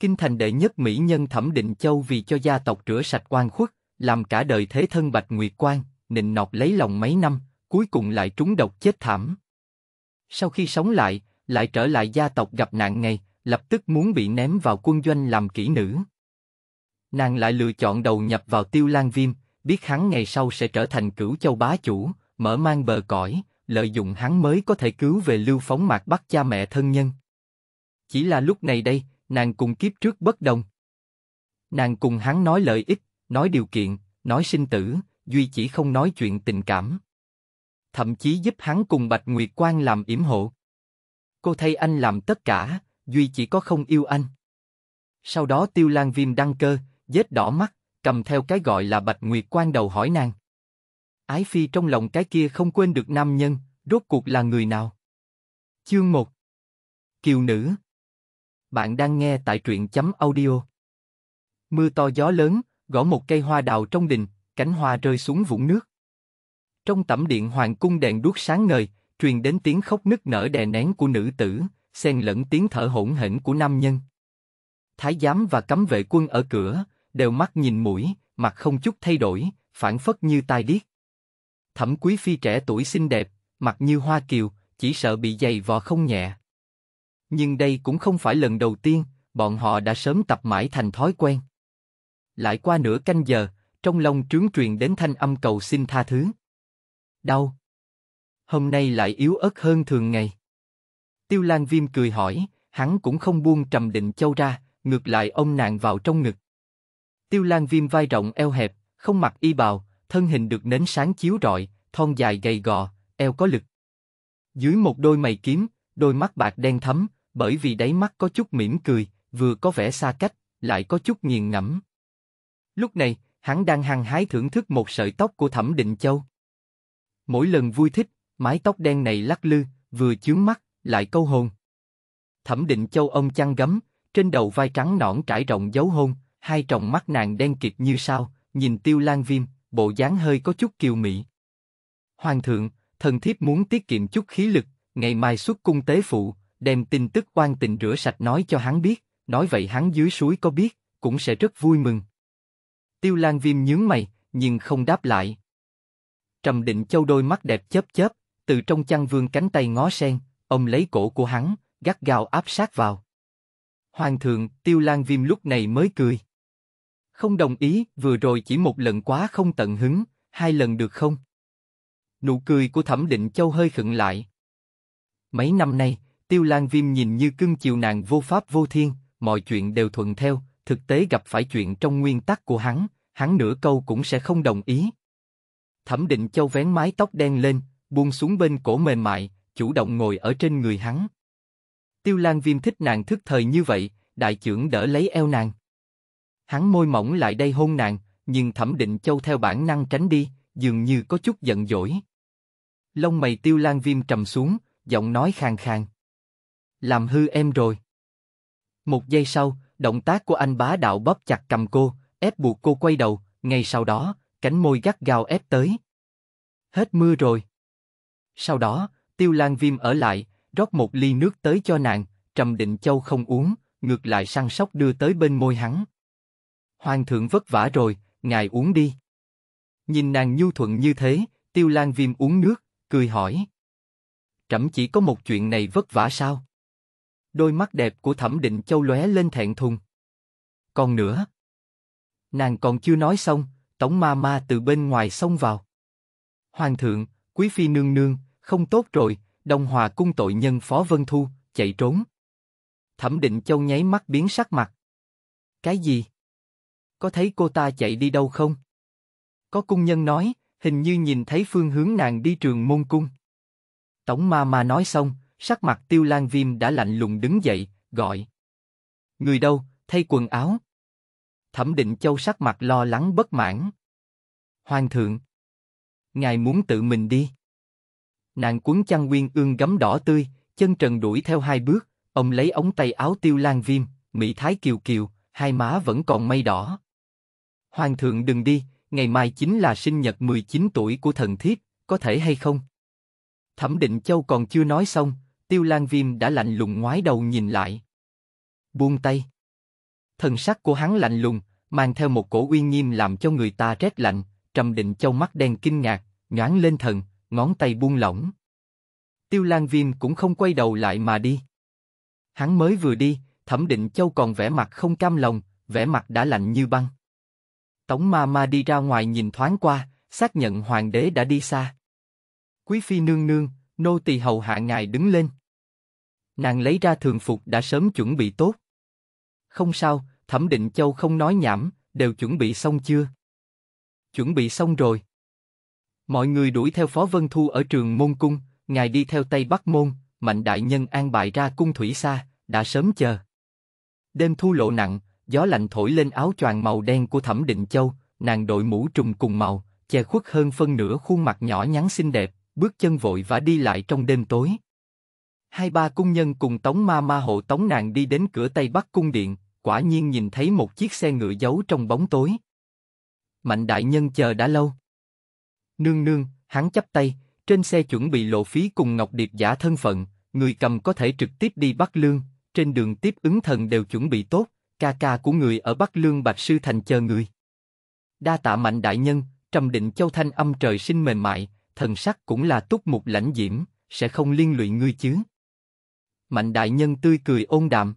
Kinh thành đệ nhất mỹ nhân Thẩm Định Châu vì cho gia tộc rửa sạch quan khuất, làm cả đời thế thân Bạch Nguyệt Quan, nịnh nọt lấy lòng mấy năm, cuối cùng lại trúng độc chết thảm. Sau khi sống lại, lại trở lại gia tộc gặp nạn ngày, lập tức muốn bị ném vào quân doanh làm kỹ nữ. Nàng lại lựa chọn đầu nhập vào tiêu lan viêm, biết hắn ngày sau sẽ trở thành cửu châu bá chủ, mở mang bờ cõi, lợi dụng hắn mới có thể cứu về lưu phóng mạc bắt cha mẹ thân nhân. Chỉ là lúc này đây, nàng cùng kiếp trước bất đồng. Nàng cùng hắn nói lợi ích, nói điều kiện, nói sinh tử, duy chỉ không nói chuyện tình cảm. Thậm chí giúp hắn cùng Bạch Nguyệt Quan làm yểm hộ. Cô thay anh làm tất cả, duy chỉ có không yêu anh. Sau đó Tiêu Lan Viêm đăng cơ, vết đỏ mắt, cầm theo cái gọi là Bạch Nguyệt Quan đầu hỏi nàng. Ái Phi trong lòng cái kia không quên được nam nhân, rốt cuộc là người nào? Chương 1 Kiều nữ bạn đang nghe tại truyện chấm audio. Mưa to gió lớn, gõ một cây hoa đào trong đình, cánh hoa rơi xuống vũng nước. Trong tẩm điện hoàng cung đèn đuốc sáng ngời, truyền đến tiếng khóc nức nở đè nén của nữ tử, xen lẫn tiếng thở hỗn hển của nam nhân. Thái giám và cấm vệ quân ở cửa, đều mắt nhìn mũi, mặt không chút thay đổi, phản phất như tai điếc. Thẩm quý phi trẻ tuổi xinh đẹp, mặt như hoa kiều, chỉ sợ bị giày vò không nhẹ. Nhưng đây cũng không phải lần đầu tiên, bọn họ đã sớm tập mãi thành thói quen. Lại qua nửa canh giờ, trong lòng trướng truyền đến thanh âm cầu xin tha thứ. Đau. Hôm nay lại yếu ớt hơn thường ngày. Tiêu Lan Viêm cười hỏi, hắn cũng không buông trầm định châu ra, ngược lại ông nàng vào trong ngực. Tiêu Lan Viêm vai rộng eo hẹp, không mặc y bào, thân hình được nến sáng chiếu rọi, thon dài gầy gò, eo có lực. Dưới một đôi mày kiếm, đôi mắt bạc đen thấm bởi vì đáy mắt có chút mỉm cười, vừa có vẻ xa cách, lại có chút nghiền ngẫm. Lúc này, hắn đang hăng hái thưởng thức một sợi tóc của Thẩm Định Châu. Mỗi lần vui thích, mái tóc đen này lắc lư, vừa chướng mắt, lại câu hồn. Thẩm Định Châu ông chăn gấm, trên đầu vai trắng nõn trải rộng dấu hôn, hai tròng mắt nàng đen kịt như sao, nhìn Tiêu Lan Viêm, bộ dáng hơi có chút kiều mị. Hoàng thượng, thần thiếp muốn tiết kiệm chút khí lực, ngày mai xuất cung tế phụ, đem tin tức quan tình rửa sạch nói cho hắn biết, nói vậy hắn dưới suối có biết, cũng sẽ rất vui mừng. Tiêu Lan Viêm nhướng mày, nhưng không đáp lại. Trầm Định Châu đôi mắt đẹp chớp chớp, từ trong chăn vương cánh tay ngó sen, ông lấy cổ của hắn, gắt gao áp sát vào. Hoàng thượng, Tiêu Lan Viêm lúc này mới cười. Không đồng ý, vừa rồi chỉ một lần quá không tận hứng, hai lần được không? Nụ cười của Thẩm Định Châu hơi khựng lại. Mấy năm nay, Tiêu Lan Viêm nhìn như cưng chiều nàng vô pháp vô thiên, mọi chuyện đều thuận theo, thực tế gặp phải chuyện trong nguyên tắc của hắn, hắn nửa câu cũng sẽ không đồng ý. Thẩm Định Châu vén mái tóc đen lên, buông xuống bên cổ mềm mại, chủ động ngồi ở trên người hắn. Tiêu Lan Viêm thích nàng thức thời như vậy, đại trưởng đỡ lấy eo nàng. Hắn môi mỏng lại đây hôn nàng, nhưng Thẩm Định Châu theo bản năng tránh đi, dường như có chút giận dỗi. Lông mày Tiêu Lan Viêm trầm xuống, giọng nói khàn khàn làm hư em rồi. Một giây sau, động tác của anh bá đạo bóp chặt cầm cô, ép buộc cô quay đầu, ngay sau đó, cánh môi gắt gao ép tới. Hết mưa rồi. Sau đó, Tiêu Lan Viêm ở lại, rót một ly nước tới cho nàng, Trầm Định Châu không uống, ngược lại săn sóc đưa tới bên môi hắn. Hoàng thượng vất vả rồi, ngài uống đi. Nhìn nàng nhu thuận như thế, Tiêu Lan Viêm uống nước, cười hỏi. Trẫm chỉ có một chuyện này vất vả sao? Đôi mắt đẹp của Thẩm Định Châu lóe lên thẹn thùng. Còn nữa, nàng còn chưa nói xong, tổng Ma Ma từ bên ngoài xông vào. Hoàng thượng, quý phi nương nương, không tốt rồi, Đông Hòa cung tội nhân Phó Vân Thu chạy trốn. Thẩm Định Châu nháy mắt biến sắc mặt. Cái gì? Có thấy cô ta chạy đi đâu không? Có cung nhân nói, hình như nhìn thấy phương hướng nàng đi trường môn cung. Tổng ma ma nói xong, Sắc mặt tiêu lan viêm đã lạnh lùng đứng dậy, gọi. Người đâu, thay quần áo. Thẩm định châu sắc mặt lo lắng bất mãn. Hoàng thượng. Ngài muốn tự mình đi. Nàng cuốn chăn nguyên ương gấm đỏ tươi, chân trần đuổi theo hai bước, ông lấy ống tay áo tiêu lan viêm, mỹ thái kiều kiều, hai má vẫn còn mây đỏ. Hoàng thượng đừng đi, ngày mai chính là sinh nhật 19 tuổi của thần thiếp, có thể hay không? Thẩm Định Châu còn chưa nói xong, Tiêu Lan Viêm đã lạnh lùng ngoái đầu nhìn lại. Buông tay. Thần sắc của hắn lạnh lùng, mang theo một cổ uy nghiêm làm cho người ta rét lạnh, trầm định châu mắt đen kinh ngạc, nhoáng lên thần, ngón tay buông lỏng. Tiêu Lan Viêm cũng không quay đầu lại mà đi. Hắn mới vừa đi, Thẩm Định Châu còn vẻ mặt không cam lòng, vẻ mặt đã lạnh như băng. Tống Ma Ma đi ra ngoài nhìn thoáng qua, xác nhận hoàng đế đã đi xa. Quý phi nương nương, nô tỳ hầu hạ ngài đứng lên. Nàng lấy ra thường phục đã sớm chuẩn bị tốt. Không sao, Thẩm Định Châu không nói nhảm, đều chuẩn bị xong chưa? Chuẩn bị xong rồi. Mọi người đuổi theo Phó Vân Thu ở trường Môn Cung, ngài đi theo Tây Bắc Môn, Mạnh Đại Nhân an bài ra cung thủy xa, đã sớm chờ. Đêm thu lộ nặng, gió lạnh thổi lên áo choàng màu đen của Thẩm Định Châu, nàng đội mũ trùng cùng màu, che khuất hơn phân nửa khuôn mặt nhỏ nhắn xinh đẹp, bước chân vội và đi lại trong đêm tối. Hai ba cung nhân cùng Tống Ma Ma hộ Tống nàng đi đến cửa Tây Bắc cung điện, quả nhiên nhìn thấy một chiếc xe ngựa giấu trong bóng tối. Mạnh đại nhân chờ đã lâu. Nương nương, hắn chắp tay, trên xe chuẩn bị lộ phí cùng Ngọc Điệp giả thân phận, người cầm có thể trực tiếp đi Bắc Lương, trên đường tiếp ứng thần đều chuẩn bị tốt, ca ca của người ở Bắc Lương Bạch Sư Thành chờ người. Đa tạ mạnh đại nhân, trầm định châu thanh âm trời sinh mềm mại, thần sắc cũng là túc mục lãnh diễm, sẽ không liên lụy ngươi chứ. Mạnh đại nhân tươi cười ôn đạm.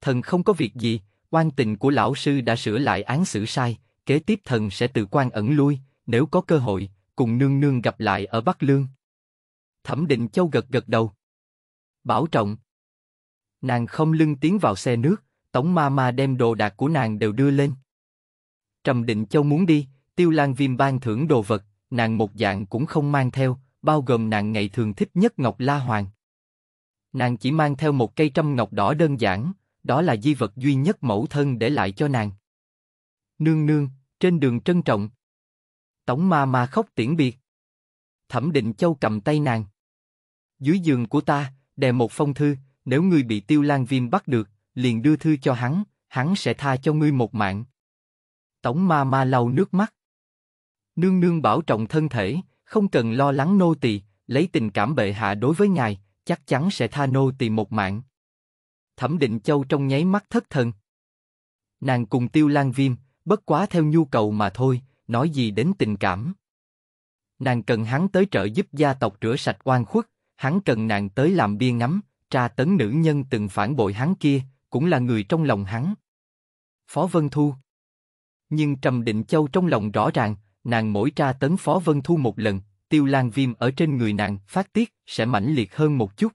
Thần không có việc gì, quan tình của lão sư đã sửa lại án xử sai, kế tiếp thần sẽ tự quan ẩn lui, nếu có cơ hội, cùng nương nương gặp lại ở Bắc Lương. Thẩm Định Châu gật gật đầu. Bảo trọng. Nàng không lưng tiến vào xe nước, Tống Ma Ma đem đồ đạc của nàng đều đưa lên. Trầm Định Châu muốn đi, Tiêu Lan Viêm ban thưởng đồ vật, nàng một dạng cũng không mang theo, bao gồm nàng ngày thường thích nhất Ngọc La Hoàng. Nàng chỉ mang theo một cây trăm ngọc đỏ đơn giản, đó là di vật duy nhất mẫu thân để lại cho nàng. Nương nương, trên đường trân trọng. Tống ma ma khóc tiễn biệt. Thẩm định châu cầm tay nàng. Dưới giường của ta, đè một phong thư, nếu ngươi bị tiêu lan viêm bắt được, liền đưa thư cho hắn, hắn sẽ tha cho ngươi một mạng. Tống ma ma lau nước mắt. Nương nương bảo trọng thân thể, không cần lo lắng nô tỳ, lấy tình cảm bệ hạ đối với ngài, chắc chắn sẽ tha nô tìm một mạng. Thẩm Định Châu trong nháy mắt thất thần. Nàng cùng Tiêu Lan Viêm, bất quá theo nhu cầu mà thôi, nói gì đến tình cảm. Nàng cần hắn tới trợ giúp gia tộc rửa sạch oan khuất, hắn cần nàng tới làm biên ngắm, tra tấn nữ nhân từng phản bội hắn kia, cũng là người trong lòng hắn. Phó Vân Thu Nhưng Trầm Định Châu trong lòng rõ ràng, nàng mỗi tra tấn Phó Vân Thu một lần, tiêu lan viêm ở trên người nàng phát tiết sẽ mãnh liệt hơn một chút.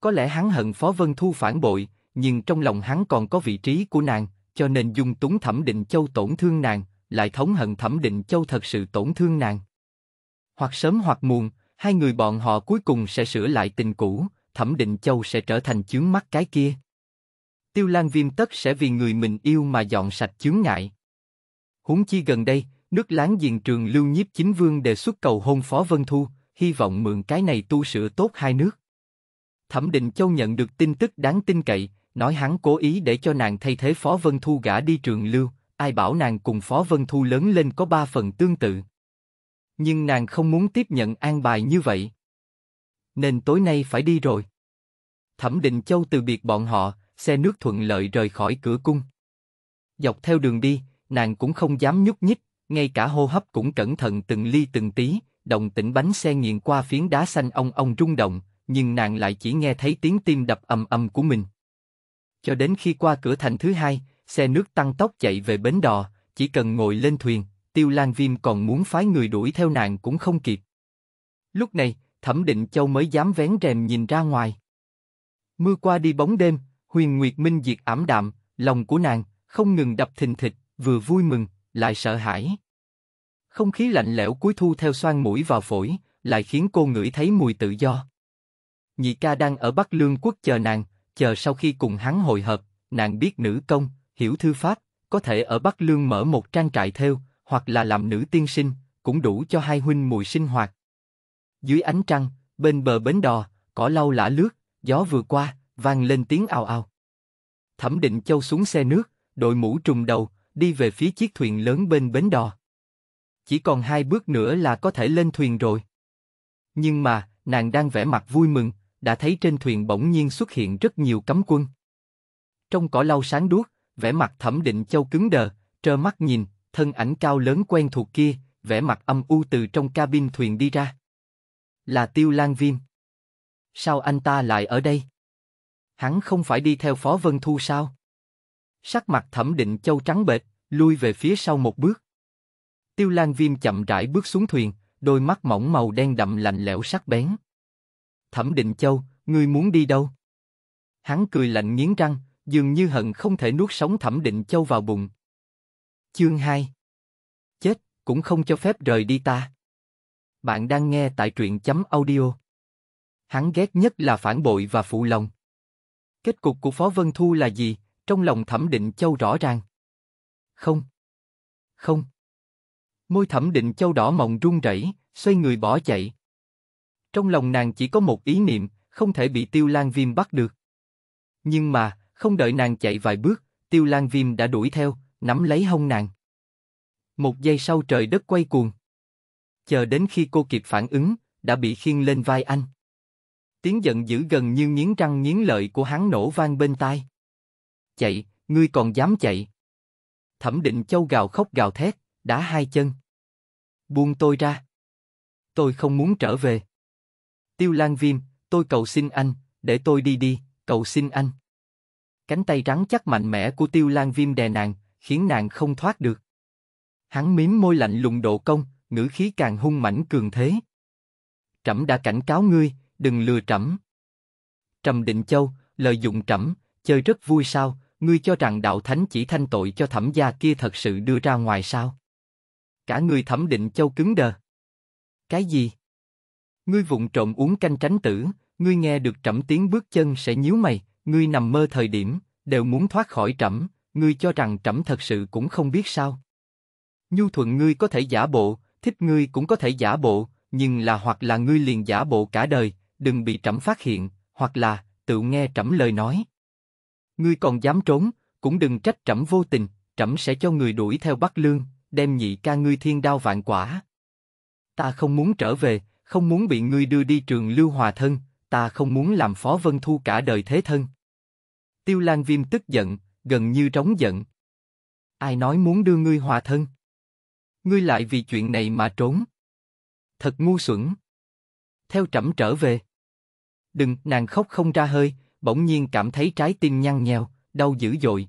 Có lẽ hắn hận Phó Vân Thu phản bội, nhưng trong lòng hắn còn có vị trí của nàng, cho nên dung túng Thẩm Định Châu tổn thương nàng, lại thống hận Thẩm Định Châu thật sự tổn thương nàng. Hoặc sớm hoặc muộn, hai người bọn họ cuối cùng sẽ sửa lại tình cũ, Thẩm Định Châu sẽ trở thành chướng mắt cái kia. Tiêu Lan Viêm tất sẽ vì người mình yêu mà dọn sạch chướng ngại. Huống chi gần đây, nước láng giềng trường Lưu Nhiếp Chính Vương đề xuất cầu hôn Phó Vân Thu, hy vọng mượn cái này tu sửa tốt hai nước. Thẩm Định Châu nhận được tin tức đáng tin cậy, nói hắn cố ý để cho nàng thay thế Phó Vân Thu gả đi trường Lưu, ai bảo nàng cùng Phó Vân Thu lớn lên có ba phần tương tự. Nhưng nàng không muốn tiếp nhận an bài như vậy. Nên tối nay phải đi rồi. Thẩm Định Châu từ biệt bọn họ, xe nước thuận lợi rời khỏi cửa cung. Dọc theo đường đi, nàng cũng không dám nhúc nhích, ngay cả hô hấp cũng cẩn thận từng ly từng tí, động tĩnh bánh xe nghiền qua phiến đá xanh ong ong rung động, nhưng nàng lại chỉ nghe thấy tiếng tim đập ầm ầm của mình. Cho đến khi qua cửa thành thứ hai, xe nước tăng tốc chạy về bến đò, chỉ cần ngồi lên thuyền, Tiêu Lan Viêm còn muốn phái người đuổi theo nàng cũng không kịp. Lúc này, Thẩm Định Châu mới dám vén rèm nhìn ra ngoài. Mưa qua đi bóng đêm, Huyền Nguyệt Minh diệt ảm đạm, lòng của nàng không ngừng đập thình thịch, vừa vui mừng, lại sợ hãi. Không khí lạnh lẽo cuối thu theo xoan mũi vào phổi, lại khiến cô ngửi thấy mùi tự do. Nhị ca đang ở Bắc Lương quốc chờ nàng, chờ sau khi cùng hắn hồi hợp, nàng biết nữ công, hiểu thư pháp, có thể ở Bắc Lương mở một trang trại theo, hoặc là làm nữ tiên sinh, cũng đủ cho hai huynh mùi sinh hoạt. Dưới ánh trăng, bên bờ bến đò, cỏ lau lả lướt, gió vừa qua, vang lên tiếng ào ào. Thẩm Định Châu xuống xe nước, đội mũ trùng đầu, đi về phía chiếc thuyền lớn bên bến đò. Chỉ còn hai bước nữa là có thể lên thuyền rồi. Nhưng mà, nàng đang vẽ mặt vui mừng, đã thấy trên thuyền bỗng nhiên xuất hiện rất nhiều cấm quân. Trong cỏ lau sáng đuốc, vẻ mặt thẩm định châu cứng đờ, trơ mắt nhìn, thân ảnh cao lớn quen thuộc kia, vẻ mặt âm u từ trong cabin thuyền đi ra. Là Tiêu Lan Viêm. Sao anh ta lại ở đây? Hắn không phải đi theo Phó Vân Thu sao? Sắc mặt thẩm định châu trắng bệch, lui về phía sau một bước. Tiêu Lan Viêm chậm rãi bước xuống thuyền, đôi mắt mỏng màu đen đậm lạnh lẽo sắc bén. Thẩm Định Châu, ngươi muốn đi đâu? Hắn cười lạnh nghiến răng, dường như hận không thể nuốt sống Thẩm Định Châu vào bụng. Chương 2 Chết, cũng không cho phép rời đi ta. Bạn đang nghe tại truyện chấm audio. Hắn ghét nhất là phản bội và phụ lòng. Kết cục của Phó Vân Thu là gì, trong lòng Thẩm Định Châu rõ ràng. Không. Không. Môi Thẩm Định Châu đỏ mọng run rẩy, xoay người bỏ chạy. Trong lòng nàng chỉ có một ý niệm, không thể bị Tiêu Lan Viêm bắt được. Nhưng mà, không đợi nàng chạy vài bước, Tiêu Lan Viêm đã đuổi theo, nắm lấy hông nàng. Một giây sau trời đất quay cuồng. Chờ đến khi cô kịp phản ứng, đã bị khiêng lên vai anh. Tiếng giận dữ gần như nghiến răng nghiến lợi của hắn nổ vang bên tai chạy, ngươi còn dám chạy. Thẩm định châu gào khóc gào thét, đá hai chân. Buông tôi ra. Tôi không muốn trở về. Tiêu Lan Viêm, tôi cầu xin anh, để tôi đi đi, cầu xin anh. Cánh tay rắn chắc mạnh mẽ của Tiêu Lan Viêm đè nàng, khiến nàng không thoát được. Hắn mím môi lạnh lùng độ công, ngữ khí càng hung mãnh cường thế. Trẩm đã cảnh cáo ngươi, đừng lừa Trẩm. Trầm Định Châu, lợi dụng Trẩm, chơi rất vui sao? ngươi cho rằng đạo thánh chỉ thanh tội cho thẩm gia kia thật sự đưa ra ngoài sao? Cả người thẩm định châu cứng đờ. Cái gì? Ngươi vụng trộm uống canh tránh tử, ngươi nghe được trẫm tiếng bước chân sẽ nhíu mày, ngươi nằm mơ thời điểm, đều muốn thoát khỏi trẫm, ngươi cho rằng trẫm thật sự cũng không biết sao. Nhu thuận ngươi có thể giả bộ, thích ngươi cũng có thể giả bộ, nhưng là hoặc là ngươi liền giả bộ cả đời, đừng bị trẫm phát hiện, hoặc là tự nghe trẫm lời nói. Ngươi còn dám trốn, cũng đừng trách trẫm vô tình, trẫm sẽ cho người đuổi theo bắt Lương, đem nhị ca ngươi thiên đao vạn quả. Ta không muốn trở về, không muốn bị ngươi đưa đi trường lưu hòa thân, ta không muốn làm phó vân thu cả đời thế thân. Tiêu Lan Viêm tức giận, gần như trống giận. Ai nói muốn đưa ngươi hòa thân? Ngươi lại vì chuyện này mà trốn. Thật ngu xuẩn. Theo trẫm trở về. Đừng, nàng khóc không ra hơi, bỗng nhiên cảm thấy trái tim nhăn nheo, đau dữ dội.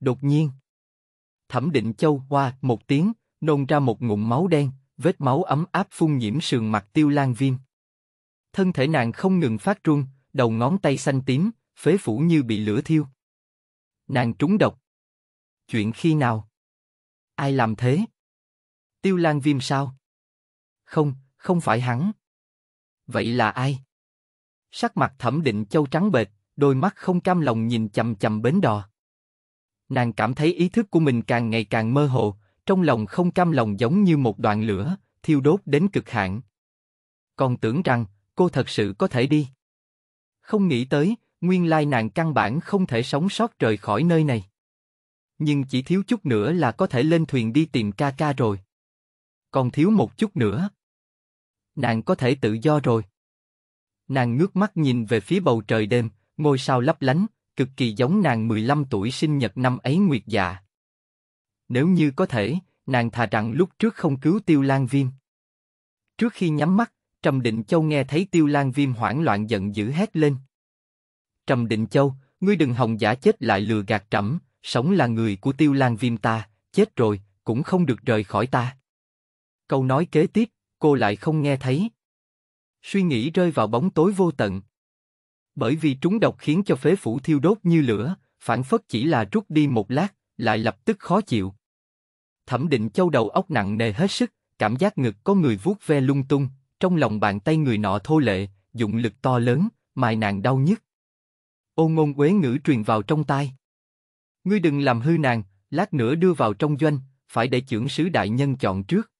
Đột nhiên, Thẩm Định Châu hoa một tiếng, nôn ra một ngụm máu đen, vết máu ấm áp phun nhiễm sườn mặt Tiêu Lan Viêm. Thân thể nàng không ngừng phát run, đầu ngón tay xanh tím, phế phủ như bị lửa thiêu. Nàng trúng độc. Chuyện khi nào? Ai làm thế? Tiêu Lan Viêm sao? Không, không phải hắn. Vậy là ai? sắc mặt thẩm định châu trắng bệt, đôi mắt không cam lòng nhìn chầm chầm bến đò. Nàng cảm thấy ý thức của mình càng ngày càng mơ hồ, trong lòng không cam lòng giống như một đoạn lửa, thiêu đốt đến cực hạn. Còn tưởng rằng, cô thật sự có thể đi. Không nghĩ tới, nguyên lai nàng căn bản không thể sống sót rời khỏi nơi này. Nhưng chỉ thiếu chút nữa là có thể lên thuyền đi tìm ca ca rồi. Còn thiếu một chút nữa. Nàng có thể tự do rồi. Nàng ngước mắt nhìn về phía bầu trời đêm, ngôi sao lấp lánh, cực kỳ giống nàng 15 tuổi sinh nhật năm ấy nguyệt dạ. Nếu như có thể, nàng thà rằng lúc trước không cứu Tiêu Lan Viêm. Trước khi nhắm mắt, Trầm Định Châu nghe thấy Tiêu Lan Viêm hoảng loạn giận dữ hét lên. Trầm Định Châu, ngươi đừng hòng giả chết lại lừa gạt trẫm, sống là người của Tiêu Lan Viêm ta, chết rồi cũng không được rời khỏi ta. Câu nói kế tiếp, cô lại không nghe thấy suy nghĩ rơi vào bóng tối vô tận. Bởi vì trúng độc khiến cho phế phủ thiêu đốt như lửa, phản phất chỉ là rút đi một lát, lại lập tức khó chịu. Thẩm định châu đầu óc nặng nề hết sức, cảm giác ngực có người vuốt ve lung tung, trong lòng bàn tay người nọ thô lệ, dụng lực to lớn, mài nàng đau nhức. Ô ngôn quế ngữ truyền vào trong tai. Ngươi đừng làm hư nàng, lát nữa đưa vào trong doanh, phải để trưởng sứ đại nhân chọn trước.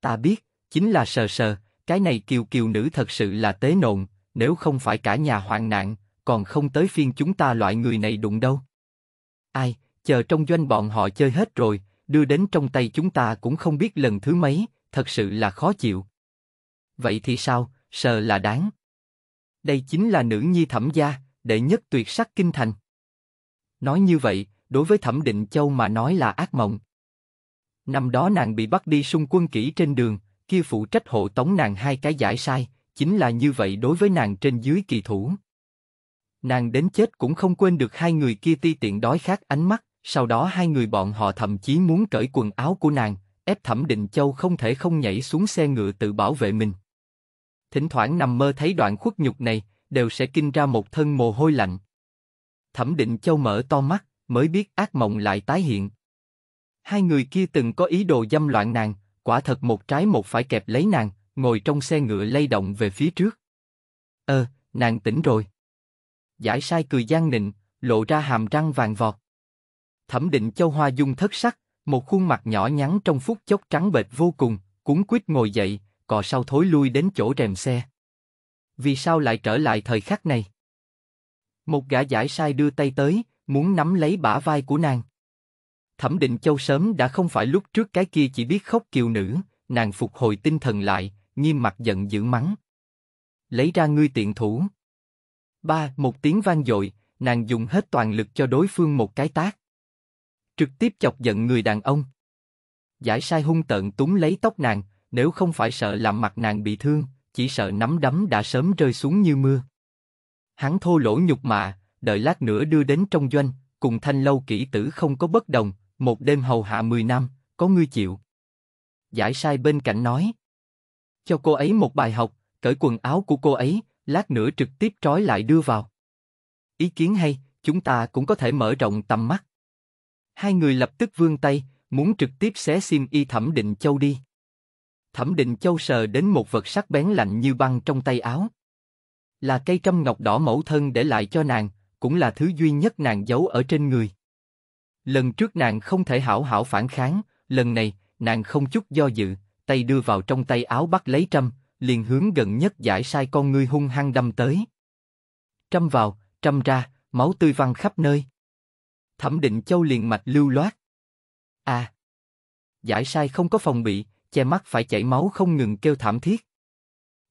Ta biết, chính là sờ sờ, cái này kiều kiều nữ thật sự là tế nộn, nếu không phải cả nhà hoạn nạn, còn không tới phiên chúng ta loại người này đụng đâu. Ai, chờ trong doanh bọn họ chơi hết rồi, đưa đến trong tay chúng ta cũng không biết lần thứ mấy, thật sự là khó chịu. Vậy thì sao, sờ là đáng. Đây chính là nữ nhi thẩm gia, đệ nhất tuyệt sắc kinh thành. Nói như vậy, đối với thẩm định châu mà nói là ác mộng. Năm đó nàng bị bắt đi xung quân kỹ trên đường, kia phụ trách hộ tống nàng hai cái giải sai, chính là như vậy đối với nàng trên dưới kỳ thủ. Nàng đến chết cũng không quên được hai người kia ti tiện đói khát ánh mắt, sau đó hai người bọn họ thậm chí muốn cởi quần áo của nàng, ép Thẩm Định Châu không thể không nhảy xuống xe ngựa tự bảo vệ mình. Thỉnh thoảng nằm mơ thấy đoạn khuất nhục này, đều sẽ kinh ra một thân mồ hôi lạnh. Thẩm Định Châu mở to mắt, mới biết ác mộng lại tái hiện. Hai người kia từng có ý đồ dâm loạn nàng, quả thật một trái một phải kẹp lấy nàng, ngồi trong xe ngựa lay động về phía trước. Ơ, ờ, nàng tỉnh rồi. Giải sai cười gian nịnh, lộ ra hàm răng vàng vọt. Thẩm định châu hoa dung thất sắc, một khuôn mặt nhỏ nhắn trong phút chốc trắng bệt vô cùng, cuốn quýt ngồi dậy, cò sau thối lui đến chỗ rèm xe. Vì sao lại trở lại thời khắc này? Một gã giải sai đưa tay tới, muốn nắm lấy bả vai của nàng. Thẩm Định Châu sớm đã không phải lúc trước cái kia chỉ biết khóc kiều nữ, nàng phục hồi tinh thần lại, nghiêm mặt giận dữ mắng. Lấy ra ngươi tiện thủ. Ba, một tiếng vang dội, nàng dùng hết toàn lực cho đối phương một cái tác. Trực tiếp chọc giận người đàn ông. Giải sai hung tận túm lấy tóc nàng, nếu không phải sợ làm mặt nàng bị thương, chỉ sợ nắm đấm đã sớm rơi xuống như mưa. Hắn thô lỗ nhục mạ, đợi lát nữa đưa đến trong doanh, cùng thanh lâu kỹ tử không có bất đồng, một đêm hầu hạ 10 năm, có ngươi chịu. Giải sai bên cạnh nói. Cho cô ấy một bài học, cởi quần áo của cô ấy, lát nữa trực tiếp trói lại đưa vào. Ý kiến hay, chúng ta cũng có thể mở rộng tầm mắt. Hai người lập tức vươn tay, muốn trực tiếp xé sim y Thẩm Định Châu đi. Thẩm Định Châu sờ đến một vật sắc bén lạnh như băng trong tay áo. Là cây trâm ngọc đỏ mẫu thân để lại cho nàng, cũng là thứ duy nhất nàng giấu ở trên người. Lần trước nàng không thể hảo hảo phản kháng, lần này, nàng không chút do dự, tay đưa vào trong tay áo bắt lấy trâm, liền hướng gần nhất giải sai con ngươi hung hăng đâm tới. Trâm vào, trâm ra, máu tươi văng khắp nơi. Thẩm định châu liền mạch lưu loát. A, à! Giải sai không có phòng bị, che mắt phải chảy máu không ngừng kêu thảm thiết.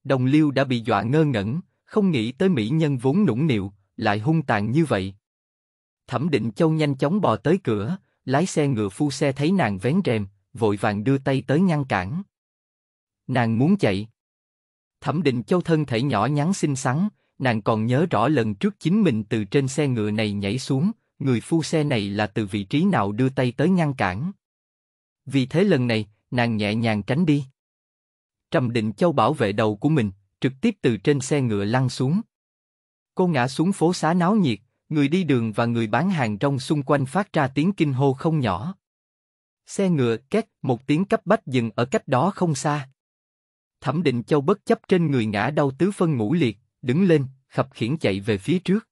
Đồng liêu đã bị dọa ngơ ngẩn, không nghĩ tới mỹ nhân vốn nũng nịu, lại hung tàn như vậy. Thẩm Định Châu nhanh chóng bò tới cửa, lái xe ngựa phu xe thấy nàng vén rèm, vội vàng đưa tay tới ngăn cản. Nàng muốn chạy. Thẩm Định Châu thân thể nhỏ nhắn xinh xắn, nàng còn nhớ rõ lần trước chính mình từ trên xe ngựa này nhảy xuống, người phu xe này là từ vị trí nào đưa tay tới ngăn cản. Vì thế lần này, nàng nhẹ nhàng tránh đi. Trầm Định Châu bảo vệ đầu của mình, trực tiếp từ trên xe ngựa lăn xuống. Cô ngã xuống phố xá náo nhiệt, người đi đường và người bán hàng rong xung quanh phát ra tiếng kinh hô không nhỏ. Xe ngựa két một tiếng cấp bách dừng ở cách đó không xa. Thẩm Định Châu bất chấp trên người ngã đau tứ phân ngũ liệt, đứng lên, khập khiển chạy về phía trước.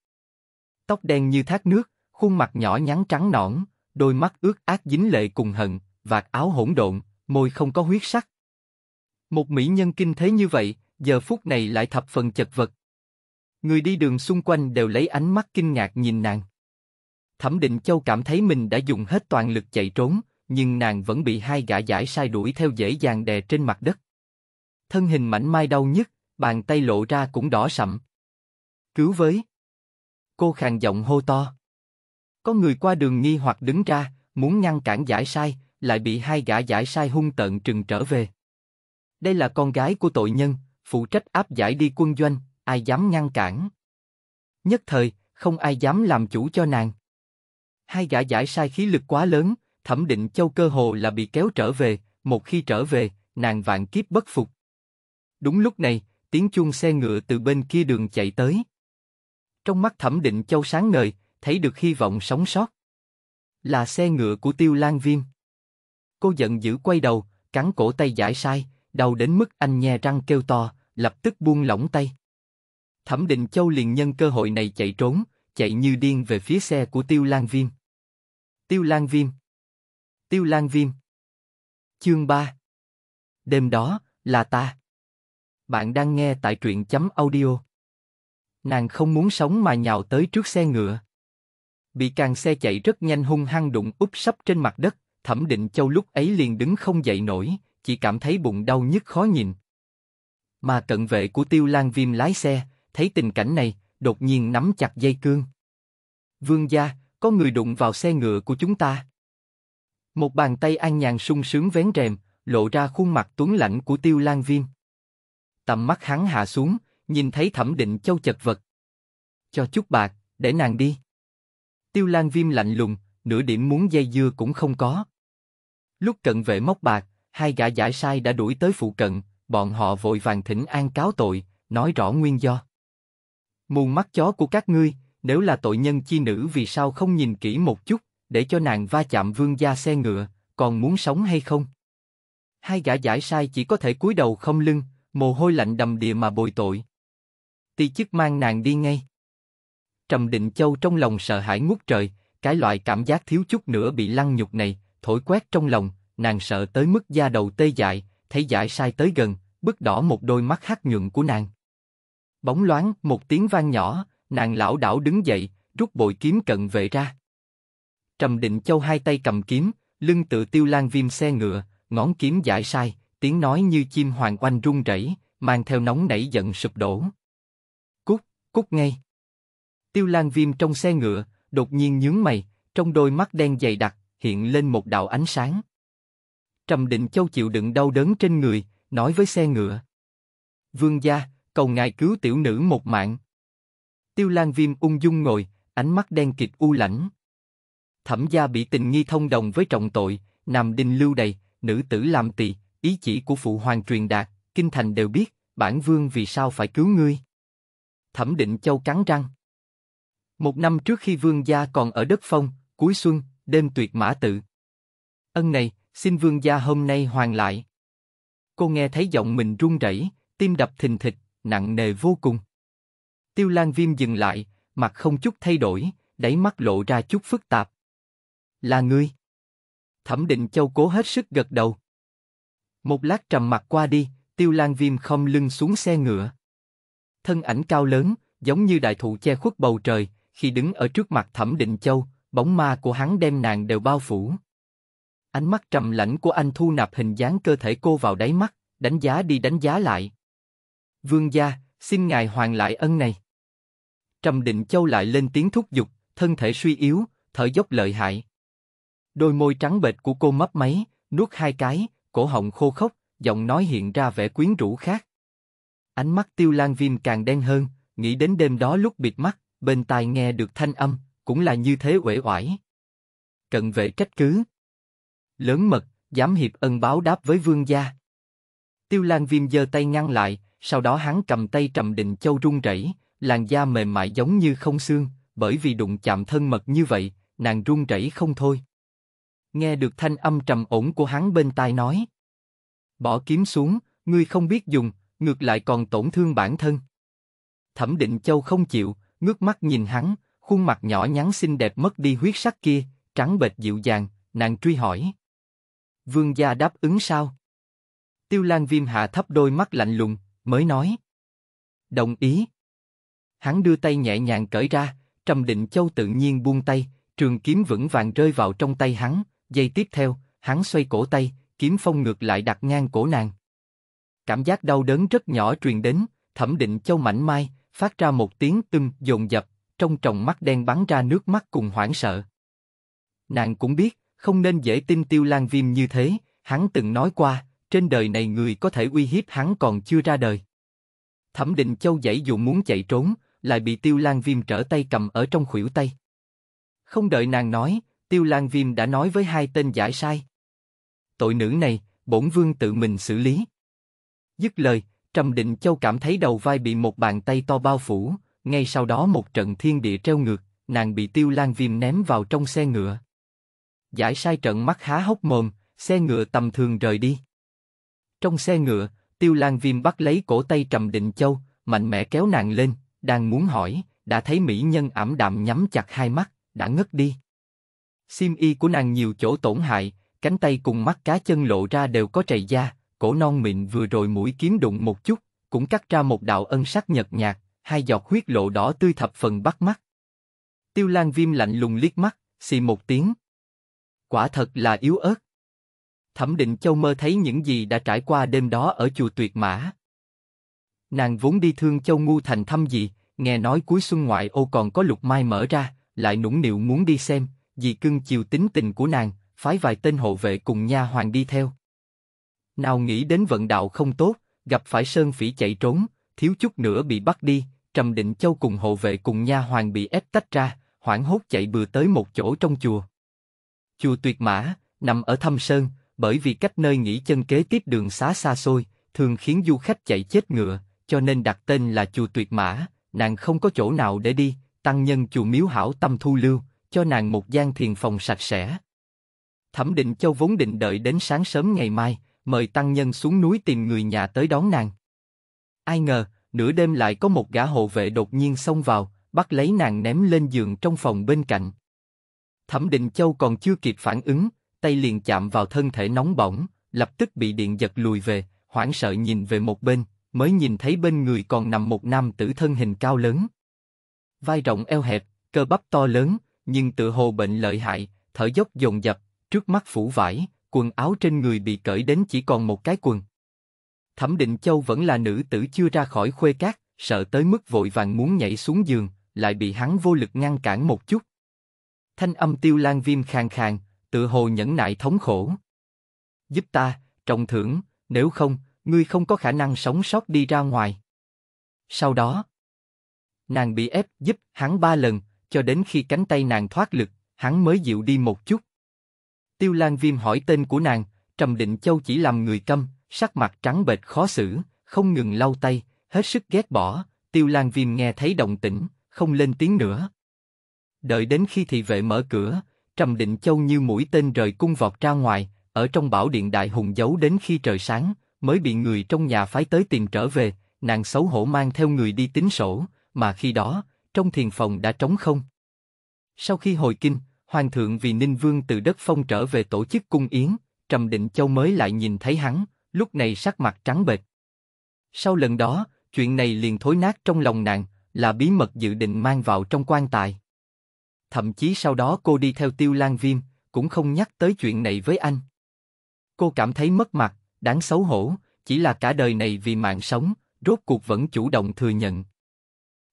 Tóc đen như thác nước, khuôn mặt nhỏ nhắn trắng nõn, đôi mắt ướt át dính lệ cùng hận, vạt áo hỗn độn, môi không có huyết sắc. Một mỹ nhân kinh thế như vậy, giờ phút này lại thập phần chật vật. Người đi đường xung quanh đều lấy ánh mắt kinh ngạc nhìn nàng. Thẩm Định Châu cảm thấy mình đã dùng hết toàn lực chạy trốn, nhưng nàng vẫn bị hai gã giải sai đuổi theo dễ dàng đè trên mặt đất. Thân hình mảnh mai đau nhức, bàn tay lộ ra cũng đỏ sậm. Cứu với! Cô khàn giọng hô to. Có người qua đường nghi hoặc đứng ra, muốn ngăn cản giải sai, lại bị hai gã giải sai hung tợn trừng trở về. Đây là con gái của tội nhân, phụ trách áp giải đi quân doanh, ai dám ngăn cản. Nhất thời, không ai dám làm chủ cho nàng. Hai gã giải sai khí lực quá lớn, thẩm định châu cơ hồ là bị kéo trở về, một khi trở về, nàng vạn kiếp bất phục. Đúng lúc này, tiếng chuông xe ngựa từ bên kia đường chạy tới. Trong mắt thẩm định châu sáng ngời, thấy được hy vọng sống sót. Là xe ngựa của tiêu lan viêm. Cô giận dữ quay đầu, cắn cổ tay giải sai, đau đến mức anh nhè răng kêu to, lập tức buông lỏng tay. Thẩm Định Châu liền nhân cơ hội này chạy trốn, chạy như điên về phía xe của Tiêu Lan Viêm. Tiêu Lan Viêm Tiêu Lan Viêm Chương 3 Đêm đó, là ta. Bạn đang nghe tại truyện chấm audio. Nàng không muốn sống mà nhào tới trước xe ngựa. Bị càng xe chạy rất nhanh hung hăng đụng úp sấp trên mặt đất, Thẩm Định Châu lúc ấy liền đứng không dậy nổi, chỉ cảm thấy bụng đau nhức khó nhìn. Mà cận vệ của Tiêu Lan Viêm lái xe, thấy tình cảnh này, đột nhiên nắm chặt dây cương. Vương gia, có người đụng vào xe ngựa của chúng ta. Một bàn tay an nhàn sung sướng vén rèm, lộ ra khuôn mặt tuấn lãnh của Tiêu Lan Viêm. Tầm mắt hắn hạ xuống, nhìn thấy Thẩm Định Châu chật vật. Cho chút bạc, để nàng đi. Tiêu Lan Viêm lạnh lùng, nửa điểm muốn dây dưa cũng không có. Lúc cận vệ móc bạc, hai gã giải sai đã đuổi tới phụ cận, bọn họ vội vàng thỉnh an cáo tội, nói rõ nguyên do. Mù mắt chó của các ngươi, nếu là tội nhân chi nữ vì sao không nhìn kỹ một chút, để cho nàng va chạm vương gia xe ngựa, còn muốn sống hay không? Hai gã giải sai chỉ có thể cúi đầu không lưng, mồ hôi lạnh đầm đìa mà bồi tội. Ti chức mang nàng đi ngay. Trầm Định Châu trong lòng sợ hãi ngút trời, cái loại cảm giác thiếu chút nữa bị lăng nhục này, thổi quét trong lòng, nàng sợ tới mức da đầu tê dại, thấy giải sai tới gần, bức đỏ một đôi mắt hắc nhuận của nàng. Bóng loáng, một tiếng vang nhỏ, nàng lão đảo đứng dậy, rút bội kiếm cận vệ ra. Trầm Định Châu hai tay cầm kiếm, lưng tự tiêu lan viêm xe ngựa, ngón kiếm giải sai, tiếng nói như chim hoàng oanh rung rẩy, mang theo nóng nảy giận sụp đổ. Cút, cút ngay. Tiêu lan viêm trong xe ngựa, đột nhiên nhướng mày, trong đôi mắt đen dày đặc, hiện lên một đạo ánh sáng. Trầm Định Châu chịu đựng đau đớn trên người, nói với xe ngựa. Vương gia, cầu ngài cứu tiểu nữ một mạng. Tiêu Lan Viêm ung dung ngồi, ánh mắt đen kịt u lãnh. Thẩm gia bị tình nghi thông đồng với trọng tội, nằm đinh lưu đầy, nữ tử làm tỳ, ý chỉ của phụ hoàng truyền đạt, kinh thành đều biết, bản vương vì sao phải cứu ngươi. Thẩm định châu cắn răng. Một năm trước khi vương gia còn ở đất phong, cuối xuân, đêm tuyệt mã tự. Ân này, xin vương gia hôm nay hoàn lại. Cô nghe thấy giọng mình run rẩy, tim đập thình thịch, nặng nề vô cùng. Tiêu Lan Viêm dừng lại, mặt không chút thay đổi, đáy mắt lộ ra chút phức tạp. Là ngươi. Thẩm Định Châu cố hết sức gật đầu. Một lát trầm mặt qua đi, Tiêu Lan Viêm không lưng xuống xe ngựa. Thân ảnh cao lớn, giống như đại thụ che khuất bầu trời, khi đứng ở trước mặt Thẩm Định Châu, bóng ma của hắn đem nàng đều bao phủ. Ánh mắt trầm lãnh của anh thu nạp hình dáng cơ thể cô vào đáy mắt, đánh giá đi đánh giá lại. Vương gia, xin ngài hoàn lại ân này. Trầm Định Châu lại lên tiếng thúc giục, thân thể suy yếu, thở dốc lợi hại. Đôi môi trắng bệch của cô mấp máy, nuốt hai cái, cổ họng khô khốc, giọng nói hiện ra vẻ quyến rũ khác. Ánh mắt Tiêu Lan Viêm càng đen hơn, nghĩ đến đêm đó lúc bịt mắt, bên tai nghe được thanh âm, cũng là như thế uể oải. Cận vệ trách cứ. Lớn mật, dám hiệp ân báo đáp với vương gia. Tiêu Lan Viêm giơ tay ngăn lại, sau đó hắn cầm tay Trầm định Châu run rẩy, làn da mềm mại giống như không xương, bởi vì đụng chạm thân mật như vậy, nàng run rẩy không thôi. Nghe được thanh âm trầm ổn của hắn bên tai nói. Bỏ kiếm xuống, ngươi không biết dùng, ngược lại còn tổn thương bản thân. Thẩm Định Châu không chịu, ngước mắt nhìn hắn, khuôn mặt nhỏ nhắn xinh đẹp mất đi huyết sắc kia, trắng bệch dịu dàng, nàng truy hỏi. Vương gia đáp ứng sao? Tiêu Lan Viêm hạ thấp đôi mắt lạnh lùng, mới nói. Đồng ý. Hắn đưa tay nhẹ nhàng cởi ra, Trầm Định Châu tự nhiên buông tay, trường kiếm vững vàng rơi vào trong tay hắn, giây tiếp theo, hắn xoay cổ tay, kiếm phong ngược lại đặt ngang cổ nàng. Cảm giác đau đớn rất nhỏ truyền đến, Thẩm Định Châu mảnh mai, phát ra một tiếng tưng dồn dập, trong tròng mắt đen bắn ra nước mắt cùng hoảng sợ. Nàng cũng biết, không nên dễ tin Tiêu Lan Viêm như thế, hắn từng nói qua, trên đời này người có thể uy hiếp hắn còn chưa ra đời. Thẩm Định Châu dãy dù muốn chạy trốn, lại bị Tiêu Lan Viêm trở tay cầm ở trong khuỷu tay. Không đợi nàng nói, Tiêu Lan Viêm đã nói với hai tên giải sai. Tội nữ này, bổn vương tự mình xử lý. Dứt lời, Trầm Định Châu cảm thấy đầu vai bị một bàn tay to bao phủ, ngay sau đó một trận thiên địa treo ngược, nàng bị Tiêu Lan Viêm ném vào trong xe ngựa. Giải sai trận mắt há hốc mồm, xe ngựa tầm thường rời đi. Trong xe ngựa, Tiêu Lan Viêm bắt lấy cổ tay Trầm Định Châu, mạnh mẽ kéo nàng lên, đang muốn hỏi, đã thấy mỹ nhân ảm đạm nhắm chặt hai mắt, đã ngất đi. Xiêm y của nàng nhiều chỗ tổn hại, cánh tay cùng mắt cá chân lộ ra đều có trầy da, cổ non mịn vừa rồi mũi kiếm đụng một chút, cũng cắt ra một đạo ân sắc nhợt nhạt, hai giọt huyết lộ đỏ tươi thập phần bắt mắt. Tiêu Lan Viêm lạnh lùng liếc mắt, xì một tiếng. Quả thật là yếu ớt. Thẩm Định Châu mơ thấy những gì đã trải qua đêm đó ở chùa Tuyệt Mã. Nàng vốn đi thương Châu Ngu Thành thăm dị, nghe nói cuối xuân ngoại ô còn có lục mai mở ra, lại nũng nịu muốn đi xem, dì cưng chiều tính tình của nàng, phái vài tên hộ vệ cùng nha hoàng đi theo. Nào nghĩ đến vận đạo không tốt, gặp phải sơn phỉ chạy trốn, thiếu chút nữa bị bắt đi, Trầm Định Châu cùng hộ vệ cùng nha hoàng bị ép tách ra, hoảng hốt chạy bừa tới một chỗ trong chùa. Chùa Tuyệt Mã, nằm ở Thâm Sơn, bởi vì cách nơi nghỉ chân kế tiếp đường xá xa xôi, thường khiến du khách chạy chết ngựa, cho nên đặt tên là chùa Tuyệt Mã, nàng không có chỗ nào để đi, tăng nhân chùa Miếu Hảo Tâm Thu Lưu, cho nàng một gian thiền phòng sạch sẽ. Thẩm Định Châu vốn định đợi đến sáng sớm ngày mai, mời tăng nhân xuống núi tìm người nhà tới đón nàng. Ai ngờ, nửa đêm lại có một gã hộ vệ đột nhiên xông vào, bắt lấy nàng ném lên giường trong phòng bên cạnh. Thẩm Định Châu còn chưa kịp phản ứng, tay liền chạm vào thân thể nóng bỏng, lập tức bị điện giật lùi về, hoảng sợ nhìn về một bên, mới nhìn thấy bên người còn nằm một nam tử thân hình cao lớn. Vai rộng eo hẹp, cơ bắp to lớn, nhưng tự hồ bệnh lợi hại, thở dốc dồn dập, trước mắt phủ vải, quần áo trên người bị cởi đến chỉ còn một cái quần. Thẩm Định Châu vẫn là nữ tử chưa ra khỏi khuê cát, sợ tới mức vội vàng muốn nhảy xuống giường, lại bị hắn vô lực ngăn cản một chút. Thanh âm tiêu lan viêm khàn khàn, tự hồ nhẫn nại thống khổ. Giúp ta, trọng thưởng, nếu không, ngươi không có khả năng sống sót đi ra ngoài. Sau đó, nàng bị ép giúp hắn ba lần, cho đến khi cánh tay nàng thoát lực, hắn mới dịu đi một chút. Tiêu Lan Viêm hỏi tên của nàng, Trầm Định Châu chỉ làm người câm, sắc mặt trắng bệch khó xử, không ngừng lau tay, hết sức ghét bỏ. Tiêu Lan Viêm nghe thấy động tĩnh, không lên tiếng nữa. Đợi đến khi thị vệ mở cửa, Trầm Định Châu như mũi tên rời cung vọt ra ngoài, ở trong bảo điện đại hùng giấu đến khi trời sáng, mới bị người trong nhà phái tới tìm trở về, nàng xấu hổ mang theo người đi tính sổ, mà khi đó, trong thiền phòng đã trống không. Sau khi hồi kinh, Hoàng thượng vì Ninh Vương từ đất phong trở về tổ chức cung yến, Trầm Định Châu mới lại nhìn thấy hắn, lúc này sắc mặt trắng bệch. Sau lần đó, chuyện này liền thối nát trong lòng nàng, là bí mật dự định mang vào trong quan tài thậm chí sau đó cô đi theo Tiêu Lan Viêm, cũng không nhắc tới chuyện này với anh. Cô cảm thấy mất mặt, đáng xấu hổ, chỉ là cả đời này vì mạng sống, rốt cuộc vẫn chủ động thừa nhận.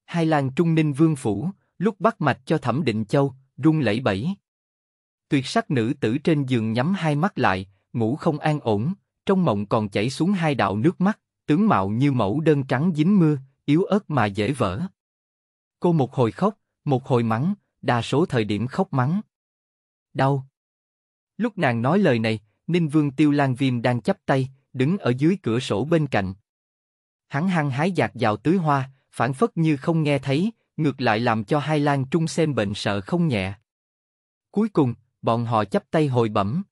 Hai lang trung ninh vương phủ, lúc bắt mạch cho Thẩm Định Châu, run lẩy bẩy. Tuyệt sắc nữ tử trên giường nhắm hai mắt lại, ngủ không an ổn, trong mộng còn chảy xuống hai đạo nước mắt, tướng mạo như mẫu đơn trắng dính mưa, yếu ớt mà dễ vỡ. Cô một hồi khóc, một hồi mắng, đa số thời điểm khóc mắng. Đau. Lúc nàng nói lời này, Ninh Vương Tiêu Lan Viêm đang chắp tay, đứng ở dưới cửa sổ bên cạnh. Hắn hăng hái giạt vào tưới hoa, phản phất như không nghe thấy, ngược lại làm cho hai Lan Trung xem bệnh sợ không nhẹ. Cuối cùng, bọn họ chắp tay hồi bẩm.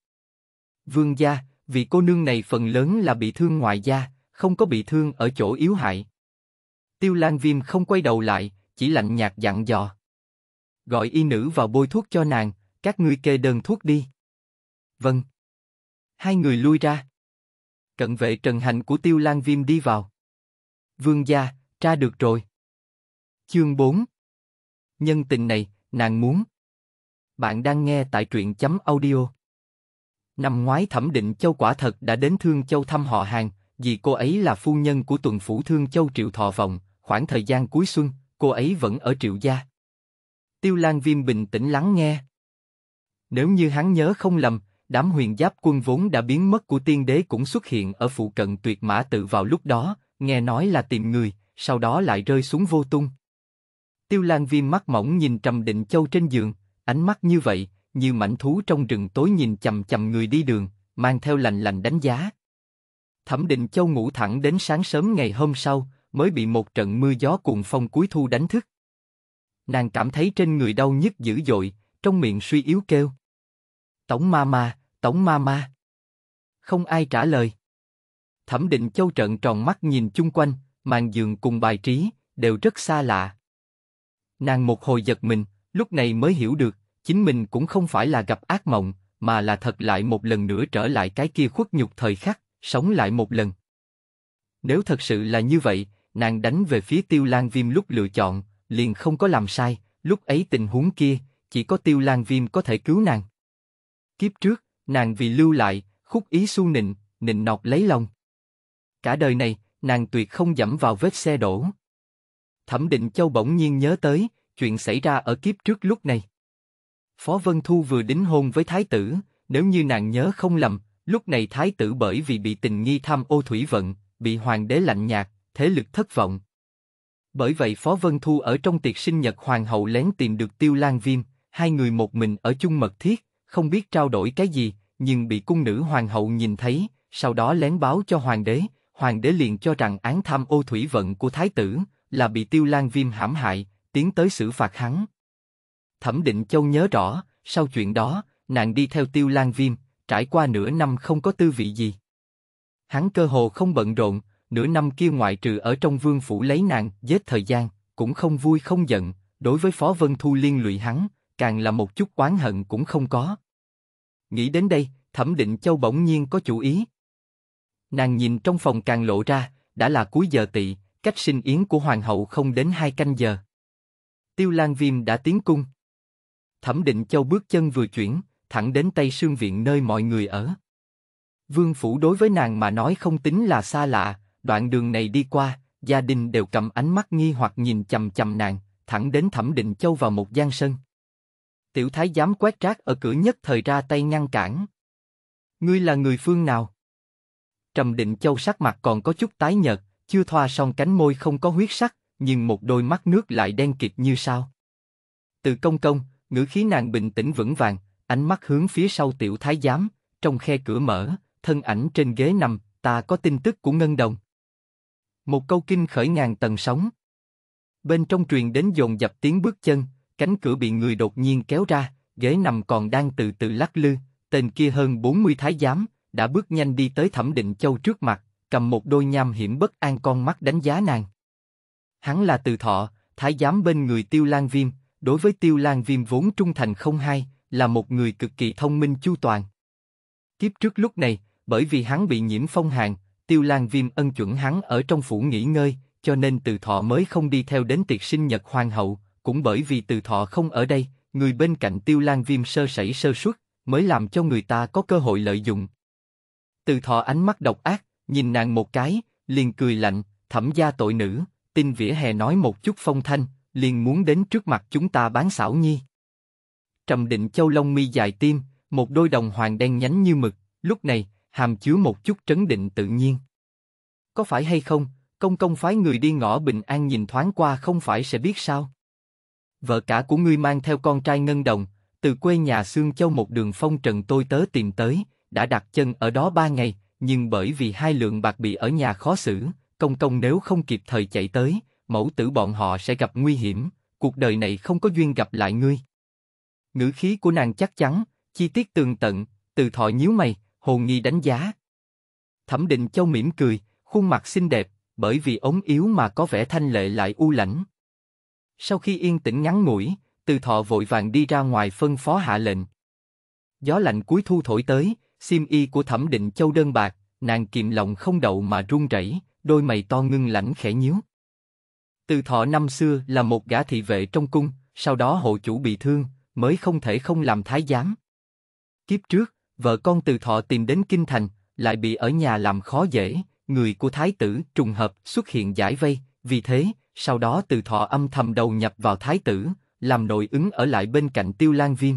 Vương gia, vị cô nương này phần lớn là bị thương ngoài da, không có bị thương ở chỗ yếu hại. Tiêu Lan Viêm không quay đầu lại, chỉ lạnh nhạt dặn dò gọi y nữ vào bôi thuốc cho nàng, các ngươi kê đơn thuốc đi. Vâng. Hai người lui ra. Cận vệ trần hạnh của Tiêu Lan Viêm đi vào. Vương gia, tra được rồi. Chương 4 Nhân tình này, nàng muốn. Bạn đang nghe tại truyện chấm audio. Năm ngoái Thẩm Định Châu quả thật đã đến Thương Châu thăm họ hàng, vì cô ấy là phu nhân của tuần phủ Thương Châu Triệu Thọ Vọng, khoảng thời gian cuối xuân, cô ấy vẫn ở Triệu Gia. Tiêu Lan Viêm bình tĩnh lắng nghe. Nếu như hắn nhớ không lầm, đám huyền giáp quân vốn đã biến mất của tiên đế cũng xuất hiện ở phụ cận tuyệt mã tự vào lúc đó, nghe nói là tìm người, sau đó lại rơi xuống vô tung. Tiêu Lan Viêm mắt mỏng nhìn Trầm Định Châu trên giường, ánh mắt như vậy, như mảnh thú trong rừng tối nhìn chầm chầm người đi đường, mang theo lạnh lạnh đánh giá. Thẩm Định Châu ngủ thẳng đến sáng sớm ngày hôm sau, mới bị một trận mưa gió cuồng phong cuối thu đánh thức. Nàng cảm thấy trên người đau nhức dữ dội, trong miệng suy yếu kêu. Tống ma ma, Tống ma ma. Không ai trả lời. Thẩm định châu trợn tròn mắt nhìn chung quanh, màn giường cùng bài trí, đều rất xa lạ. Nàng một hồi giật mình, lúc này mới hiểu được, chính mình cũng không phải là gặp ác mộng, mà là thật lại một lần nữa trở lại cái kia khuất nhục thời khắc, sống lại một lần. Nếu thật sự là như vậy, nàng đánh về phía Tiêu Lan Viêm lúc lựa chọn, liền không có làm sai, lúc ấy tình huống kia, chỉ có tiêu lan viêm có thể cứu nàng. Kiếp trước, nàng vì lưu lại, khúc ý su nịnh, nịnh nọt lấy lòng. Cả đời này, nàng tuyệt không dẫm vào vết xe đổ. Thẩm định châu bỗng nhiên nhớ tới, chuyện xảy ra ở kiếp trước lúc này. Phó Vân Thu vừa đính hôn với Thái tử, nếu như nàng nhớ không lầm, lúc này Thái tử bởi vì bị tình nghi tham ô thủy vận, bị hoàng đế lạnh nhạt, thế lực thất vọng, bởi vậy Phó Vân Thu ở trong tiệc sinh nhật Hoàng hậu lén tìm được Tiêu Lan Viêm, hai người một mình ở chung mật thiết, không biết trao đổi cái gì, nhưng bị cung nữ Hoàng hậu nhìn thấy, sau đó lén báo cho Hoàng đế, Hoàng đế liền cho rằng án tham ô thủy vận của Thái tử là bị Tiêu Lan Viêm hãm hại, tiến tới xử phạt hắn. Thẩm Định Châu nhớ rõ, sau chuyện đó, nàng đi theo Tiêu Lan Viêm, trải qua nửa năm không có tư vị gì. Hắn cơ hồ không bận rộn, nửa năm kia ngoại trừ ở trong vương phủ lấy nàng, giết thời gian, cũng không vui không giận, đối với Phó Vân Thu liên lụy hắn, càng là một chút oán hận cũng không có. Nghĩ đến đây, Thẩm Định Châu bỗng nhiên có chủ ý. Nàng nhìn trong phòng càng lộ ra, đã là cuối giờ tỵ, cách sinh yến của hoàng hậu không đến hai canh giờ. Tiêu Lan Viêm đã tiến cung. Thẩm Định Châu bước chân vừa chuyển, thẳng đến Tây Sương Viện nơi mọi người ở. Vương Phủ đối với nàng mà nói không tính là xa lạ, Đoạn đường này đi qua, gia đình đều cầm ánh mắt nghi hoặc nhìn chầm chầm nàng, thẳng đến Thẩm Định Châu vào một gian sân. Tiểu thái giám quét rác ở cửa nhất thời ra tay ngăn cản. Ngươi là người phương nào? Trầm Định Châu sắc mặt còn có chút tái nhợt, chưa thoa xong cánh môi không có huyết sắc, nhưng một đôi mắt nước lại đen kịt như sao. Từ công công, ngữ khí nàng bình tĩnh vững vàng, ánh mắt hướng phía sau tiểu thái giám, trong khe cửa mở, thân ảnh trên ghế nằm, ta có tin tức của Ngân Đồng. Một câu kinh khởi ngàn tầng sóng. Bên trong truyền đến dồn dập tiếng bước chân, cánh cửa bị người đột nhiên kéo ra, ghế nằm còn đang từ từ lắc lư, tên kia hơn 40 thái giám, đã bước nhanh đi tới Thẩm Định Châu trước mặt, cầm một đôi nham hiểm bất an con mắt đánh giá nàng. Hắn là Từ Thọ, thái giám bên người Tiêu Lan Viêm, đối với Tiêu Lan Viêm vốn trung thành không hai, là một người cực kỳ thông minh chu toàn. Kiếp trước lúc này, bởi vì hắn bị nhiễm phong hàn, Tiêu Lan Viêm ân chuẩn hắn ở trong phủ nghỉ ngơi, cho nên Từ Thọ mới không đi theo đến tiệc sinh nhật hoàng hậu, cũng bởi vì Từ Thọ không ở đây, người bên cạnh Tiêu Lan Viêm sơ sẩy sơ suất, mới làm cho người ta có cơ hội lợi dụng. Từ Thọ ánh mắt độc ác, nhìn nàng một cái, liền cười lạnh, thẩm gia tội nữ, tin vỉa hè nói một chút phong thanh, liền muốn đến trước mặt chúng ta bán xảo nhi. Trầm định châu lông mi dài tim, một đôi đồng hoàng đen nhánh như mực, lúc này, hàm chứa một chút trấn định tự nhiên. Có phải hay không, công công phái người đi ngõ bình an nhìn thoáng qua không phải sẽ biết sao? Vợ cả của ngươi mang theo con trai ngân đồng, từ quê nhà Sương Châu một đường phong trần tôi tớ tìm tới, đã đặt chân ở đó ba ngày, nhưng bởi vì hai lượng bạc bị ở nhà khó xử, công công nếu không kịp thời chạy tới, mẫu tử bọn họ sẽ gặp nguy hiểm, cuộc đời này không có duyên gặp lại ngươi. Ngữ khí của nàng chắc chắn, chi tiết tường tận, từ thọ nhíu mày, Hồ Nghi đánh giá. Thẩm Định Châu mỉm cười, khuôn mặt xinh đẹp, bởi vì ống yếu mà có vẻ thanh lệ lại u lãnh. Sau khi yên tĩnh ngắn ngủi, Từ Thọ vội vàng đi ra ngoài phân phó hạ lệnh. Gió lạnh cuối thu thổi tới, xiêm y của Thẩm Định Châu đơn bạc, nàng kiềm lòng không đậu mà run rẩy, đôi mày to ngưng lãnh khẽ nhíu. Từ Thọ năm xưa là một gã thị vệ trong cung, sau đó hộ chủ bị thương, mới không thể không làm thái giám. Kiếp trước, vợ con từ thọ tìm đến kinh thành, lại bị ở nhà làm khó dễ, người của thái tử trùng hợp xuất hiện giải vây, vì thế, sau đó từ thọ âm thầm đầu nhập vào thái tử, làm nội ứng ở lại bên cạnh tiêu lan viêm.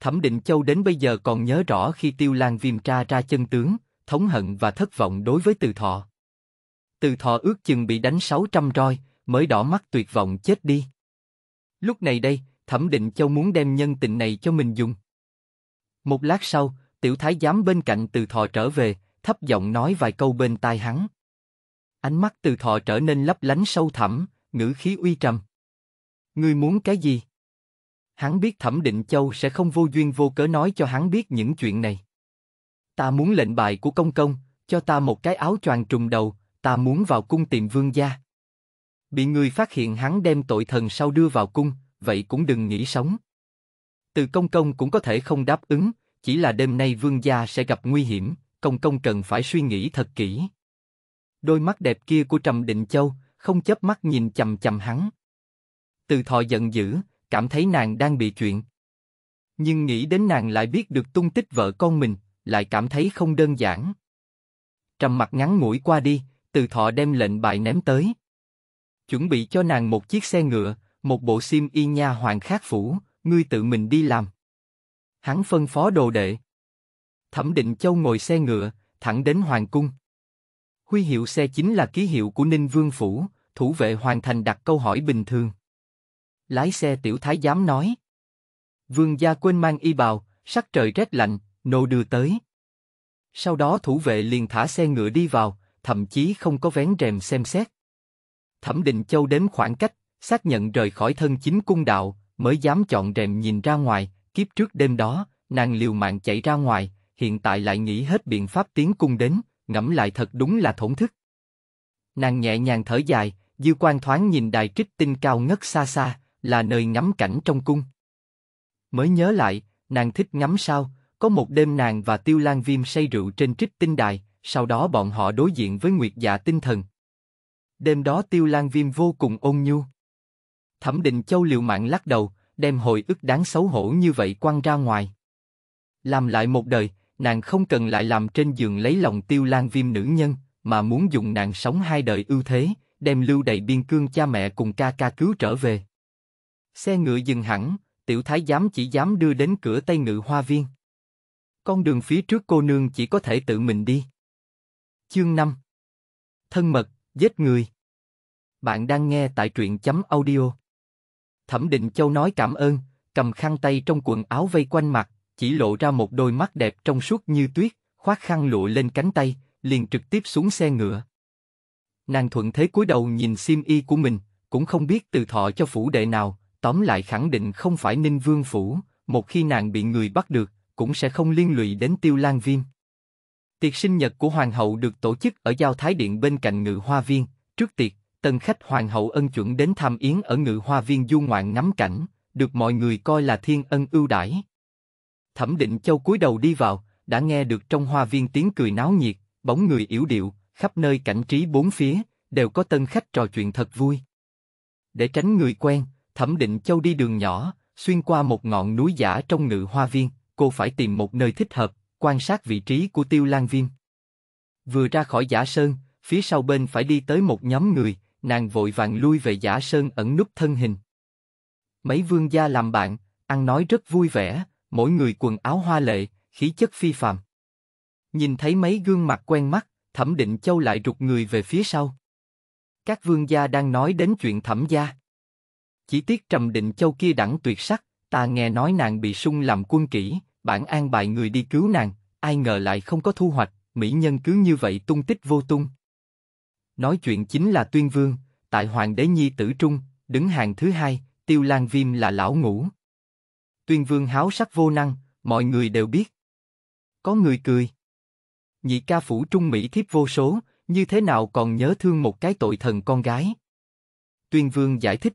Thẩm Định Châu đến bây giờ còn nhớ rõ khi tiêu lan viêm tra ra chân tướng, thống hận và thất vọng đối với từ thọ. Từ thọ ước chừng bị đánh 600 roi, mới đỏ mắt tuyệt vọng chết đi. Lúc này đây, Thẩm Định Châu muốn đem nhân tình này cho mình dùng. Một lát sau, tiểu thái giám bên cạnh từ thọ trở về, thấp giọng nói vài câu bên tai hắn. Ánh mắt từ thọ trở nên lấp lánh sâu thẳm, ngữ khí uy trầm. Ngươi muốn cái gì? Hắn biết Thẩm Định Châu sẽ không vô duyên vô cớ nói cho hắn biết những chuyện này. Ta muốn lệnh bài của công công, cho ta một cái áo choàng trùm đầu, ta muốn vào cung tìm vương gia. Bị người phát hiện hắn đem tội thần sau đưa vào cung, vậy cũng đừng nghĩ sống. Từ công công cũng có thể không đáp ứng, chỉ là đêm nay vương gia sẽ gặp nguy hiểm, công công cần phải suy nghĩ thật kỹ. Đôi mắt đẹp kia của Trầm Định Châu, không chớp mắt nhìn chầm chầm hắn. Từ thọ giận dữ, cảm thấy nàng đang bị chuyện. Nhưng nghĩ đến nàng lại biết được tung tích vợ con mình, lại cảm thấy không đơn giản. Trầm mặt ngắn mũi qua đi, từ thọ đem lệnh bại ném tới. Chuẩn bị cho nàng một chiếc xe ngựa, một bộ sim y nha hoàng khác phủ, ngươi tự mình đi làm. Hắn phân phó đồ đệ. Thẩm Định Châu ngồi xe ngựa, thẳng đến Hoàng Cung. Huy hiệu xe chính là ký hiệu của Ninh Vương Phủ, thủ vệ hoàn thành đặt câu hỏi bình thường. Lái xe tiểu thái giám nói. Vương gia quên mang y bào, sắc trời rét lạnh, nô đưa tới. Sau đó thủ vệ liền thả xe ngựa đi vào, thậm chí không có vén rèm xem xét. Thẩm Định Châu đếm khoảng cách, xác nhận rời khỏi thân chính cung đạo, mới dám chọn rèm nhìn ra ngoài. Kiếp trước đêm đó, nàng liều mạng chạy ra ngoài, hiện tại lại nghĩ hết biện pháp tiến cung đến, ngẫm lại thật đúng là thổn thức. Nàng nhẹ nhàng thở dài, dư quan thoáng nhìn đài trích tinh cao ngất xa xa, là nơi ngắm cảnh trong cung. Mới nhớ lại, nàng thích ngắm sao, có một đêm nàng và Tiêu Lan Viêm say rượu trên trích tinh đài, sau đó bọn họ đối diện với nguyệt dạ tinh thần. Đêm đó Tiêu Lan Viêm vô cùng ôn nhu. Thẩm Định Châu liều mạng lắc đầu, đem hồi ức đáng xấu hổ như vậy quăng ra ngoài. Làm lại một đời, nàng không cần lại làm trên giường lấy lòng tiêu lan viêm nữ nhân, mà muốn dùng nàng sống hai đời ưu thế, đem lưu đầy biên cương cha mẹ cùng ca ca cứu trở về. Xe ngựa dừng hẳn, tiểu thái giám chỉ dám đưa đến cửa tây ngự hoa viên. Con đường phía trước cô nương chỉ có thể tự mình đi. Chương 5 Thân mật, giết người Bạn đang nghe tại truyện chấm audio Thẩm Định Châu nói cảm ơn, cầm khăn tay trong quần áo vây quanh mặt, chỉ lộ ra một đôi mắt đẹp trong suốt như tuyết, khoác khăn lụa lên cánh tay, liền trực tiếp xuống xe ngựa. Nàng thuận thế cúi đầu nhìn sim y của mình, cũng không biết từ thọ cho phủ đệ nào, tóm lại khẳng định không phải Ninh Vương phủ, một khi nàng bị người bắt được, cũng sẽ không liên lụy đến Tiêu Lan Viêm. Tiệc sinh nhật của hoàng hậu được tổ chức ở giao thái điện bên cạnh Ngự Hoa Viên, trước tiệc, tân khách hoàng hậu ân chuẩn đến tham yến ở ngự hoa viên du ngoạn ngắm cảnh, được mọi người coi là thiên ân ưu đãi. Thẩm Định Châu cúi đầu đi vào, đã nghe được trong hoa viên tiếng cười náo nhiệt, bóng người yểu điệu, khắp nơi cảnh trí bốn phía, đều có tân khách trò chuyện thật vui. Để tránh người quen, Thẩm Định Châu đi đường nhỏ, xuyên qua một ngọn núi giả trong ngự hoa viên, cô phải tìm một nơi thích hợp, quan sát vị trí của Tiêu Lan Viên. Vừa ra khỏi giả sơn, phía sau bên phải đi tới một nhóm người, nàng vội vàng lui về giả sơn ẩn núp thân hình. Mấy vương gia làm bạn, ăn nói rất vui vẻ, mỗi người quần áo hoa lệ, khí chất phi phàm. Nhìn thấy mấy gương mặt quen mắt, Thẩm Định Châu lại rụt người về phía sau. Các vương gia đang nói đến chuyện Thẩm gia. Chỉ tiếc Trầm Định Châu kia đẳng tuyệt sắc, ta nghe nói nàng bị sung làm quân kỹ, bản an bài người đi cứu nàng, ai ngờ lại không có thu hoạch, mỹ nhân cứ như vậy tung tích vô tung. Nói chuyện chính là Tuyên Vương, tại Hoàng đế Nhi tử trung, đứng hàng thứ hai, Tiêu Lan Viêm là lão ngũ. Tuyên Vương háo sắc vô năng, mọi người đều biết. Có người cười. Nhị ca phủ trung Mỹ thiếp vô số, như thế nào còn nhớ thương một cái tội thần con gái. Tuyên Vương giải thích.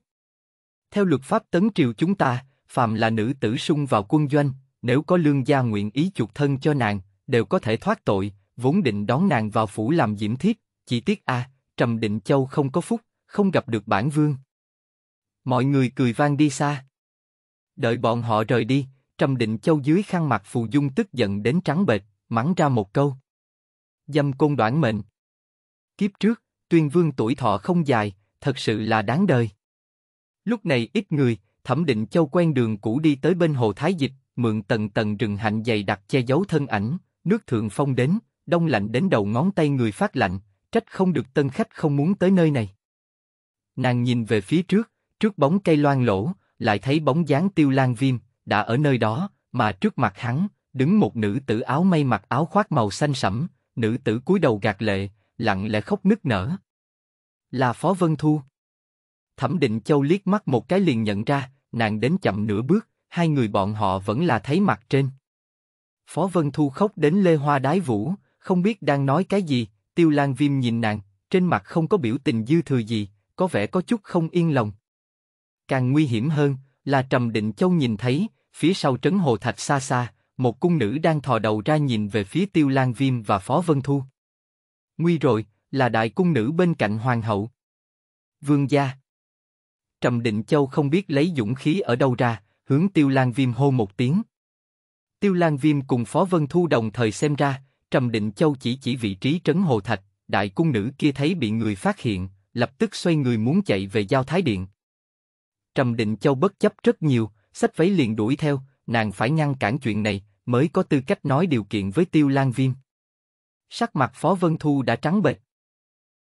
Theo luật pháp tấn triều chúng ta, phàm là nữ tử sung vào quân doanh, nếu có lương gia nguyện ý chuộc thân cho nàng, đều có thể thoát tội, vốn định đón nàng vào phủ làm diễm thiếp, chỉ tiếc a, Trầm Định Châu không có phúc, không gặp được bản vương. Mọi người cười vang đi xa. Đợi bọn họ rời đi, Trầm Định Châu dưới khăn mặt phù dung tức giận đến trắng bệch, mắng ra một câu. Dâm côn đoạn mệnh. Kiếp trước, tuyên vương tuổi thọ không dài, thật sự là đáng đời. Lúc này ít người, Thẩm Định Châu quen đường cũ đi tới bên hồ Thái Dịch, mượn tầng tầng rừng hạnh dày đặc che giấu thân ảnh, nước thượng phong đến, đông lạnh đến đầu ngón tay người phát lạnh, trách không được tân khách không muốn tới nơi này. Nàng nhìn về phía trước, trước bóng cây loan lỗ, lại thấy bóng dáng tiêu lan viêm, đã ở nơi đó, mà trước mặt hắn, đứng một nữ tử áo mây mặc áo khoác màu xanh sẫm, nữ tử cúi đầu gạt lệ, lặng lẽ khóc nức nở. Là Phó Vân Thu. Thẩm Định Châu liếc mắt một cái liền nhận ra, nàng đến chậm nửa bước, hai người bọn họ vẫn là thấy mặt trên. Phó Vân Thu khóc đến lê hoa đái vũ, không biết đang nói cái gì, Tiêu Lan Viêm nhìn nàng, trên mặt không có biểu tình dư thừa gì, có vẻ có chút không yên lòng. Càng nguy hiểm hơn là Trầm Định Châu nhìn thấy, phía sau trấn hồ thạch xa xa, một cung nữ đang thò đầu ra nhìn về phía Tiêu Lan Viêm và Phó Vân Thu. Nguy rồi, là đại cung nữ bên cạnh hoàng hậu. Vương gia. Trầm Định Châu không biết lấy dũng khí ở đâu ra, hướng Tiêu Lan Viêm hô một tiếng. Tiêu Lan Viêm cùng Phó Vân Thu đồng thời xem ra, Trầm Định Châu chỉ chỉ vị trí trấn Hồ Thạch, đại cung nữ kia thấy bị người phát hiện, lập tức xoay người muốn chạy về Giao Thái Điện. Trầm Định Châu bất chấp rất nhiều, sách váy liền đuổi theo, nàng phải ngăn cản chuyện này, mới có tư cách nói điều kiện với Tiêu Lan Viêm. Sắc mặt Phó Vân Thu đã trắng bệch.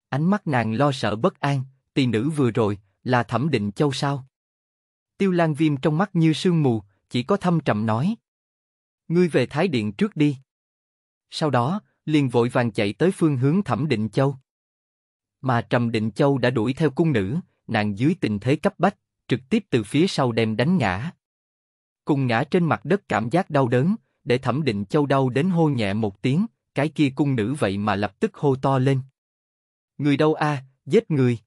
Ánh mắt nàng lo sợ bất an, tỳ nữ vừa rồi, là Thẩm Định Châu sao? Tiêu Lan Viêm trong mắt như sương mù, chỉ có thâm trầm nói. Ngươi về Thái Điện trước đi. Sau đó, liền vội vàng chạy tới phương hướng Thẩm Định Châu. Mà Trầm Định Châu đã đuổi theo cung nữ, nàng dưới tình thế cấp bách, trực tiếp từ phía sau đem đánh ngã. Cùng ngã trên mặt đất cảm giác đau đớn, để Thẩm Định Châu đau đến hô nhẹ một tiếng, cái kia cung nữ vậy mà lập tức hô to lên. Người đâu a, giết người.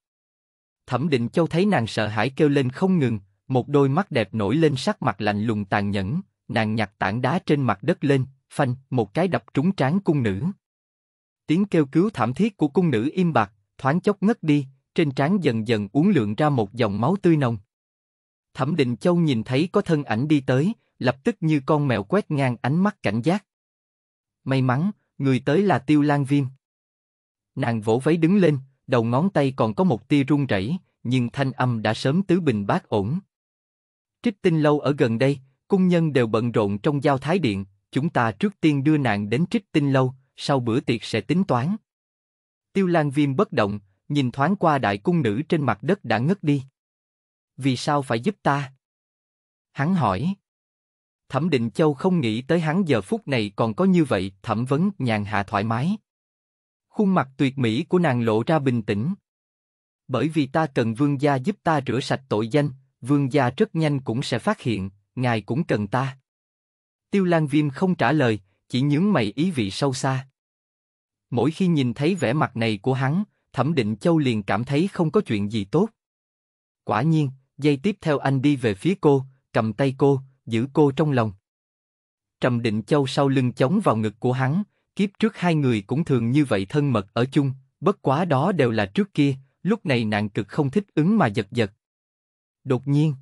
Thẩm Định Châu thấy nàng sợ hãi kêu lên không ngừng, một đôi mắt đẹp nổi lên sắc mặt lạnh lùng tàn nhẫn, nàng nhặt tảng đá trên mặt đất lên, phanh, một cái đập trúng trán cung nữ. Tiếng kêu cứu thảm thiết của cung nữ im bặt, thoáng chốc ngất đi, trên trán dần dần uốn lượn ra một dòng máu tươi nồng. Thẩm Định Châu nhìn thấy có thân ảnh đi tới, lập tức như con mèo quét ngang ánh mắt cảnh giác. May mắn, người tới là Tiêu Lan Viêm. Nàng vỗ váy đứng lên, đầu ngón tay còn có một tia run rẩy, nhưng thanh âm đã sớm tứ bình bát ổn. Trích Tinh lâu ở gần đây, cung nhân đều bận rộn trong giao thái điện, chúng ta trước tiên đưa nàng đến trích tinh lâu, sau bữa tiệc sẽ tính toán. Tiêu Lan Viêm bất động, nhìn thoáng qua đại cung nữ trên mặt đất đã ngất đi. Vì sao phải giúp ta? Hắn hỏi. Thẩm Định Châu không nghĩ tới hắn giờ phút này còn có như vậy, thẩm vấn nhàn hạ thoải mái. Khuôn mặt tuyệt mỹ của nàng lộ ra bình tĩnh. Bởi vì ta cần vương gia giúp ta rửa sạch tội danh, vương gia rất nhanh cũng sẽ phát hiện, ngài cũng cần ta. Tiêu Lan Viêm không trả lời, chỉ nhướng mày ý vị sâu xa. Mỗi khi nhìn thấy vẻ mặt này của hắn, Thẩm Định Châu liền cảm thấy không có chuyện gì tốt. Quả nhiên, giây tiếp theo anh đi về phía cô, cầm tay cô, giữ cô trong lòng. Trầm Định Châu sau lưng chống vào ngực của hắn, kiếp trước hai người cũng thường như vậy thân mật ở chung, bất quá đó đều là trước kia, lúc này nàng cực không thích ứng mà giật giật. Đột nhiên,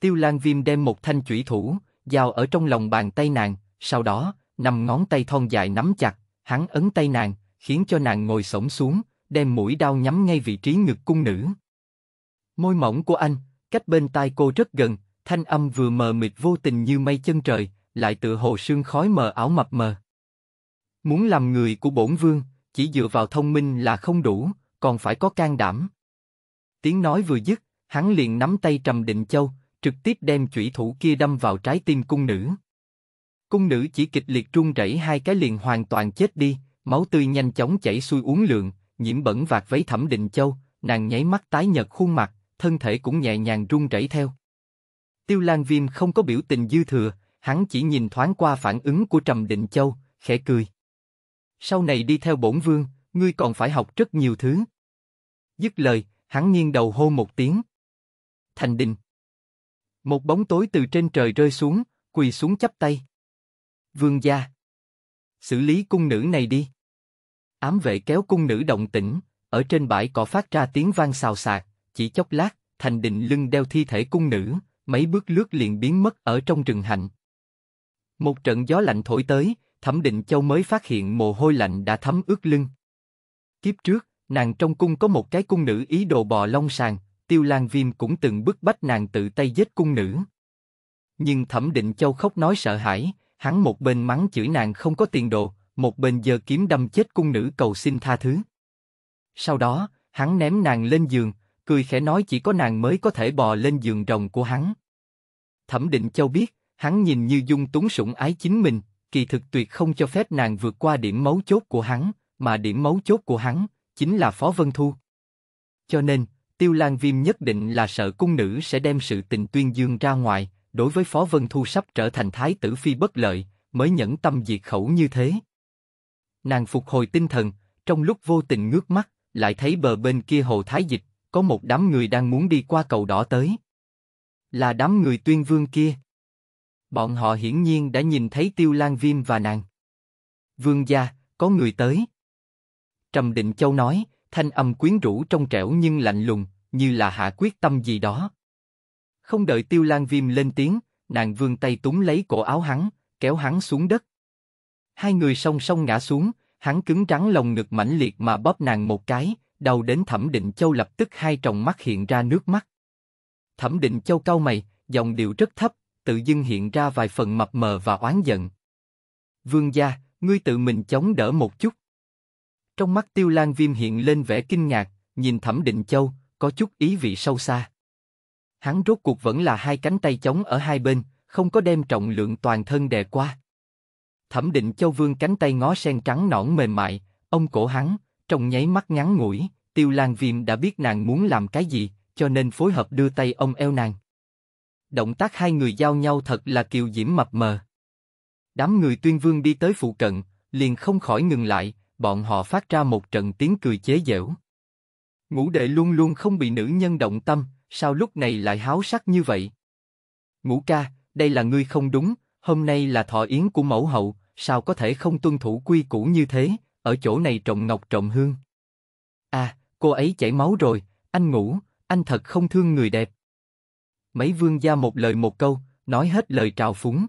Tiêu Lan Viêm đem một thanh chủy thủ, dao ở trong lòng bàn tay nàng, sau đó, năm ngón tay thon dài nắm chặt, hắn ấn tay nàng, khiến cho nàng ngồi sổng xuống, đem mũi đao nhắm ngay vị trí ngực cung nữ. Môi mỏng của anh, cách bên tai cô rất gần, thanh âm vừa mờ mịt vô tình như mây chân trời, lại tựa hồ sương khói mờ ảo mập mờ. Muốn làm người của bổn vương, chỉ dựa vào thông minh là không đủ, còn phải có can đảm. Tiếng nói vừa dứt, hắn liền nắm tay Trầm Định Châu, trực tiếp đem chủy thủ kia đâm vào trái tim cung nữ. Cung nữ chỉ kịch liệt run rẩy hai cái liền hoàn toàn chết đi, máu tươi nhanh chóng chảy xuôi uống lượng, nhiễm bẩn vạt váy thẩm định châu, nàng nháy mắt tái nhợt khuôn mặt, thân thể cũng nhẹ nhàng run rẩy theo. Tiêu Lan Viêm không có biểu tình dư thừa, hắn chỉ nhìn thoáng qua phản ứng của Trầm Định Châu, khẽ cười. Sau này đi theo bổn vương, ngươi còn phải học rất nhiều thứ. Dứt lời, hắn nghiêng đầu hô một tiếng. Thành Đình. Một bóng tối từ trên trời rơi xuống, quỳ xuống chắp tay. Vương gia. Xử lý cung nữ này đi. Ám vệ kéo cung nữ động tĩnh, ở trên bãi cỏ phát ra tiếng vang xào xạc, chỉ chốc lát, thành định lưng đeo thi thể cung nữ, mấy bước lướt liền biến mất ở trong rừng hạnh. Một trận gió lạnh thổi tới, Thẩm Định Châu mới phát hiện mồ hôi lạnh đã thấm ướt lưng. Kiếp trước, nàng trong cung có một cái cung nữ ý đồ bò long sàng, Tiêu Lan Viêm cũng từng bức bách nàng tự tay giết cung nữ. Nhưng Thẩm Định Châu khóc nói sợ hãi, hắn một bên mắng chửi nàng không có tiền đồ, một bên giờ kiếm đâm chết cung nữ cầu xin tha thứ. Sau đó, hắn ném nàng lên giường, cười khẽ nói chỉ có nàng mới có thể bò lên giường rồng của hắn. Thẩm Định Châu biết, hắn nhìn như dung túng sủng ái chính mình, kỳ thực tuyệt không cho phép nàng vượt qua điểm mấu chốt của hắn, mà điểm mấu chốt của hắn chính là Phó Vân Thu. Cho nên, Tiêu Lan Viêm nhất định là sợ cung nữ sẽ đem sự tình tuyên dương ra ngoài, đối với Phó Vân Thu sắp trở thành thái tử phi bất lợi, mới nhẫn tâm diệt khẩu như thế. Nàng phục hồi tinh thần, trong lúc vô tình ngước mắt, lại thấy bờ bên kia hồ Thái Dịch, có một đám người đang muốn đi qua cầu đỏ tới. Là đám người tuyên vương kia. Bọn họ hiển nhiên đã nhìn thấy Tiêu Lan Viêm và nàng. Vương gia, có người tới. Trầm Định Châu nói, thanh âm quyến rũ trong trẻo nhưng lạnh lùng, như là hạ quyết tâm gì đó. Không đợi Tiêu Lan Viêm lên tiếng, nàng vươn tay túm lấy cổ áo hắn, kéo hắn xuống đất. Hai người song song ngã xuống, hắn cứng rắn lồng ngực mãnh liệt mà bóp nàng một cái, đau đến Thẩm Định Châu lập tức hai tròng mắt hiện ra nước mắt. Thẩm Định Châu cau mày, giọng điệu rất thấp, tự dưng hiện ra vài phần mập mờ và oán giận. Vương gia, ngươi tự mình chống đỡ một chút. Trong mắt Tiêu Lan Viêm hiện lên vẻ kinh ngạc, nhìn Thẩm Định Châu, có chút ý vị sâu xa. Hắn rốt cuộc vẫn là hai cánh tay chống ở hai bên, không có đem trọng lượng toàn thân đè qua. Thẩm Định Châu vương cánh tay ngó sen trắng nõn mềm mại, ông cổ hắn, trong nháy mắt ngắn ngủi, Tiêu Lan Viêm đã biết nàng muốn làm cái gì, cho nên phối hợp đưa tay ông eo nàng. Động tác hai người giao nhau thật là kiều diễm mập mờ. Đám người tuyên vương đi tới phụ cận, liền không khỏi ngừng lại, bọn họ phát ra một trận tiếng cười chế giễu. Ngũ đệ luôn luôn không bị nữ nhân động tâm, sao lúc này lại háo sắc như vậy? Ngũ ca, đây là ngươi không đúng, hôm nay là thọ yến của mẫu hậu, sao có thể không tuân thủ quy củ như thế, ở chỗ này trọng ngọc trọng hương. À, cô ấy chảy máu rồi, anh ngủ, anh thật không thương người đẹp. Mấy vương gia một lời một câu, nói hết lời trào phúng.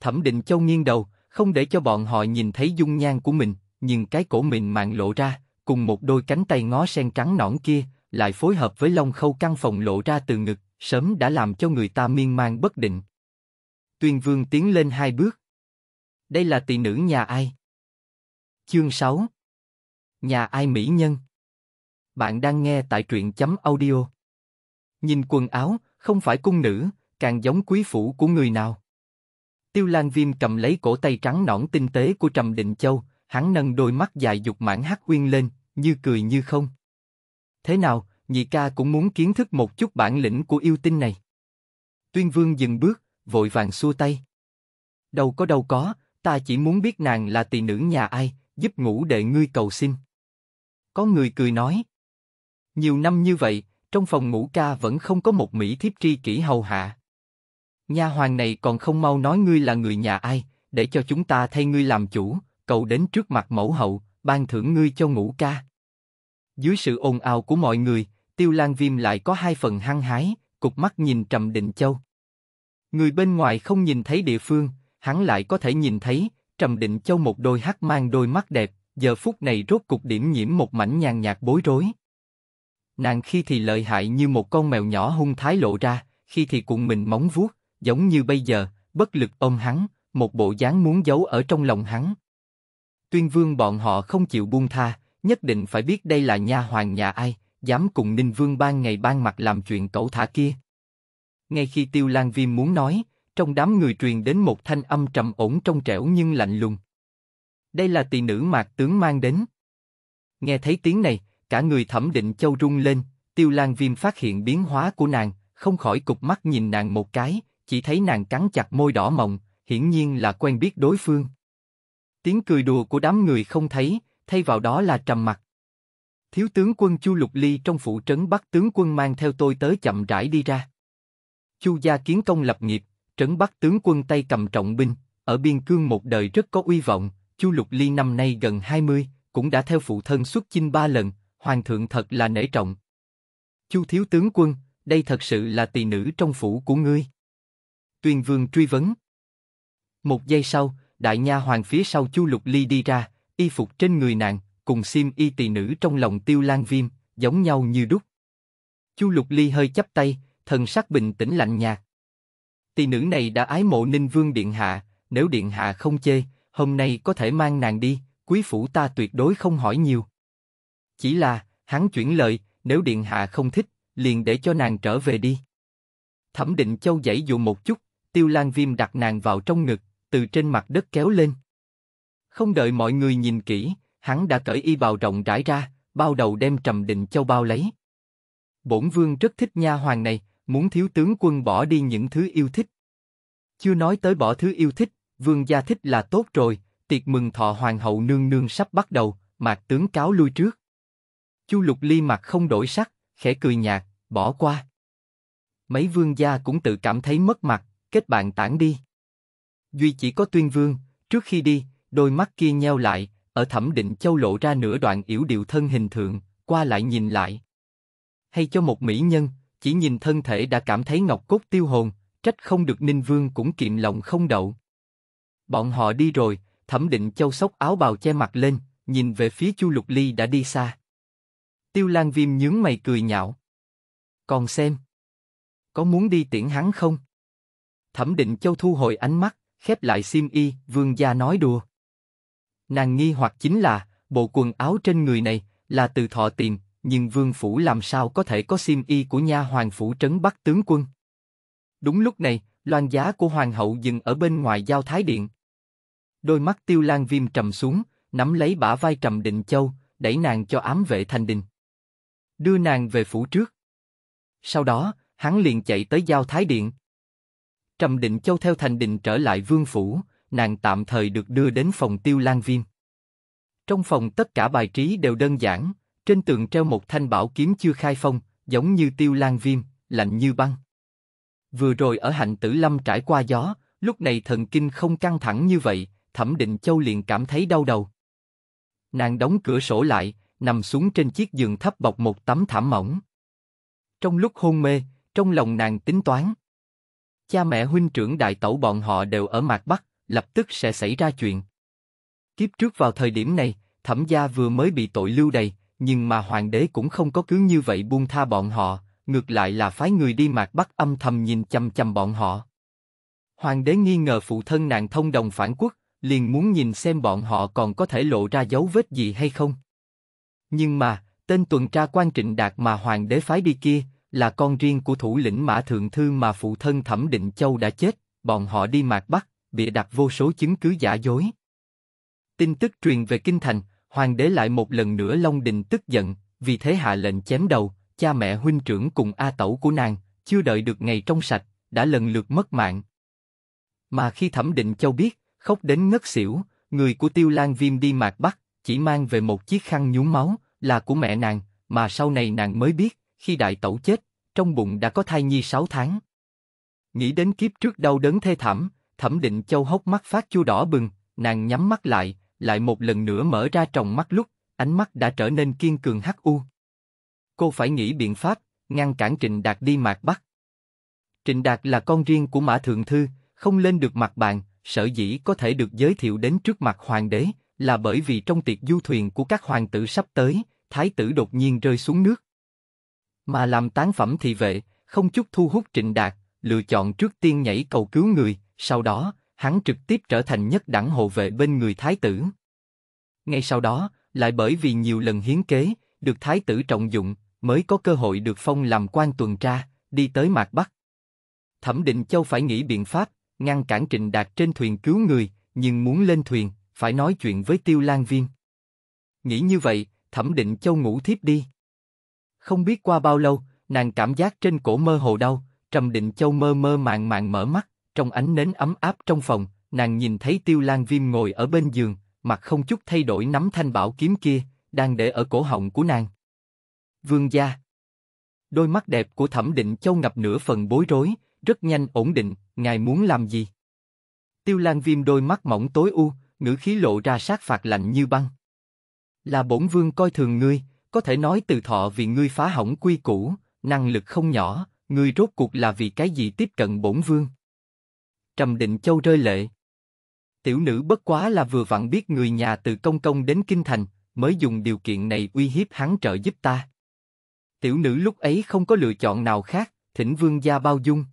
Thẩm định châu nghiêng đầu, không để cho bọn họ nhìn thấy dung nhan của mình, nhưng cái cổ mịn màng lộ ra, cùng một đôi cánh tay ngó sen trắng nõn kia, lại phối hợp với lông khâu căn phòng lộ ra từ ngực, sớm đã làm cho người ta miên man bất định. Tuyên Vương tiến lên hai bước. Đây là tỷ nữ nhà ai? Chương 6 Nhà ai mỹ nhân? Bạn đang nghe tại truyện chấm audio. Nhìn quần áo, không phải cung nữ, càng giống quý phủ của người nào. Tiêu Lan Viêm cầm lấy cổ tay trắng nõn tinh tế của Trầm Định Châu, hắn nâng đôi mắt dài dục mãn hắc uyên lên, như cười như không. Thế nào, nhị ca cũng muốn kiến thức một chút bản lĩnh của yêu tinh này. Tuyên vương dừng bước, vội vàng xua tay. Đâu có đâu có, ta chỉ muốn biết nàng là tỳ nữ nhà ai, giúp ngủ đệ ngươi cầu xin. Có người cười nói. Nhiều năm như vậy, trong phòng ngủ ca vẫn không có một mỹ thiếp tri kỷ hầu hạ. Nha hoàng này còn không mau nói ngươi là người nhà ai, để cho chúng ta thay ngươi làm chủ, cậu đến trước mặt mẫu hậu, ban thưởng ngươi cho ngũ ca. Dưới sự ồn ào của mọi người, Tiêu Lan Viêm lại có hai phần hăng hái, cục mắt nhìn Trầm Định Châu. Người bên ngoài không nhìn thấy địa phương, hắn lại có thể nhìn thấy, Trầm Định Châu một đôi hắc mang đôi mắt đẹp, giờ phút này rốt cục điểm nhiễm một mảnh nhàn nhạt bối rối. Nàng khi thì lợi hại như một con mèo nhỏ hung thái lộ ra, khi thì cuộn mình móng vuốt, giống như bây giờ, bất lực ôm hắn, một bộ dáng muốn giấu ở trong lòng hắn. Tuyên Vương bọn họ không chịu buông tha, nhất định phải biết đây là nha hoàng nhà ai, dám cùng Ninh Vương ban ngày ban mặt làm chuyện cẩu thả kia. Ngay khi Tiêu Lan Viêm muốn nói, trong đám người truyền đến một thanh âm trầm ổn trong trẻo nhưng lạnh lùng. Đây là tỷ nữ mạc tướng mang đến. Nghe thấy tiếng này, cả người thẩm định châu rung lên, Tiêu Lan Viêm phát hiện biến hóa của nàng, không khỏi cục mắt nhìn nàng một cái, chỉ thấy nàng cắn chặt môi đỏ mọng, hiển nhiên là quen biết đối phương. Tiếng cười đùa của đám người không thấy, thay vào đó là trầm mặt. Thiếu tướng quân Chu Lục Ly trong phủ trấn Bắc tướng quân mang theo tôi tới chậm rãi đi ra. Chu gia kiến công lập nghiệp, trấn Bắc tướng quân tay cầm trọng binh, ở biên cương một đời rất có uy vọng, Chu Lục Ly năm nay gần 20, cũng đã theo phụ thân xuất chinh ba lần, hoàng thượng thật là nể trọng. Chu thiếu tướng quân, đây thật sự là tỳ nữ trong phủ của ngươi. Tuyền vương truy vấn. Một giây sau, đại nha hoàng phía sau chu lục ly đi ra, y phục trên người nàng, cùng xiêm y tỳ nữ trong lòng tiêu lan viêm, giống nhau như đúc. Chu lục ly hơi chắp tay, thần sắc bình tĩnh lạnh nhạt. Tỳ nữ này đã ái mộ ninh vương điện hạ, nếu điện hạ không chê, hôm nay có thể mang nàng đi, quý phủ ta tuyệt đối không hỏi nhiều. Chỉ là, hắn chuyển lời, nếu điện hạ không thích, liền để cho nàng trở về đi. Thẩm định châu dãy dụ một chút, tiêu lan viêm đặt nàng vào trong ngực, từ trên mặt đất kéo lên. Không đợi mọi người nhìn kỹ, hắn đã cởi y bào rộng rãi ra, bao đầu đem trầm định châu bao lấy. Bổn vương rất thích nha hoàng này, muốn thiếu tướng quân bỏ đi những thứ yêu thích. Chưa nói tới bỏ thứ yêu thích, vương gia thích là tốt rồi, tiệc mừng thọ hoàng hậu nương nương sắp bắt đầu, mạc tướng cáo lui trước. Chu lục ly mặt không đổi sắc, khẽ cười nhạt, bỏ qua. Mấy vương gia cũng tự cảm thấy mất mặt, kết bạn tản đi duy chỉ có tuyên vương trước khi đi đôi mắt kia nheo lại ở thẩm định châu lộ ra nửa đoạn yểu điệu thân hình thượng qua lại nhìn lại hay cho một mỹ nhân chỉ nhìn thân thể đã cảm thấy ngọc cốt tiêu hồn trách không được ninh vương cũng kiệm lòng không đậu bọn họ đi rồi thẩm định châu sóc áo bào che mặt lên nhìn về phía chu lục ly đã đi xa tiêu lan viêm nhướng mày cười nhạo còn xem có muốn đi tiễn hắn không thẩm định châu thu hồi ánh mắt khép lại xiêm y, vương gia nói đùa. Nàng nghi hoặc chính là, bộ quần áo trên người này là từ thọ tiền, nhưng vương phủ làm sao có thể có xiêm y của nha hoàng phủ trấn bắc tướng quân. Đúng lúc này, loan giá của hoàng hậu dừng ở bên ngoài giao thái điện. Đôi mắt tiêu lan viêm trầm xuống, nắm lấy bả vai trầm định châu, đẩy nàng cho ám vệ thành đình. Đưa nàng về phủ trước. Sau đó, hắn liền chạy tới giao thái điện. Trầm Định Châu theo Thành Định trở lại Vương Phủ, nàng tạm thời được đưa đến phòng Tiêu Lan Viêm. Trong phòng tất cả bài trí đều đơn giản, trên tường treo một thanh bảo kiếm chưa khai phong, giống như Tiêu Lan Viêm, lạnh như băng. Vừa rồi ở hạnh tử lâm trải qua gió, lúc này thần kinh không căng thẳng như vậy, Thẩm Định Châu liền cảm thấy đau đầu. Nàng đóng cửa sổ lại, nằm xuống trên chiếc giường thấp bọc một tấm thảm mỏng. Trong lúc hôn mê, trong lòng nàng tính toán, cha mẹ huynh trưởng đại tẩu bọn họ đều ở mạc bắc, lập tức sẽ xảy ra chuyện. Kiếp trước vào thời điểm này, thẩm gia vừa mới bị tội lưu đầy, nhưng mà hoàng đế cũng không có cứ như vậy buông tha bọn họ, ngược lại là phái người đi mạc bắc âm thầm nhìn chăm chăm bọn họ. Hoàng đế nghi ngờ phụ thân nàng thông đồng phản quốc, liền muốn nhìn xem bọn họ còn có thể lộ ra dấu vết gì hay không. Nhưng mà, tên tuần tra quan trịnh đạt mà hoàng đế phái đi kia, là con riêng của thủ lĩnh Mã Thượng Thư mà phụ thân Thẩm Định Châu đã chết, bọn họ đi mạc Bắc, bịa đặt vô số chứng cứ giả dối. Tin tức truyền về Kinh Thành, hoàng đế lại một lần nữa Long Đình tức giận, vì thế hạ lệnh chém đầu, cha mẹ huynh trưởng cùng A Tẩu của nàng, chưa đợi được ngày trong sạch, đã lần lượt mất mạng. Mà khi Thẩm Định Châu biết, khóc đến ngất xỉu, người của Tiêu Lan Viêm đi mạc Bắc, chỉ mang về một chiếc khăn nhúng máu, là của mẹ nàng, mà sau này nàng mới biết, khi đại tẩu chết, trong bụng đã có thai nhi 6 tháng. Nghĩ đến kiếp trước đau đớn thê thảm, Thẩm Định Châu hốc mắt phát chu đỏ bừng, nàng nhắm mắt lại, lại một lần nữa mở ra tròng mắt lúc, ánh mắt đã trở nên kiên cường hắc u. Cô phải nghĩ biện pháp, ngăn cản Trịnh Đạt đi mạc Bắc. Trịnh Đạt là con riêng của Mã Thượng Thư, không lên được mặt bàn, sở dĩ có thể được giới thiệu đến trước mặt hoàng đế, là bởi vì trong tiệc du thuyền của các hoàng tử sắp tới, thái tử đột nhiên rơi xuống nước. Mà làm tán phẩm thị vệ, không chút thu hút Trịnh Đạt, lựa chọn trước tiên nhảy cầu cứu người, sau đó, hắn trực tiếp trở thành nhất đẳng hộ vệ bên người thái tử. Ngay sau đó, lại bởi vì nhiều lần hiến kế, được thái tử trọng dụng, mới có cơ hội được phong làm quan tuần tra, đi tới mạc Bắc. Thẩm Định Châu phải nghĩ biện pháp, ngăn cản Trịnh Đạt trên thuyền cứu người, nhưng muốn lên thuyền, phải nói chuyện với Tiêu Lan Viên. Nghĩ như vậy, Thẩm Định Châu ngủ thiếp đi. Không biết qua bao lâu, nàng cảm giác trên cổ mơ hồ đau, Trầm Định Châu mơ mơ màng màng mở mắt, trong ánh nến ấm áp trong phòng, nàng nhìn thấy Tiêu Lan Viêm ngồi ở bên giường, mặt không chút thay đổi nắm thanh bảo kiếm kia, đang để ở cổ họng của nàng. Vương gia. Đôi mắt đẹp của Thẩm Định Châu ngập nửa phần bối rối, rất nhanh ổn định, ngài muốn làm gì? Tiêu Lan Viêm đôi mắt mỏng tối u, ngữ khí lộ ra sát phạt lạnh như băng. Là bổn vương coi thường ngươi, có thể nói từ thọ vì ngươi phá hỏng quy củ, năng lực không nhỏ, ngươi rốt cuộc là vì cái gì tiếp cận bổn vương? Trầm Định Châu rơi lệ. Tiểu nữ bất quá là vừa vặn biết người nhà từ công công đến kinh thành, mới dùng điều kiện này uy hiếp hắn trợ giúp ta. Tiểu nữ lúc ấy không có lựa chọn nào khác, thỉnh vương gia bao dung.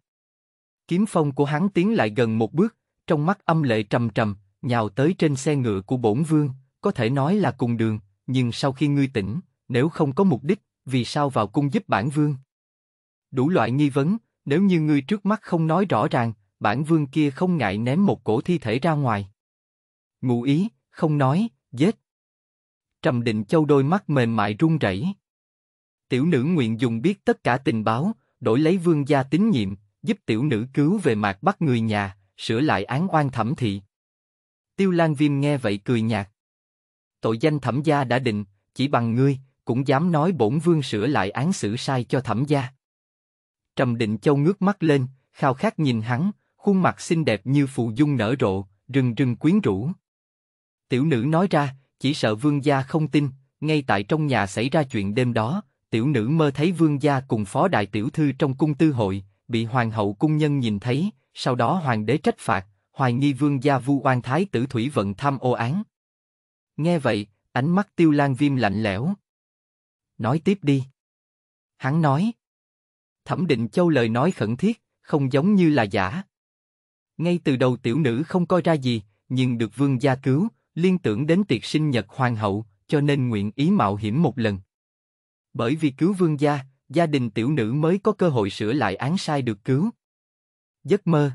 Kiếm phong của hắn tiến lại gần một bước, trong mắt âm lệ trầm trầm, nhào tới trên xe ngựa của bổn vương, có thể nói là cùng đường, nhưng sau khi ngươi tỉnh, nếu không có mục đích, vì sao vào cung giúp bản vương? Đủ loại nghi vấn, nếu như ngươi trước mắt không nói rõ ràng, bản vương kia không ngại ném một cổ thi thể ra ngoài. Ngụ ý, không nói, giết. Trầm Định Châu đôi mắt mềm mại run rẩy. Tiểu nữ nguyện dùng biết tất cả tình báo, đổi lấy vương gia tín nhiệm, giúp tiểu nữ cứu về mặt bắt người nhà, sửa lại án oan thẩm thị. Tiêu Lan Viêm nghe vậy cười nhạt. Tội danh thẩm gia đã định, chỉ bằng ngươi, cũng dám nói bổn vương sửa lại án xử sai cho thẩm gia. Trầm Định Châu ngước mắt lên, khao khát nhìn hắn, khuôn mặt xinh đẹp như phù dung nở rộ, rừng rừng quyến rũ. Tiểu nữ nói ra, chỉ sợ vương gia không tin, ngay tại trong nhà xảy ra chuyện đêm đó, tiểu nữ mơ thấy vương gia cùng phó đại tiểu thư trong cung tư hội, bị hoàng hậu cung nhân nhìn thấy, sau đó hoàng đế trách phạt, hoài nghi vương gia vu oan thái tử thủy vận tham ô án. Nghe vậy, ánh mắt tiêu lan viêm lạnh lẽo, Nói tiếp đi. Hắn nói. Thẩm Định Châu lời nói khẩn thiết, không giống như là giả. Ngay từ đầu tiểu nữ không coi ra gì, nhưng được vương gia cứu, liên tưởng đến tiệc sinh nhật hoàng hậu, cho nên nguyện ý mạo hiểm một lần. Bởi vì cứu vương gia, gia đình tiểu nữ mới có cơ hội sửa lại án sai được cứu. Giấc mơ.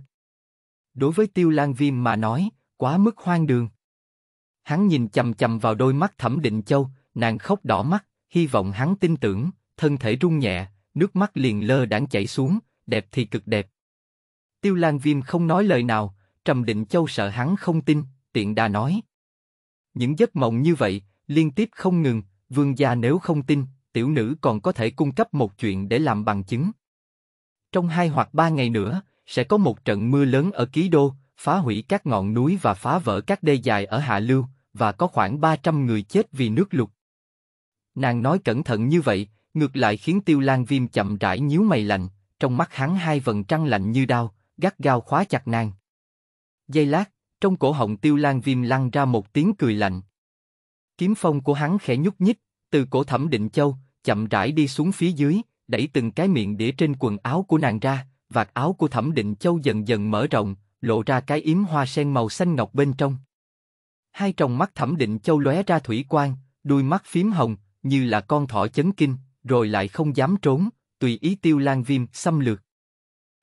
Đối với Tiêu Lan Viêm mà nói, quá mức hoang đường. Hắn nhìn chầm chầm vào đôi mắt Thẩm Định Châu, nàng khóc đỏ mắt hy vọng hắn tin tưởng, thân thể rung nhẹ, nước mắt liền lơ đãng chảy xuống, đẹp thì cực đẹp. Tiêu Lan Viêm không nói lời nào, Trầm Định Châu sợ hắn không tin, tiện đà nói. Những giấc mộng như vậy, liên tiếp không ngừng, vương gia nếu không tin, tiểu nữ còn có thể cung cấp một chuyện để làm bằng chứng. Trong hai hoặc ba ngày nữa, sẽ có một trận mưa lớn ở Ký Đô, phá hủy các ngọn núi và phá vỡ các đê dài ở Hạ Lưu, và có khoảng 300 người chết vì nước lụt. Nàng nói cẩn thận như vậy, ngược lại khiến Tiêu Lan Viêm chậm rãi nhíu mày lạnh, trong mắt hắn hai vầng trăng lạnh như đao, gắt gao khóa chặt nàng. Giây lát, trong cổ họng Tiêu Lan Viêm lăn ra một tiếng cười lạnh. Kiếm phong của hắn khẽ nhúc nhích, từ cổ Thẩm Định Châu chậm rãi đi xuống phía dưới, đẩy từng cái miệng đĩa trên quần áo của nàng ra, vạt áo của Thẩm Định Châu dần dần mở rộng, lộ ra cái yếm hoa sen màu xanh ngọc bên trong. Hai tròng mắt Thẩm Định Châu lóe ra thủy quang, đuôi mắt phím hồng, như là con thỏ chấn kinh, rồi lại không dám trốn, tùy ý tiêu lan viêm xâm lược.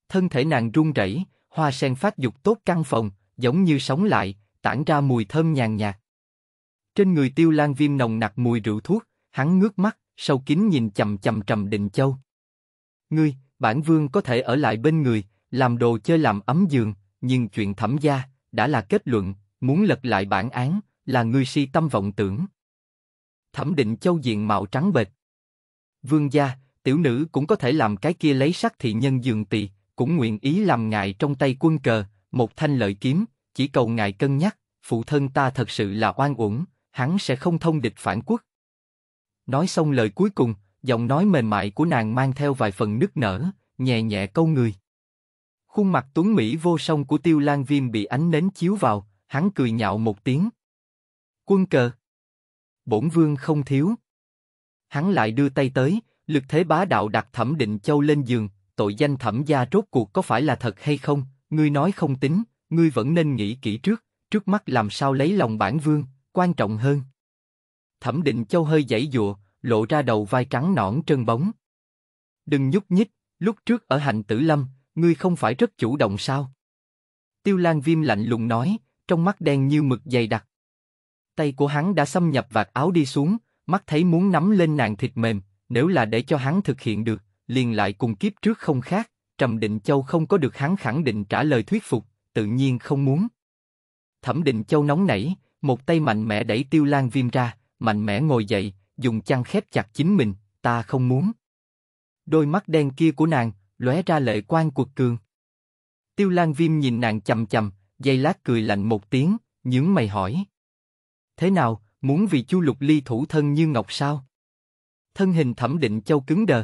Thân thể nàng run rẩy, hoa sen phát dục tốt căn phòng, giống như sống lại, tản ra mùi thơm nhàn nhạt. Trên người tiêu lan viêm nồng nặc mùi rượu thuốc, hắn ngước mắt, sâu kín nhìn chầm chầm trầm định châu. Ngươi, bản vương có thể ở lại bên người, làm đồ chơi làm ấm giường, nhưng chuyện thẩm gia, đã là kết luận, muốn lật lại bản án, là ngươi si tâm vọng tưởng thẩm định châu diện mạo trắng bệch. Vương gia, tiểu nữ cũng có thể làm cái kia lấy sắc thị nhân dường tỳ, cũng nguyện ý làm ngài trong tay quân cờ, một thanh lợi kiếm, chỉ cầu ngài cân nhắc, phụ thân ta thật sự là oan uổng, hắn sẽ không thông địch phản quốc. Nói xong lời cuối cùng, giọng nói mềm mại của nàng mang theo vài phần nức nở, nhẹ nhẹ câu người. Khuôn mặt tuấn mỹ vô song của Tiêu Lan Viêm bị ánh nến chiếu vào, hắn cười nhạo một tiếng. Quân cờ bổn vương không thiếu. Hắn lại đưa tay tới, lực thế bá đạo đặt Thẩm Định Châu lên giường, tội danh Thẩm gia rốt cuộc có phải là thật hay không, ngươi nói không tính, ngươi vẫn nên nghĩ kỹ trước, trước mắt làm sao lấy lòng bản vương, quan trọng hơn. Thẩm Định Châu hơi giãy dụa, lộ ra đầu vai trắng nõn trơn bóng. Đừng nhúc nhích, lúc trước ở hành tử lâm, ngươi không phải rất chủ động sao? Tiêu Lan Viêm lạnh lùng nói, trong mắt đen như mực dày đặc. Tay của hắn đã xâm nhập vạt áo đi xuống, mắt thấy muốn nắm lên nàng thịt mềm, nếu là để cho hắn thực hiện được, liền lại cùng kiếp trước không khác, Trầm Định Châu không có được hắn khẳng định trả lời thuyết phục, tự nhiên không muốn. Thẩm Định Châu nóng nảy, một tay mạnh mẽ đẩy Tiêu Lan Viêm ra, mạnh mẽ ngồi dậy, dùng chăn khép chặt chính mình, ta không muốn. Đôi mắt đen kia của nàng, lóe ra lệ quan cuột cường. Tiêu Lan Viêm nhìn nàng chầm chầm, dây lát cười lạnh một tiếng, nhướng mày hỏi. Thế nào, muốn vì Chu Lục Ly thủ thân như ngọc sao? Thân hình Thẩm Định Châu cứng đờ.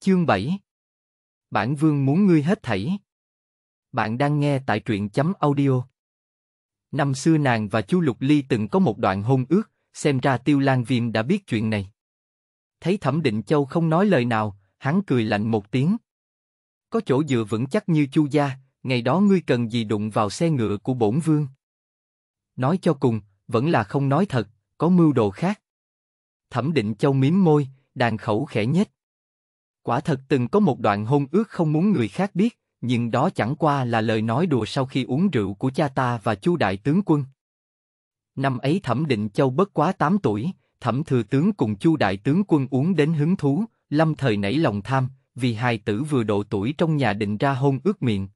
Chương 7 Bản Vương muốn ngươi hết thảy. Bạn đang nghe tại truyện chấm audio. Năm xưa nàng và Chu Lục Ly từng có một đoạn hôn ước, xem ra Tiêu Lan Viêm đã biết chuyện này. Thấy Thẩm Định Châu không nói lời nào, hắn cười lạnh một tiếng. Có chỗ dựa vững chắc như Chu gia, ngày đó ngươi cần gì đụng vào xe ngựa của bổn vương. Nói cho cùng, vẫn là không nói thật, có mưu đồ khác. Thẩm Định Châu mím môi, đàn khẩu khẽ nhất. Quả thật từng có một đoạn hôn ước không muốn người khác biết, nhưng đó chẳng qua là lời nói đùa sau khi uống rượu của cha ta và Chu đại tướng quân. Năm ấy Thẩm Định Châu bất quá 8 tuổi, Thẩm thừa tướng cùng Chu đại tướng quân uống đến hứng thú, Lâm thời nảy lòng tham, vì hài tử vừa độ tuổi trong nhà định ra hôn ước miệng.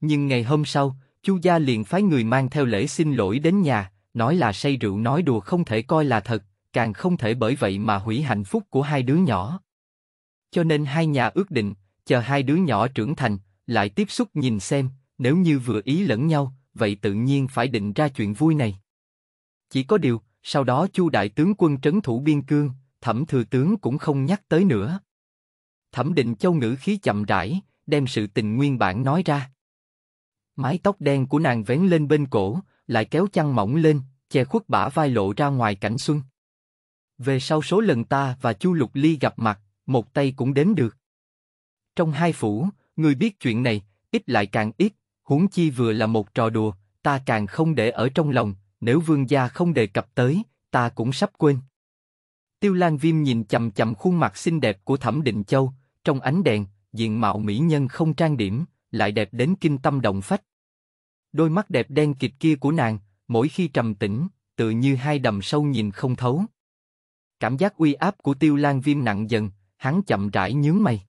Nhưng ngày hôm sau, Chu gia liền phái người mang theo lễ xin lỗi đến nhà, nói là say rượu nói đùa không thể coi là thật, càng không thể bởi vậy mà hủy hạnh phúc của hai đứa nhỏ. Cho nên hai nhà ước định, chờ hai đứa nhỏ trưởng thành, lại tiếp xúc nhìn xem, nếu như vừa ý lẫn nhau, vậy tự nhiên phải định ra chuyện vui này. Chỉ có điều, sau đó Chu đại tướng quân trấn thủ biên cương, Thẩm thừa tướng cũng không nhắc tới nữa. Thẩm Định Châu ngữ khí chậm rãi, đem sự tình nguyên bản nói ra. Mái tóc đen của nàng vén lên bên cổ, lại kéo chăn mỏng lên, che khuất bả vai lộ ra ngoài cảnh xuân. Về sau số lần ta và Chu Lục Ly gặp mặt, một tay cũng đếm được. Trong hai phủ, người biết chuyện này, ít lại càng ít, huống chi vừa là một trò đùa, ta càng không để ở trong lòng, nếu vương gia không đề cập tới, ta cũng sắp quên. Tiêu Lan Viêm nhìn chậm chậm khuôn mặt xinh đẹp của Thẩm Định Châu, trong ánh đèn, diện mạo mỹ nhân không trang điểm, lại đẹp đến kinh tâm động phách. Đôi mắt đẹp đen kịch kia của nàng, mỗi khi trầm tĩnh, tự như hai đầm sâu nhìn không thấu. Cảm giác uy áp của tiêu lan viêm nặng dần, hắn chậm rãi nhướng mày.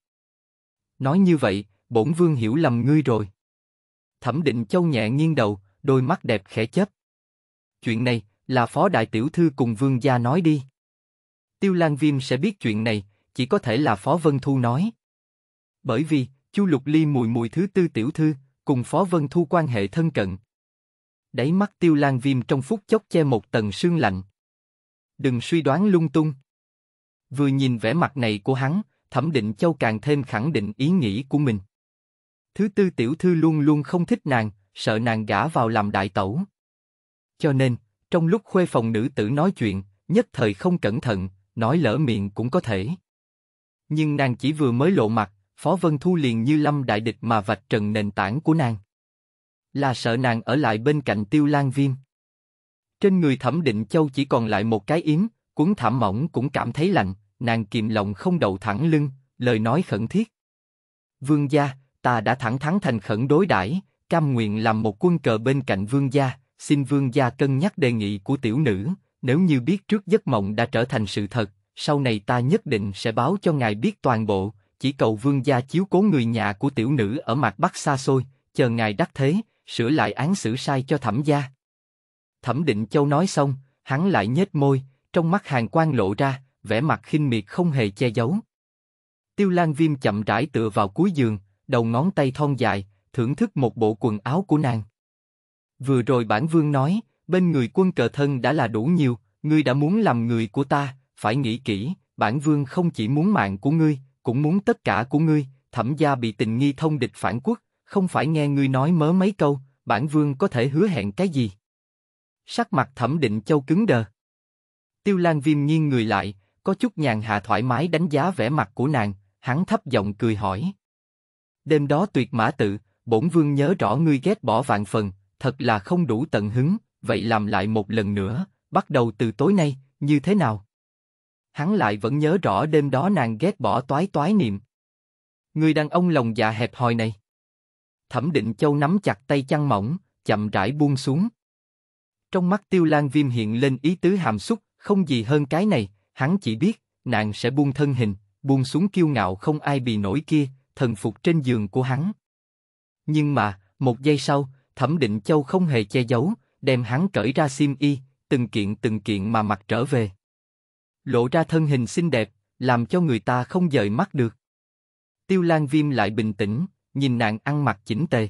Nói như vậy, bổn vương hiểu lầm ngươi rồi. Thẩm định châu nhẹ nghiêng đầu, đôi mắt đẹp khẽ chớp. Chuyện này, là phó đại tiểu thư cùng vương gia nói đi. Tiêu Lan Viêm sẽ biết chuyện này, chỉ có thể là Phó Vân Thu nói. Bởi vì, Chu Lục Ly mùi mùi thứ tư tiểu thư, cùng Phó Vân Thu quan hệ thân cận. Đáy mắt Tiêu Lan Viêm trong phút chốc che một tầng sương lạnh. Đừng suy đoán lung tung. Vừa nhìn vẻ mặt này của hắn, Thẩm Định Châu càng thêm khẳng định ý nghĩ của mình. Thứ tư tiểu thư luôn luôn không thích nàng, sợ nàng gả vào làm đại tẩu. Cho nên, trong lúc khuê phòng nữ tử nói chuyện, nhất thời không cẩn thận, nói lỡ miệng cũng có thể. Nhưng nàng chỉ vừa mới lộ mặt, Phó Vân Thu liền như lâm đại địch mà vạch trần nền tảng của nàng. Là sợ nàng ở lại bên cạnh tiêu lan viêm. Trên người thẩm định châu chỉ còn lại một cái yếm, cuốn thảm mỏng cũng cảm thấy lạnh, nàng kiềm lòng không đậu thẳng lưng, lời nói khẩn thiết. Vương gia, ta đã thẳng thắn thành khẩn đối đãi, cam nguyện làm một quân cờ bên cạnh vương gia, xin vương gia cân nhắc đề nghị của tiểu nữ, nếu như biết trước giấc mộng đã trở thành sự thật, sau này ta nhất định sẽ báo cho ngài biết toàn bộ, chỉ cầu vương gia chiếu cố người nhà của tiểu nữ ở mặt bắc xa xôi, chờ ngài đắc thế, sửa lại án xử sai cho thẩm gia. Thẩm Định Châu nói xong, hắn lại nhếch môi, trong mắt hàng quan lộ ra, vẻ mặt khinh miệt không hề che giấu. Tiêu Lan Viêm chậm rãi tựa vào cuối giường, đầu ngón tay thon dài, thưởng thức một bộ quần áo của nàng. Vừa rồi bản vương nói, bên người quân cờ thân đã là đủ nhiều, ngươi đã muốn làm người của ta, phải nghĩ kỹ, bản vương không chỉ muốn mạng của ngươi, cũng muốn tất cả của ngươi, thẩm gia bị tình nghi thông địch phản quốc, không phải nghe ngươi nói mớ mấy câu, bản vương có thể hứa hẹn cái gì? Sắc mặt thẩm định châu cứng đờ. Tiêu Lan Viêm nghiêng người lại, có chút nhàn hạ thoải mái đánh giá vẻ mặt của nàng, hắn thấp giọng cười hỏi. Đêm đó tuyệt mã tự, bổn vương nhớ rõ ngươi ghét bỏ vạn phần, thật là không đủ tận hứng, vậy làm lại một lần nữa, bắt đầu từ tối nay, như thế nào? hắn lại vẫn nhớ rõ đêm đó nàng ghét bỏ toái toái niệm. Người đàn ông lòng dạ hẹp hòi này. Thẩm Định Châu nắm chặt tay chăn mỏng, chậm rãi buông xuống. Trong mắt Tiêu Lan Viêm hiện lên ý tứ hàm xúc, không gì hơn cái này, hắn chỉ biết, nàng sẽ buông thân hình, buông xuống kiêu ngạo không ai bị nổi kia, thần phục trên giường của hắn. Nhưng mà, một giây sau, Thẩm Định Châu không hề che giấu, đem hắn cởi ra xiêm y, từng kiện từng kiện mà mặc trở về lộ ra thân hình xinh đẹp, làm cho người ta không rời mắt được. Tiêu Lan Viêm lại bình tĩnh, nhìn nàng ăn mặc chỉnh tề.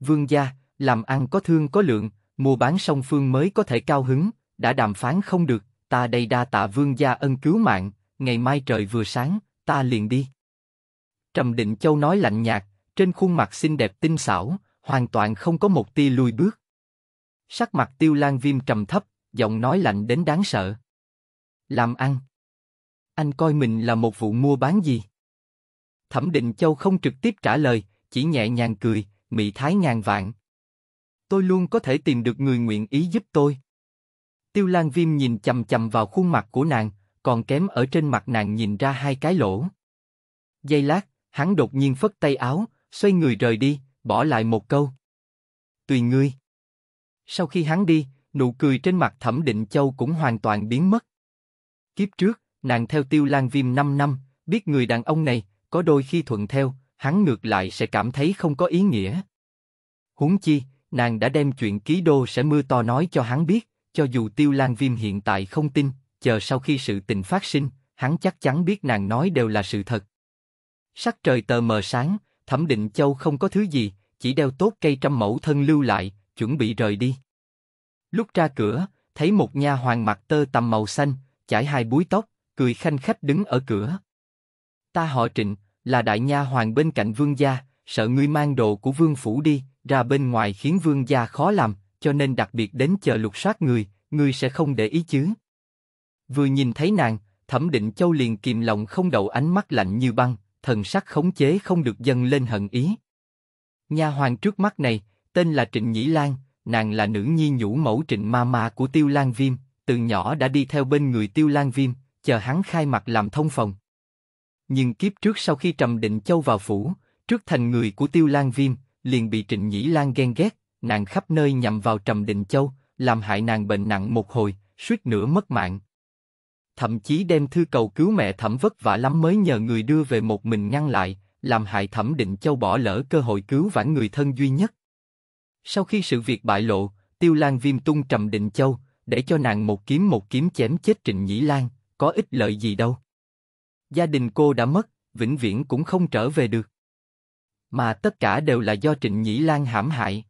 Vương gia, làm ăn có thương có lượng, mua bán song phương mới có thể cao hứng, đã đàm phán không được, ta đầy đa tạ vương gia ân cứu mạng, ngày mai trời vừa sáng, ta liền đi. Trầm Định Châu nói lạnh nhạt, trên khuôn mặt xinh đẹp tinh xảo, hoàn toàn không có một tia lùi bước. Sắc mặt Tiêu Lan Viêm trầm thấp, giọng nói lạnh đến đáng sợ làm ăn. Anh coi mình là một vụ mua bán gì? Thẩm Định Châu không trực tiếp trả lời, chỉ nhẹ nhàng cười, mỹ thái ngàn vạn. Tôi luôn có thể tìm được người nguyện ý giúp tôi. Tiêu Lan Viêm nhìn chầm chầm vào khuôn mặt của nàng, còn kém ở trên mặt nàng nhìn ra hai cái lỗ. Giây lát, hắn đột nhiên phất tay áo, xoay người rời đi, bỏ lại một câu. Tùy ngươi. Sau khi hắn đi, nụ cười trên mặt Thẩm Định Châu cũng hoàn toàn biến mất. Kiếp trước, nàng theo tiêu lan viêm 5 năm, biết người đàn ông này, có đôi khi thuận theo, hắn ngược lại sẽ cảm thấy không có ý nghĩa. Huống chi, nàng đã đem chuyện ký đô sẽ mưa to nói cho hắn biết, cho dù tiêu lan viêm hiện tại không tin, chờ sau khi sự tình phát sinh, hắn chắc chắn biết nàng nói đều là sự thật. Sắc trời tờ mờ sáng, thẩm định châu không có thứ gì, chỉ đeo tốt cây trăm mẫu thân lưu lại, chuẩn bị rời đi. Lúc ra cửa, thấy một nha hoàng mặt tơ tầm màu xanh, chải hai búi tóc, cười khanh khách đứng ở cửa. Ta họ Trịnh, là đại nha hoàng bên cạnh vương gia, sợ ngươi mang đồ của vương phủ đi, ra bên ngoài khiến vương gia khó làm, cho nên đặc biệt đến chờ lục soát người, ngươi sẽ không để ý chứ? Vừa nhìn thấy nàng, Thẩm Định Châu liền kìm lòng không đậu ánh mắt lạnh như băng, thần sắc khống chế không được dâng lên hận ý. Nha hoàng trước mắt này, tên là Trịnh Nhĩ Lan, nàng là nữ nhi nhũ mẫu Trịnh Ma Ma của Tiêu Lan Viêm, từ nhỏ đã đi theo bên người Tiêu Lan Viêm, chờ hắn khai mặt làm thông phòng. Nhưng kiếp trước sau khi Trầm Định Châu vào phủ, trước thành người của Tiêu Lan Viêm, liền bị Trịnh Nhĩ Lan ghen ghét, nàng khắp nơi nhằm vào Trầm Định Châu, làm hại nàng bệnh nặng một hồi, suýt nữa mất mạng. Thậm chí đem thư cầu cứu mẹ thẩm vất vả lắm mới nhờ người đưa về một mình ngăn lại, làm hại thẩm định châu bỏ lỡ cơ hội cứu vãn người thân duy nhất. Sau khi sự việc bại lộ, Tiêu Lan Viêm tung Trầm Định Châu, để cho nàng một kiếm một kiếm chém chết Trịnh Nhĩ Lan, có ích lợi gì đâu. Gia đình cô đã mất, vĩnh viễn cũng không trở về được. Mà tất cả đều là do Trịnh Nhĩ Lan hãm hại.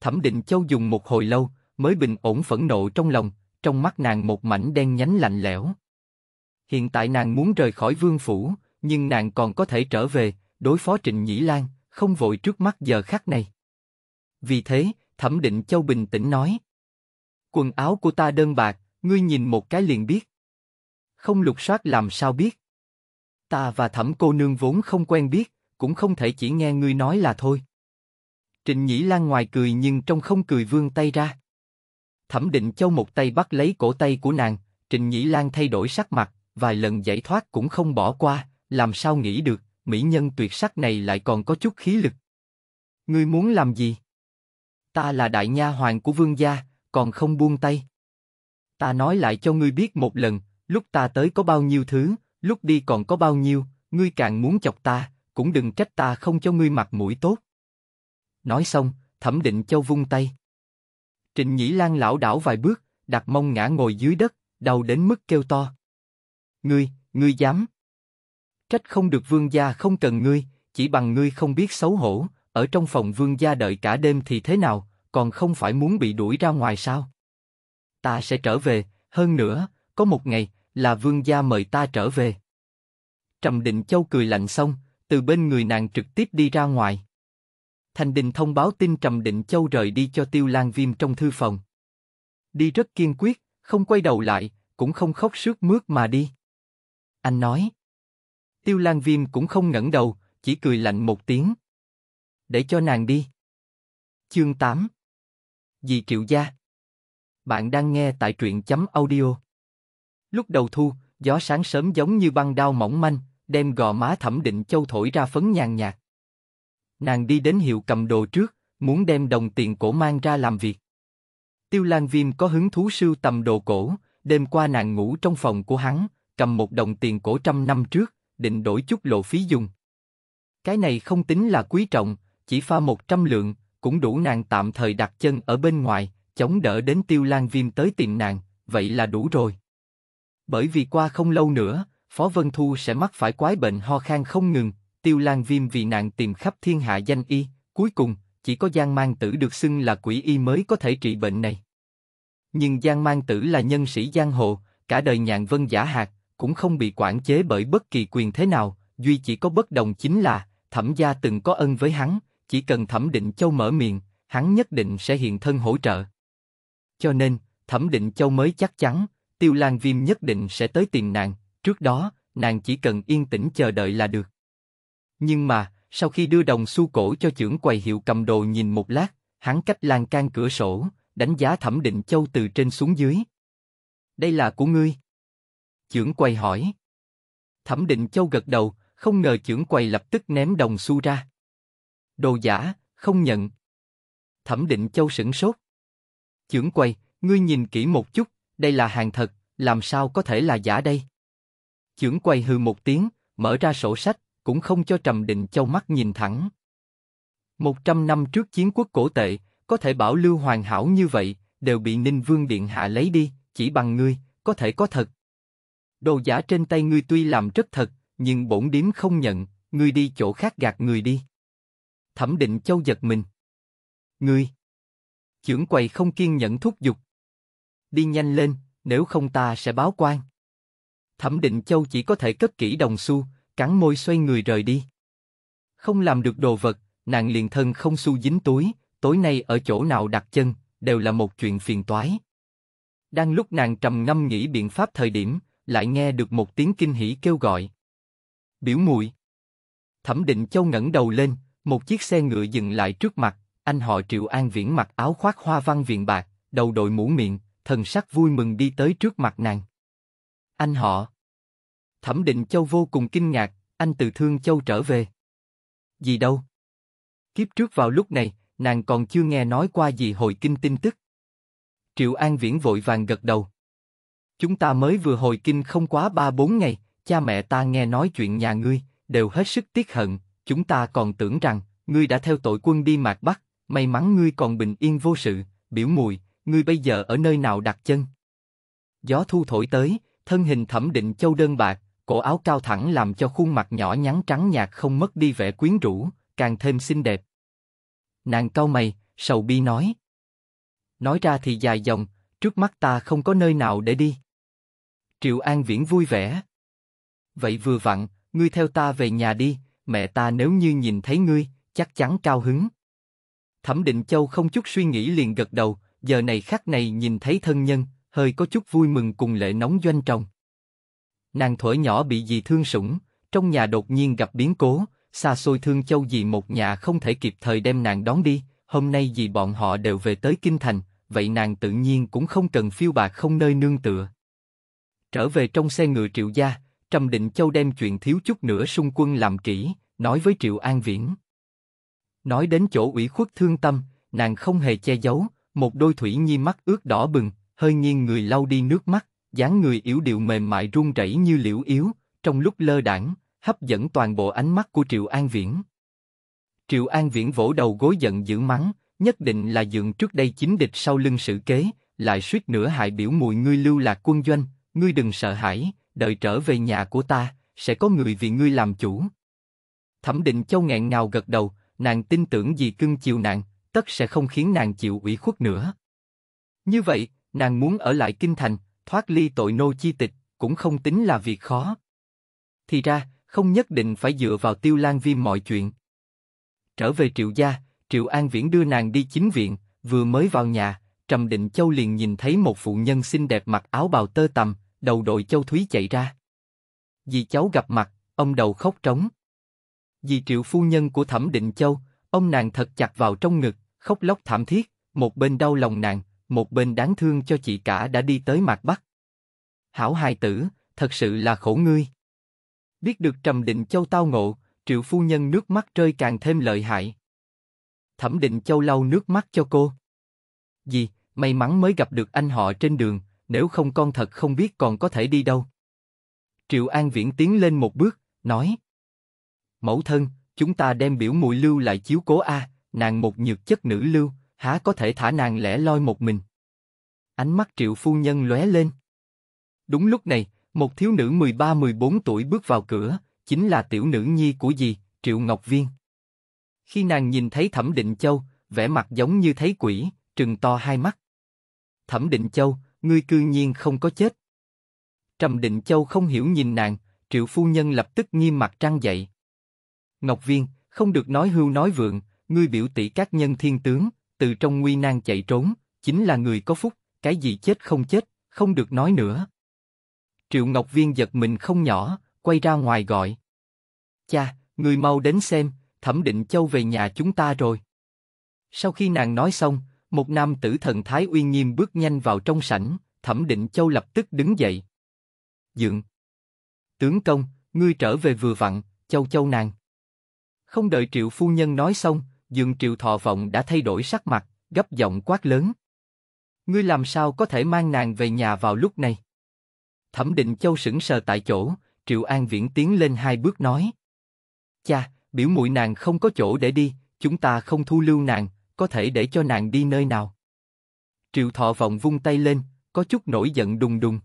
Thẩm Định Châu dùng một hồi lâu, mới bình ổn phẫn nộ trong lòng, trong mắt nàng một mảnh đen nhánh lạnh lẽo. Hiện tại nàng muốn rời khỏi vương phủ, nhưng nàng còn có thể trở về, đối phó Trịnh Nhĩ Lan, không vội trước mắt giờ khắc này. Vì thế, Thẩm Định Châu bình tĩnh nói, quần áo của ta đơn bạc, ngươi nhìn một cái liền biết. Không lục soát làm sao biết. Ta và thẩm cô nương vốn không quen biết, cũng không thể chỉ nghe ngươi nói là thôi. Trịnh Nhĩ Lan ngoài cười nhưng trong không cười vương tay ra. Thẩm Định Châu một tay bắt lấy cổ tay của nàng, Trịnh Nhĩ Lan thay đổi sắc mặt, vài lần giải thoát cũng không bỏ qua, làm sao nghĩ được, mỹ nhân tuyệt sắc này lại còn có chút khí lực. Ngươi muốn làm gì? Ta là đại nha hoàng của vương gia, còn không buông tay. Ta nói lại cho ngươi biết một lần, lúc ta tới có bao nhiêu thứ, lúc đi còn có bao nhiêu, ngươi càng muốn chọc ta, cũng đừng trách ta không cho ngươi mặt mũi tốt. Nói xong, Thẩm Định Châu vung tay. Trịnh Nhĩ Lan lão đảo vài bước, đặt mông ngã ngồi dưới đất, đầu đến mức kêu to. Ngươi, ngươi dám? Trách không được vương gia không cần ngươi, chỉ bằng ngươi không biết xấu hổ, ở trong phòng vương gia đợi cả đêm thì thế nào, còn không phải muốn bị đuổi ra ngoài sao? Ta sẽ trở về, hơn nữa, có một ngày, là vương gia mời ta trở về. Trầm Định Châu cười lạnh xong, từ bên người nàng trực tiếp đi ra ngoài. Thành Đình thông báo tin Trầm Định Châu rời đi cho Tiêu Lan Viêm trong thư phòng. Đi rất kiên quyết, không quay đầu lại, cũng không khóc sướt mướt mà đi. Anh nói. Tiêu Lan Viêm cũng không ngẩng đầu, chỉ cười lạnh một tiếng. Để cho nàng đi. Chương 8 Dì Triệu Gia. Bạn đang nghe tại truyện chấm audio. Lúc đầu thu, gió sáng sớm giống như băng đao mỏng manh, đem gò má thẩm định châu thổi ra phấn nhàn nhạt. Nàng đi đến hiệu cầm đồ trước, muốn đem đồng tiền cổ mang ra làm việc. Tiêu Lan Viêm có hứng thú sưu tầm đồ cổ, đêm qua nàng ngủ trong phòng của hắn, cầm một đồng tiền cổ trăm năm trước, định đổi chút lộ phí dùng. Cái này không tính là quý trọng, chỉ pha một trăm lượng, cũng đủ nàng tạm thời đặt chân ở bên ngoài, chống đỡ đến tiêu lan viêm tới tìm nàng, vậy là đủ rồi. Bởi vì qua không lâu nữa, Phó Vân Thu sẽ mắc phải quái bệnh ho khan không ngừng, tiêu lan viêm vì nàng tìm khắp thiên hạ danh y, cuối cùng, chỉ có Giang Mang Tử được xưng là quỷ y mới có thể trị bệnh này. Nhưng Giang Mang Tử là nhân sĩ giang hồ, cả đời nhàn vân giả hạt, cũng không bị quản chế bởi bất kỳ quyền thế nào, duy chỉ có bất đồng chính là, thẩm gia từng có ân với hắn, chỉ cần Thẩm Định Châu mở miệng, hắn nhất định sẽ hiện thân hỗ trợ. Cho nên, Thẩm Định Châu mới chắc chắn, Tiêu Lan Viêm nhất định sẽ tới tìm nàng, trước đó, nàng chỉ cần yên tĩnh chờ đợi là được. Nhưng mà, sau khi đưa đồng xu cổ cho trưởng quầy hiệu cầm đồ nhìn một lát, hắn cách lan can cửa sổ, đánh giá Thẩm Định Châu từ trên xuống dưới. Đây là của ngươi. Trưởng quầy hỏi. Thẩm Định Châu gật đầu, không ngờ trưởng quầy lập tức ném đồng xu ra đồ giả, không nhận. Thẩm Định Châu sửng sốt. Chưởng quay ngươi nhìn kỹ một chút, đây là hàng thật, làm sao có thể là giả đây? Chưởng quay hừ một tiếng, mở ra sổ sách, cũng không cho Trầm Định Châu mắt nhìn thẳng. Một trăm năm trước chiến quốc cổ tệ, có thể bảo lưu hoàn hảo như vậy, đều bị Ninh Vương Điện Hạ lấy đi, chỉ bằng ngươi, có thể có thật. Đồ giả trên tay ngươi tuy làm rất thật, nhưng bổn điếm không nhận, ngươi đi chỗ khác gạt người đi. Thẩm Định Châu giật mình. Ngươi! Chưởng quầy không kiên nhẫn thúc giục. Đi nhanh lên, nếu không ta sẽ báo quan. Thẩm Định Châu chỉ có thể cất kỹ đồng xu, cắn môi xoay người rời đi. Không làm được đồ vật, nàng liền thân không xu dính túi, tối nay ở chỗ nào đặt chân, đều là một chuyện phiền toái. Đang lúc nàng trầm ngâm nghĩ biện pháp thời điểm, lại nghe được một tiếng kinh hỉ kêu gọi. Biểu muội Thẩm Định Châu ngẩng đầu lên, một chiếc xe ngựa dừng lại trước mặt, anh họ Triệu An Viễn mặc áo khoác hoa văn viền bạc, đầu đội mũ miệng, thần sắc vui mừng đi tới trước mặt nàng. Anh họ. Thẩm Định Châu vô cùng kinh ngạc, anh từ Thương Châu trở về. Gì đâu? Kiếp trước vào lúc này, nàng còn chưa nghe nói qua gì hồi kinh tin tức. Triệu An Viễn vội vàng gật đầu. Chúng ta mới vừa hồi kinh không quá ba bốn ngày, cha mẹ ta nghe nói chuyện nhà ngươi, đều hết sức tiếc hận, Chúng ta còn tưởng rằng, ngươi đã theo tội quân đi mạc Bắc, may mắn ngươi còn bình yên vô sự, biểu mùi, ngươi bây giờ ở nơi nào đặt chân? Gió thu thổi tới, thân hình thẩm định châu đơn bạc, cổ áo cao thẳng làm cho khuôn mặt nhỏ nhắn trắng nhạt không mất đi vẻ quyến rũ, càng thêm xinh đẹp. Nàng cau mày, sầu bi nói. Nói ra thì dài dòng, trước mắt ta không có nơi nào để đi. Triệu An Viễn vui vẻ. Vậy vừa vặn, ngươi theo ta về nhà đi, mẹ ta nếu như nhìn thấy ngươi, chắc chắn cao hứng. Thẩm Định Châu không chút suy nghĩ liền gật đầu, giờ này khắc này nhìn thấy thân nhân, hơi có chút vui mừng cùng lệ nóng doanh trồng. Nàng thuở nhỏ bị dì thương sủng, trong nhà đột nhiên gặp biến cố, xa xôi thương châu dì một nhà không thể kịp thời đem nàng đón đi, hôm nay dì bọn họ đều về tới Kinh Thành, vậy nàng tự nhiên cũng không cần phiêu bạc không nơi nương tựa. Trở về trong xe ngựa triệu gia, Trầm Định Châu đem chuyện thiếu chút nữa xung quân làm kỹ, nói với Triệu An Viễn. Nói đến chỗ ủy khuất thương tâm, nàng không hề che giấu, một đôi thủy nhi mắt ướt đỏ bừng, hơi nghiêng người lau đi nước mắt, dáng người yếu điệu mềm mại run rẩy như liễu yếu, trong lúc lơ đảng, hấp dẫn toàn bộ ánh mắt của Triệu An Viễn. Triệu An Viễn vỗ đầu gối giận dữ mắng, nhất định là dượng trước đây chính địch sau lưng sự kế, lại suýt nữa hại biểu mùi ngươi lưu lạc quân doanh, ngươi đừng sợ hãi, đợi trở về nhà của ta, sẽ có người vì ngươi làm chủ. Thẩm Định Châu nghẹn ngào gật đầu, nàng tin tưởng gì cưng chiều nàng, tất sẽ không khiến nàng chịu ủy khuất nữa. Như vậy, nàng muốn ở lại kinh thành, thoát ly tội nô chi tịch, cũng không tính là việc khó. Thì ra, không nhất định phải dựa vào tiêu lan viêm mọi chuyện. Trở về triệu gia, triệu an viễn đưa nàng đi chính viện, vừa mới vào nhà, Trầm Định Châu liền nhìn thấy một phụ nhân xinh đẹp mặc áo bào tơ tầm đầu đội châu Thúy chạy ra. Dì cháu gặp mặt, ông đầu khóc trống. Dì triệu phu nhân của Thẩm Định Châu, ông nàng thật chặt vào trong ngực, khóc lóc thảm thiết, một bên đau lòng nàng, một bên đáng thương cho chị cả đã đi tới mạc Bắc. Hảo hài tử, thật sự là khổ ngươi. Biết được Trầm Định Châu tao ngộ, triệu phu nhân nước mắt rơi càng thêm lợi hại. Thẩm Định Châu lau nước mắt cho cô. Dì, may mắn mới gặp được anh họ trên đường, nếu không con thật không biết còn có thể đi đâu. Triệu An Viễn tiến lên một bước, nói. Mẫu thân, chúng ta đem biểu mùi lưu lại chiếu cố a, nàng một nhược chất nữ lưu, há có thể thả nàng lẻ loi một mình. Ánh mắt triệu phu nhân lóe lên. Đúng lúc này, một thiếu nữ 13-14 tuổi bước vào cửa, chính là tiểu nữ nhi của dì, Triệu Ngọc Viên. Khi nàng nhìn thấy Thẩm Định Châu, vẻ mặt giống như thấy quỷ, trừng to hai mắt. Thẩm Định Châu, ngươi cư nhiên không có chết. Trầm Định Châu không hiểu nhìn nàng, Triệu Phu Nhân lập tức nghiêm mặt trăng dậy. Ngọc Viên, không được nói hưu nói vượng, ngươi biểu tỷ các nhân thiên tướng, từ trong nguy nan chạy trốn, chính là người có phúc, cái gì chết không chết, không được nói nữa. Triệu Ngọc Viên giật mình không nhỏ, quay ra ngoài gọi. Cha, người mau đến xem, Thẩm Định Châu về nhà chúng ta rồi. Sau khi nàng nói xong, một nam tử thần thái uy nghiêm bước nhanh vào trong sảnh, Thẩm Định Châu lập tức đứng dậy. Dượng. Tướng công, ngươi trở về vừa vặn, Châu Châu nàng. Không đợi Triệu Phu Nhân nói xong, Dượng Triệu Thọ Vọng đã thay đổi sắc mặt, gấp giọng quát lớn. Ngươi làm sao có thể mang nàng về nhà vào lúc này? Thẩm Định Châu sững sờ tại chỗ, Triệu An Viễn tiến lên hai bước nói. Cha, biểu muội nàng không có chỗ để đi, chúng ta không thu lưu nàng, có thể để cho nàng đi nơi nào? Triệu Thọ vọng vung tay lên, có chút nổi giận đùng đùng.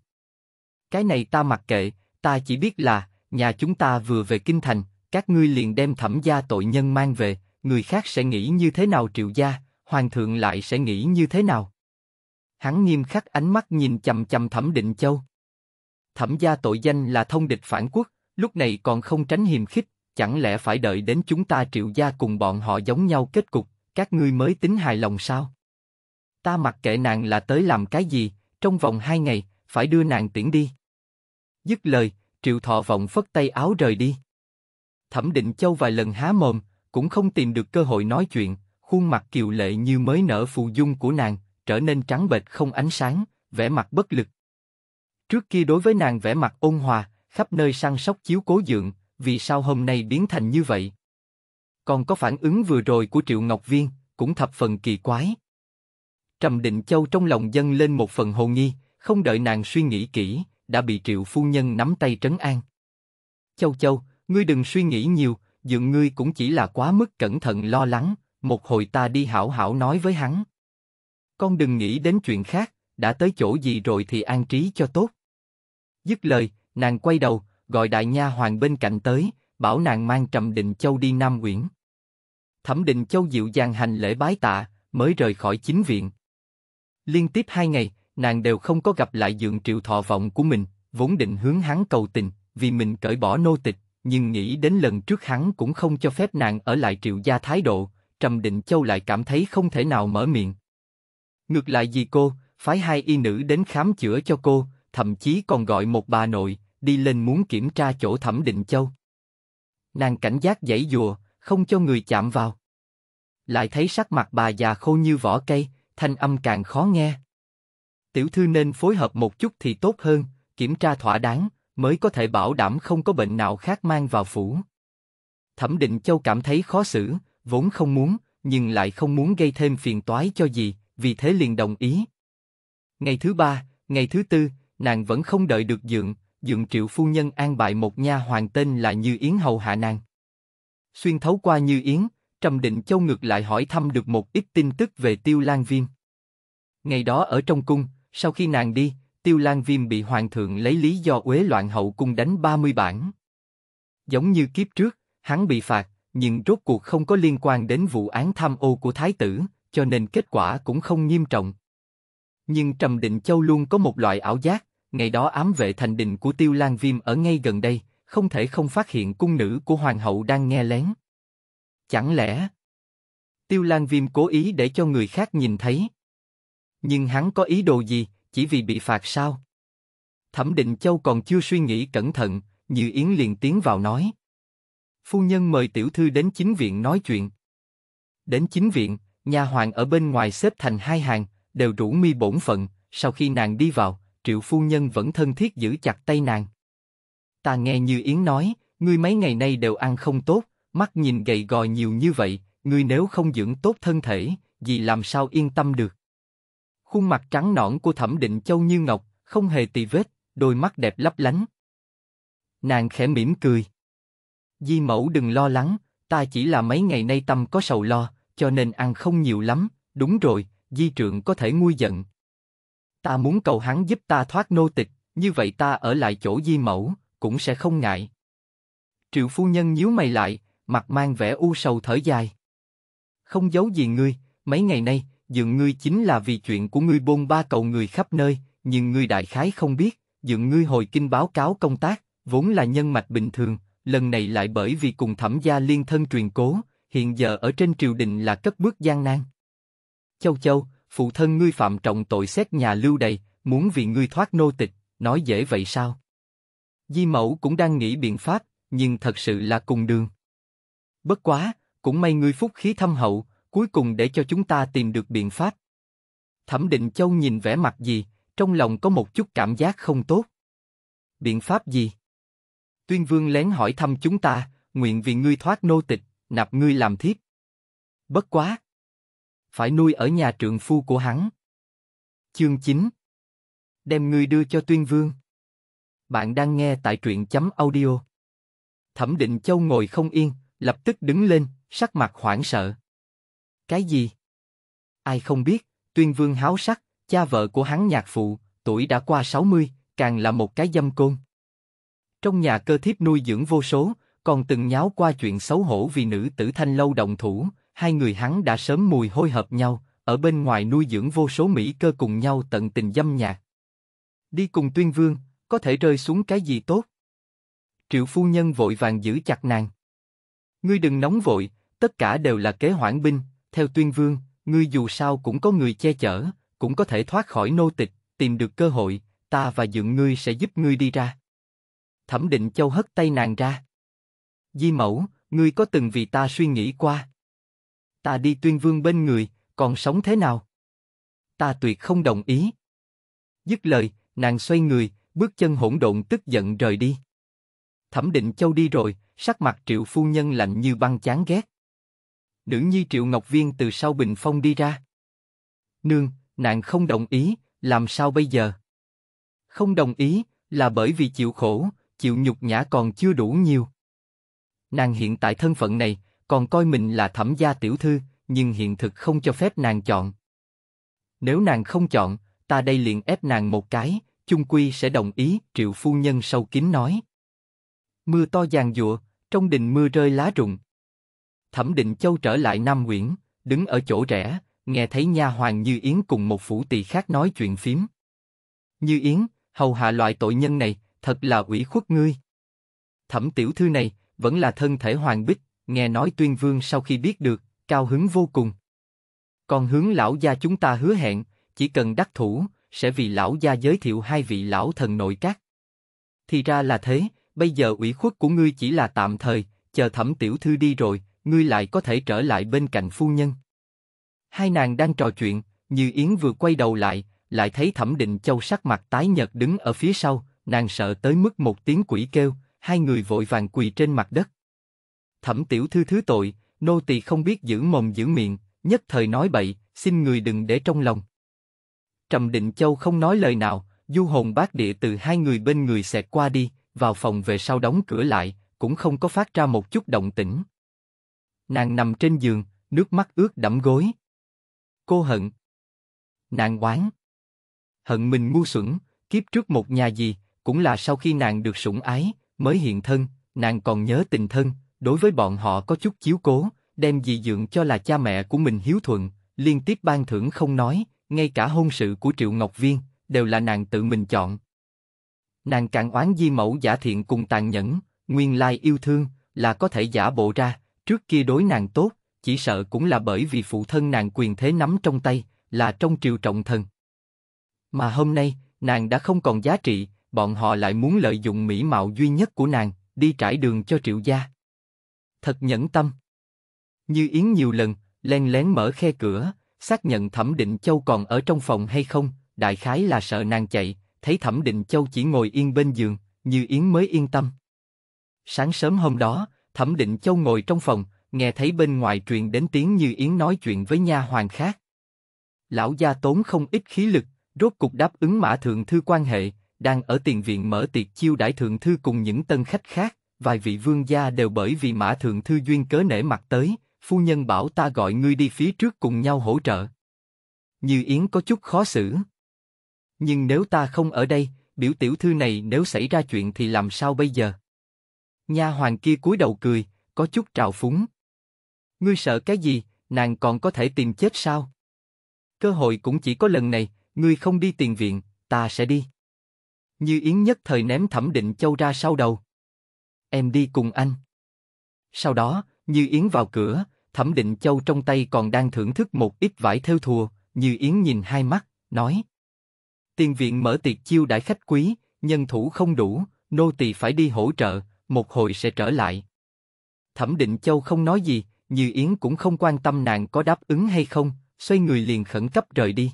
Cái này ta mặc kệ, ta chỉ biết là nhà chúng ta vừa về kinh thành, các ngươi liền đem thẩm gia tội nhân mang về, người khác sẽ nghĩ như thế nào triệu gia, hoàng thượng lại sẽ nghĩ như thế nào? Hắn nghiêm khắc ánh mắt nhìn chầm chầm thẩm định châu. Thẩm gia tội danh là thông địch phản quốc, lúc này còn không tránh hiềm khích, chẳng lẽ phải đợi đến chúng ta triệu gia cùng bọn họ giống nhau kết cục, các ngươi mới tính hài lòng sao? Ta mặc kệ nàng là tới làm cái gì, trong vòng hai ngày, phải đưa nàng tiễn đi. Dứt lời, Triệu Thọ Vọng phất tay áo rời đi. Thẩm Định Châu vài lần há mồm, cũng không tìm được cơ hội nói chuyện, khuôn mặt kiều lệ như mới nở phù dung của nàng, trở nên trắng bệch không ánh sáng, vẻ mặt bất lực. Trước kia đối với nàng vẻ mặt ôn hòa, khắp nơi săn sóc chiếu cố dưỡng, vì sao hôm nay biến thành như vậy? còn có phản ứng vừa rồi của Triệu Ngọc Viên, cũng thập phần kỳ quái. Trầm Định Châu trong lòng dâng lên một phần hồ nghi, không đợi nàng suy nghĩ kỹ, đã bị Triệu Phu Nhân nắm tay trấn an. Châu Châu, ngươi đừng suy nghĩ nhiều, dượng ngươi cũng chỉ là quá mức cẩn thận lo lắng, một hồi ta đi hảo hảo nói với hắn. Con đừng nghĩ đến chuyện khác, đã tới chỗ gì rồi thì an trí cho tốt. Dứt lời, nàng quay đầu, gọi đại nha hoàng bên cạnh tới, bảo nàng mang Trầm Định Châu đi Nam Nguyễn. Thẩm Định Châu dịu dàng hành lễ bái tạ, mới rời khỏi chính viện. Liên tiếp hai ngày, nàng đều không có gặp lại Dượng Triệu Thọ vọng của mình, vốn định hướng hắn cầu tình, vì mình cởi bỏ nô tịch, nhưng nghĩ đến lần trước hắn cũng không cho phép nàng ở lại Triệu gia thái độ, Trầm Định Châu lại cảm thấy không thể nào mở miệng. Ngược lại gì cô, phái hai y nữ đến khám chữa cho cô, thậm chí còn gọi một bà nội, đi lên muốn kiểm tra chỗ Thẩm Định Châu. Nàng cảnh giác dãy dùa, không cho người chạm vào. Lại thấy sắc mặt bà già khô như vỏ cây, thanh âm càng khó nghe. Tiểu thư nên phối hợp một chút thì tốt hơn, kiểm tra thỏa đáng, mới có thể bảo đảm không có bệnh nào khác mang vào phủ. Thẩm Định Châu cảm thấy khó xử, vốn không muốn, nhưng lại không muốn gây thêm phiền toái cho gì, vì thế liền đồng ý. Ngày thứ ba, ngày thứ tư, nàng vẫn không đợi được dượng, dựng triệu phu nhân an bài một nha hoàng tên là Như Yến hầu hạ nàng. Xuyên thấu qua Như Yến, Trầm Định Châu ngược lại hỏi thăm được một ít tin tức về Tiêu Lan Viêm. Ngày đó ở trong cung, sau khi nàng đi, Tiêu Lan Viêm bị hoàng thượng lấy lý do uế loạn hậu cung đánh 30 bản. Giống như kiếp trước, hắn bị phạt, nhưng rốt cuộc không có liên quan đến vụ án tham ô của thái tử, cho nên kết quả cũng không nghiêm trọng. Nhưng Trầm Định Châu luôn có một loại ảo giác, ngày đó ám vệ thành đình của Tiêu Lan Viêm ở ngay gần đây, không thể không phát hiện cung nữ của hoàng hậu đang nghe lén. Chẳng lẽ Tiêu Lan Viêm cố ý để cho người khác nhìn thấy? Nhưng hắn có ý đồ gì, chỉ vì bị phạt sao? Thẩm Định Châu còn chưa suy nghĩ cẩn thận, Như Yến liền tiến vào nói. Phu nhân mời tiểu thư đến chính viện nói chuyện. Đến chính viện, nhà hoàng ở bên ngoài xếp thành hai hàng, đều rủ mi bổn phận, sau khi nàng đi vào, Triệu phu nhân vẫn thân thiết giữ chặt tay nàng. Ta nghe như Yến nói, ngươi mấy ngày nay đều ăn không tốt, mắt nhìn gầy gò nhiều như vậy, ngươi nếu không dưỡng tốt thân thể, gì làm sao yên tâm được. Khuôn mặt trắng nõn của Thẩm Định Châu như ngọc, không hề tì vết, đôi mắt đẹp lấp lánh. Nàng khẽ mỉm cười. Di mẫu đừng lo lắng, ta chỉ là mấy ngày nay tâm có sầu lo, cho nên ăn không nhiều lắm, đúng rồi, di trượng có thể nguôi giận, Ta muốn cầu hắn giúp ta thoát nô tịch, như vậy ta ở lại chỗ di mẫu, cũng sẽ không ngại. Triệu phu nhân nhíu mày lại, mặt mang vẻ u sầu thở dài. Không giấu gì ngươi, mấy ngày nay, dựng ngươi chính là vì chuyện của ngươi bôn ba cầu người khắp nơi, nhưng ngươi đại khái không biết, dựng ngươi hồi kinh báo cáo công tác, vốn là nhân mạch bình thường, lần này lại bởi vì cùng thẩm gia liên thân truyền cố, hiện giờ ở trên triều đình là cất bước gian nan. Châu Châu, phụ thân ngươi phạm trọng tội xét nhà lưu đầy, muốn vì ngươi thoát nô tịch, nói dễ vậy sao? Di mẫu cũng đang nghĩ biện pháp, nhưng thật sự là cùng đường. Bất quá, cũng may ngươi phúc khí thâm hậu, cuối cùng để cho chúng ta tìm được biện pháp. Thẩm Định Châu nhìn vẻ mặt gì, trong lòng có một chút cảm giác không tốt. Biện pháp gì? Tuyên Vương lén hỏi thăm chúng ta, nguyện vì ngươi thoát nô tịch, nạp ngươi làm thiếp. Bất quá, phải nuôi ở nhà trượng phu của hắn. Chương 9 Đem người đưa cho tuyên vương. Bạn đang nghe tại truyện chấm audio. Thẩm định châu ngồi không yên, lập tức đứng lên, sắc mặt hoảng sợ. Cái gì? Ai không biết, tuyên vương háo sắc, cha vợ của hắn nhạc phụ, tuổi đã qua 60, càng là một cái dâm côn. Trong nhà cơ thiếp nuôi dưỡng vô số, còn từng nháo qua chuyện xấu hổ vì nữ tử thanh lâu đồng thủ, hai người hắn đã sớm mùi hôi hợp nhau, ở bên ngoài nuôi dưỡng vô số mỹ cơ cùng nhau tận tình dâm nhạc. Đi cùng tuyên vương, có thể rơi xuống cái gì tốt? Triệu phu nhân vội vàng giữ chặt nàng. Ngươi đừng nóng vội, tất cả đều là kế hoãn binh, theo tuyên vương, ngươi dù sao cũng có người che chở, cũng có thể thoát khỏi nô tịch, tìm được cơ hội, ta và dưỡng ngươi sẽ giúp ngươi đi ra. Thẩm định châu hất tay nàng ra. Di mẫu, ngươi có từng vì ta suy nghĩ qua? ta đi tuyên vương bên người, còn sống thế nào? Ta tuyệt không đồng ý. Dứt lời, nàng xoay người, bước chân hỗn độn tức giận rời đi. Thẩm định châu đi rồi, sắc mặt triệu phu nhân lạnh như băng chán ghét. Nữ nhi triệu ngọc viên từ sau bình phong đi ra. Nương, nàng không đồng ý, làm sao bây giờ? Không đồng ý là bởi vì chịu khổ, chịu nhục nhã còn chưa đủ nhiều. Nàng hiện tại thân phận này, còn coi mình là thẩm gia tiểu thư, nhưng hiện thực không cho phép nàng chọn. Nếu nàng không chọn, ta đây liền ép nàng một cái, chung quy sẽ đồng ý, triệu phu nhân sâu kín nói. Mưa to giàn giụa, trong đình mưa rơi lá rụng. Thẩm định châu trở lại Nam Nguyễn, đứng ở chỗ rẻ nghe thấy nha hoàng Như Yến cùng một phủ tỳ khác nói chuyện phím. Như Yến, hầu hạ loại tội nhân này, thật là ủy khuất ngươi. Thẩm tiểu thư này, vẫn là thân thể hoàng bích, nghe nói tuyên vương sau khi biết được, cao hứng vô cùng. Còn hướng lão gia chúng ta hứa hẹn, chỉ cần đắc thủ, sẽ vì lão gia giới thiệu hai vị lão thần nội các. Thì ra là thế, bây giờ ủy khuất của ngươi chỉ là tạm thời, chờ thẩm tiểu thư đi rồi, ngươi lại có thể trở lại bên cạnh phu nhân. Hai nàng đang trò chuyện, như Yến vừa quay đầu lại, lại thấy thẩm định châu sắc mặt tái nhợt đứng ở phía sau, nàng sợ tới mức một tiếng quỷ kêu, hai người vội vàng quỳ trên mặt đất thẩm tiểu thư thứ tội, nô tỳ không biết giữ mồm giữ miệng, nhất thời nói bậy, xin người đừng để trong lòng. Trầm Định Châu không nói lời nào, du hồn bát địa từ hai người bên người xẹt qua đi, vào phòng về sau đóng cửa lại, cũng không có phát ra một chút động tĩnh. Nàng nằm trên giường, nước mắt ướt đẫm gối. Cô hận. Nàng oán. Hận mình ngu xuẩn, kiếp trước một nhà gì, cũng là sau khi nàng được sủng ái, mới hiện thân, nàng còn nhớ tình thân, đối với bọn họ có chút chiếu cố, đem dị dưỡng cho là cha mẹ của mình hiếu thuận, liên tiếp ban thưởng không nói, ngay cả hôn sự của Triệu Ngọc Viên, đều là nàng tự mình chọn. Nàng càng oán di mẫu giả thiện cùng tàn nhẫn, nguyên lai yêu thương, là có thể giả bộ ra, trước kia đối nàng tốt, chỉ sợ cũng là bởi vì phụ thân nàng quyền thế nắm trong tay, là trong triều trọng thần. Mà hôm nay, nàng đã không còn giá trị, bọn họ lại muốn lợi dụng mỹ mạo duy nhất của nàng, đi trải đường cho triệu gia, thật nhẫn tâm. Như Yến nhiều lần, len lén mở khe cửa, xác nhận Thẩm Định Châu còn ở trong phòng hay không, đại khái là sợ nàng chạy, thấy Thẩm Định Châu chỉ ngồi yên bên giường, Như Yến mới yên tâm. Sáng sớm hôm đó, Thẩm Định Châu ngồi trong phòng, nghe thấy bên ngoài truyền đến tiếng Như Yến nói chuyện với nha hoàng khác. Lão gia tốn không ít khí lực, rốt cục đáp ứng mã thượng thư quan hệ, đang ở tiền viện mở tiệc chiêu đãi thượng thư cùng những tân khách khác vài vị vương gia đều bởi vì Mã Thượng Thư Duyên cớ nể mặt tới, phu nhân bảo ta gọi ngươi đi phía trước cùng nhau hỗ trợ. Như Yến có chút khó xử. Nhưng nếu ta không ở đây, biểu tiểu thư này nếu xảy ra chuyện thì làm sao bây giờ? Nha hoàng kia cúi đầu cười, có chút trào phúng. Ngươi sợ cái gì, nàng còn có thể tìm chết sao? Cơ hội cũng chỉ có lần này, ngươi không đi tiền viện, ta sẽ đi. Như Yến nhất thời ném Thẩm Định Châu ra sau đầu em đi cùng anh. Sau đó, Như Yến vào cửa, Thẩm Định Châu trong tay còn đang thưởng thức một ít vải thêu thùa, Như Yến nhìn hai mắt, nói. tiên viện mở tiệc chiêu đãi khách quý, nhân thủ không đủ, nô tỳ phải đi hỗ trợ, một hồi sẽ trở lại. Thẩm Định Châu không nói gì, Như Yến cũng không quan tâm nàng có đáp ứng hay không, xoay người liền khẩn cấp rời đi.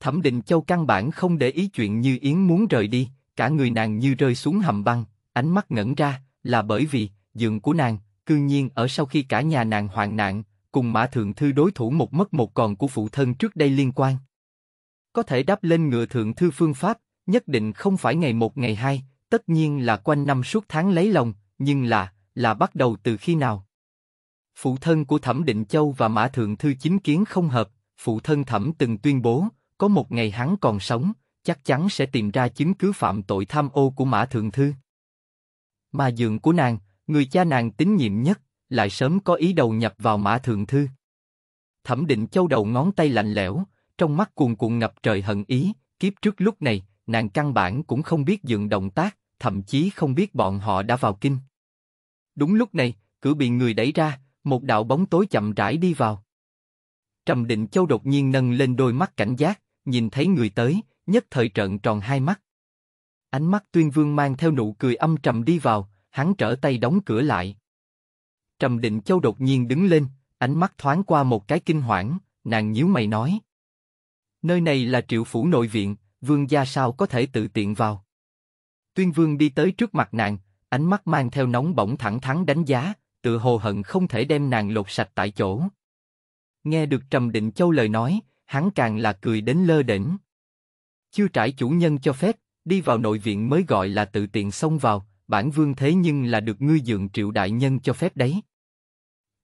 Thẩm Định Châu căn bản không để ý chuyện Như Yến muốn rời đi, cả người nàng như rơi xuống hầm băng, ánh mắt ngẩn ra, là bởi vì giường của nàng, cương nhiên ở sau khi cả nhà nàng hoạn nạn, cùng mã thượng thư đối thủ một mất một còn của phụ thân trước đây liên quan. Có thể đáp lên ngựa thượng thư phương pháp, nhất định không phải ngày một ngày hai, tất nhiên là quanh năm suốt tháng lấy lòng, nhưng là, là bắt đầu từ khi nào? Phụ thân của Thẩm Định Châu và Mã Thượng Thư chính kiến không hợp, phụ thân Thẩm từng tuyên bố, có một ngày hắn còn sống, chắc chắn sẽ tìm ra chứng cứ phạm tội tham ô của Mã Thượng Thư. Mà giường của nàng, người cha nàng tín nhiệm nhất, lại sớm có ý đầu nhập vào mã thượng thư. Thẩm định châu đầu ngón tay lạnh lẽo, trong mắt cuồn cuộn ngập trời hận ý, kiếp trước lúc này, nàng căn bản cũng không biết dừng động tác, thậm chí không biết bọn họ đã vào kinh. Đúng lúc này, cửa bị người đẩy ra, một đạo bóng tối chậm rãi đi vào. Trầm Định Châu đột nhiên nâng lên đôi mắt cảnh giác, nhìn thấy người tới, nhất thời trợn tròn hai mắt, Ánh mắt tuyên vương mang theo nụ cười âm trầm đi vào, hắn trở tay đóng cửa lại. Trầm định châu đột nhiên đứng lên, ánh mắt thoáng qua một cái kinh hoảng, nàng nhíu mày nói. Nơi này là triệu phủ nội viện, vương gia sao có thể tự tiện vào. Tuyên vương đi tới trước mặt nàng, ánh mắt mang theo nóng bỏng thẳng thắn đánh giá, tự hồ hận không thể đem nàng lột sạch tại chỗ. Nghe được Trầm Định Châu lời nói, hắn càng là cười đến lơ đỉnh. Chưa trải chủ nhân cho phép, đi vào nội viện mới gọi là tự tiện xông vào, bản vương thế nhưng là được ngươi dượng triệu đại nhân cho phép đấy.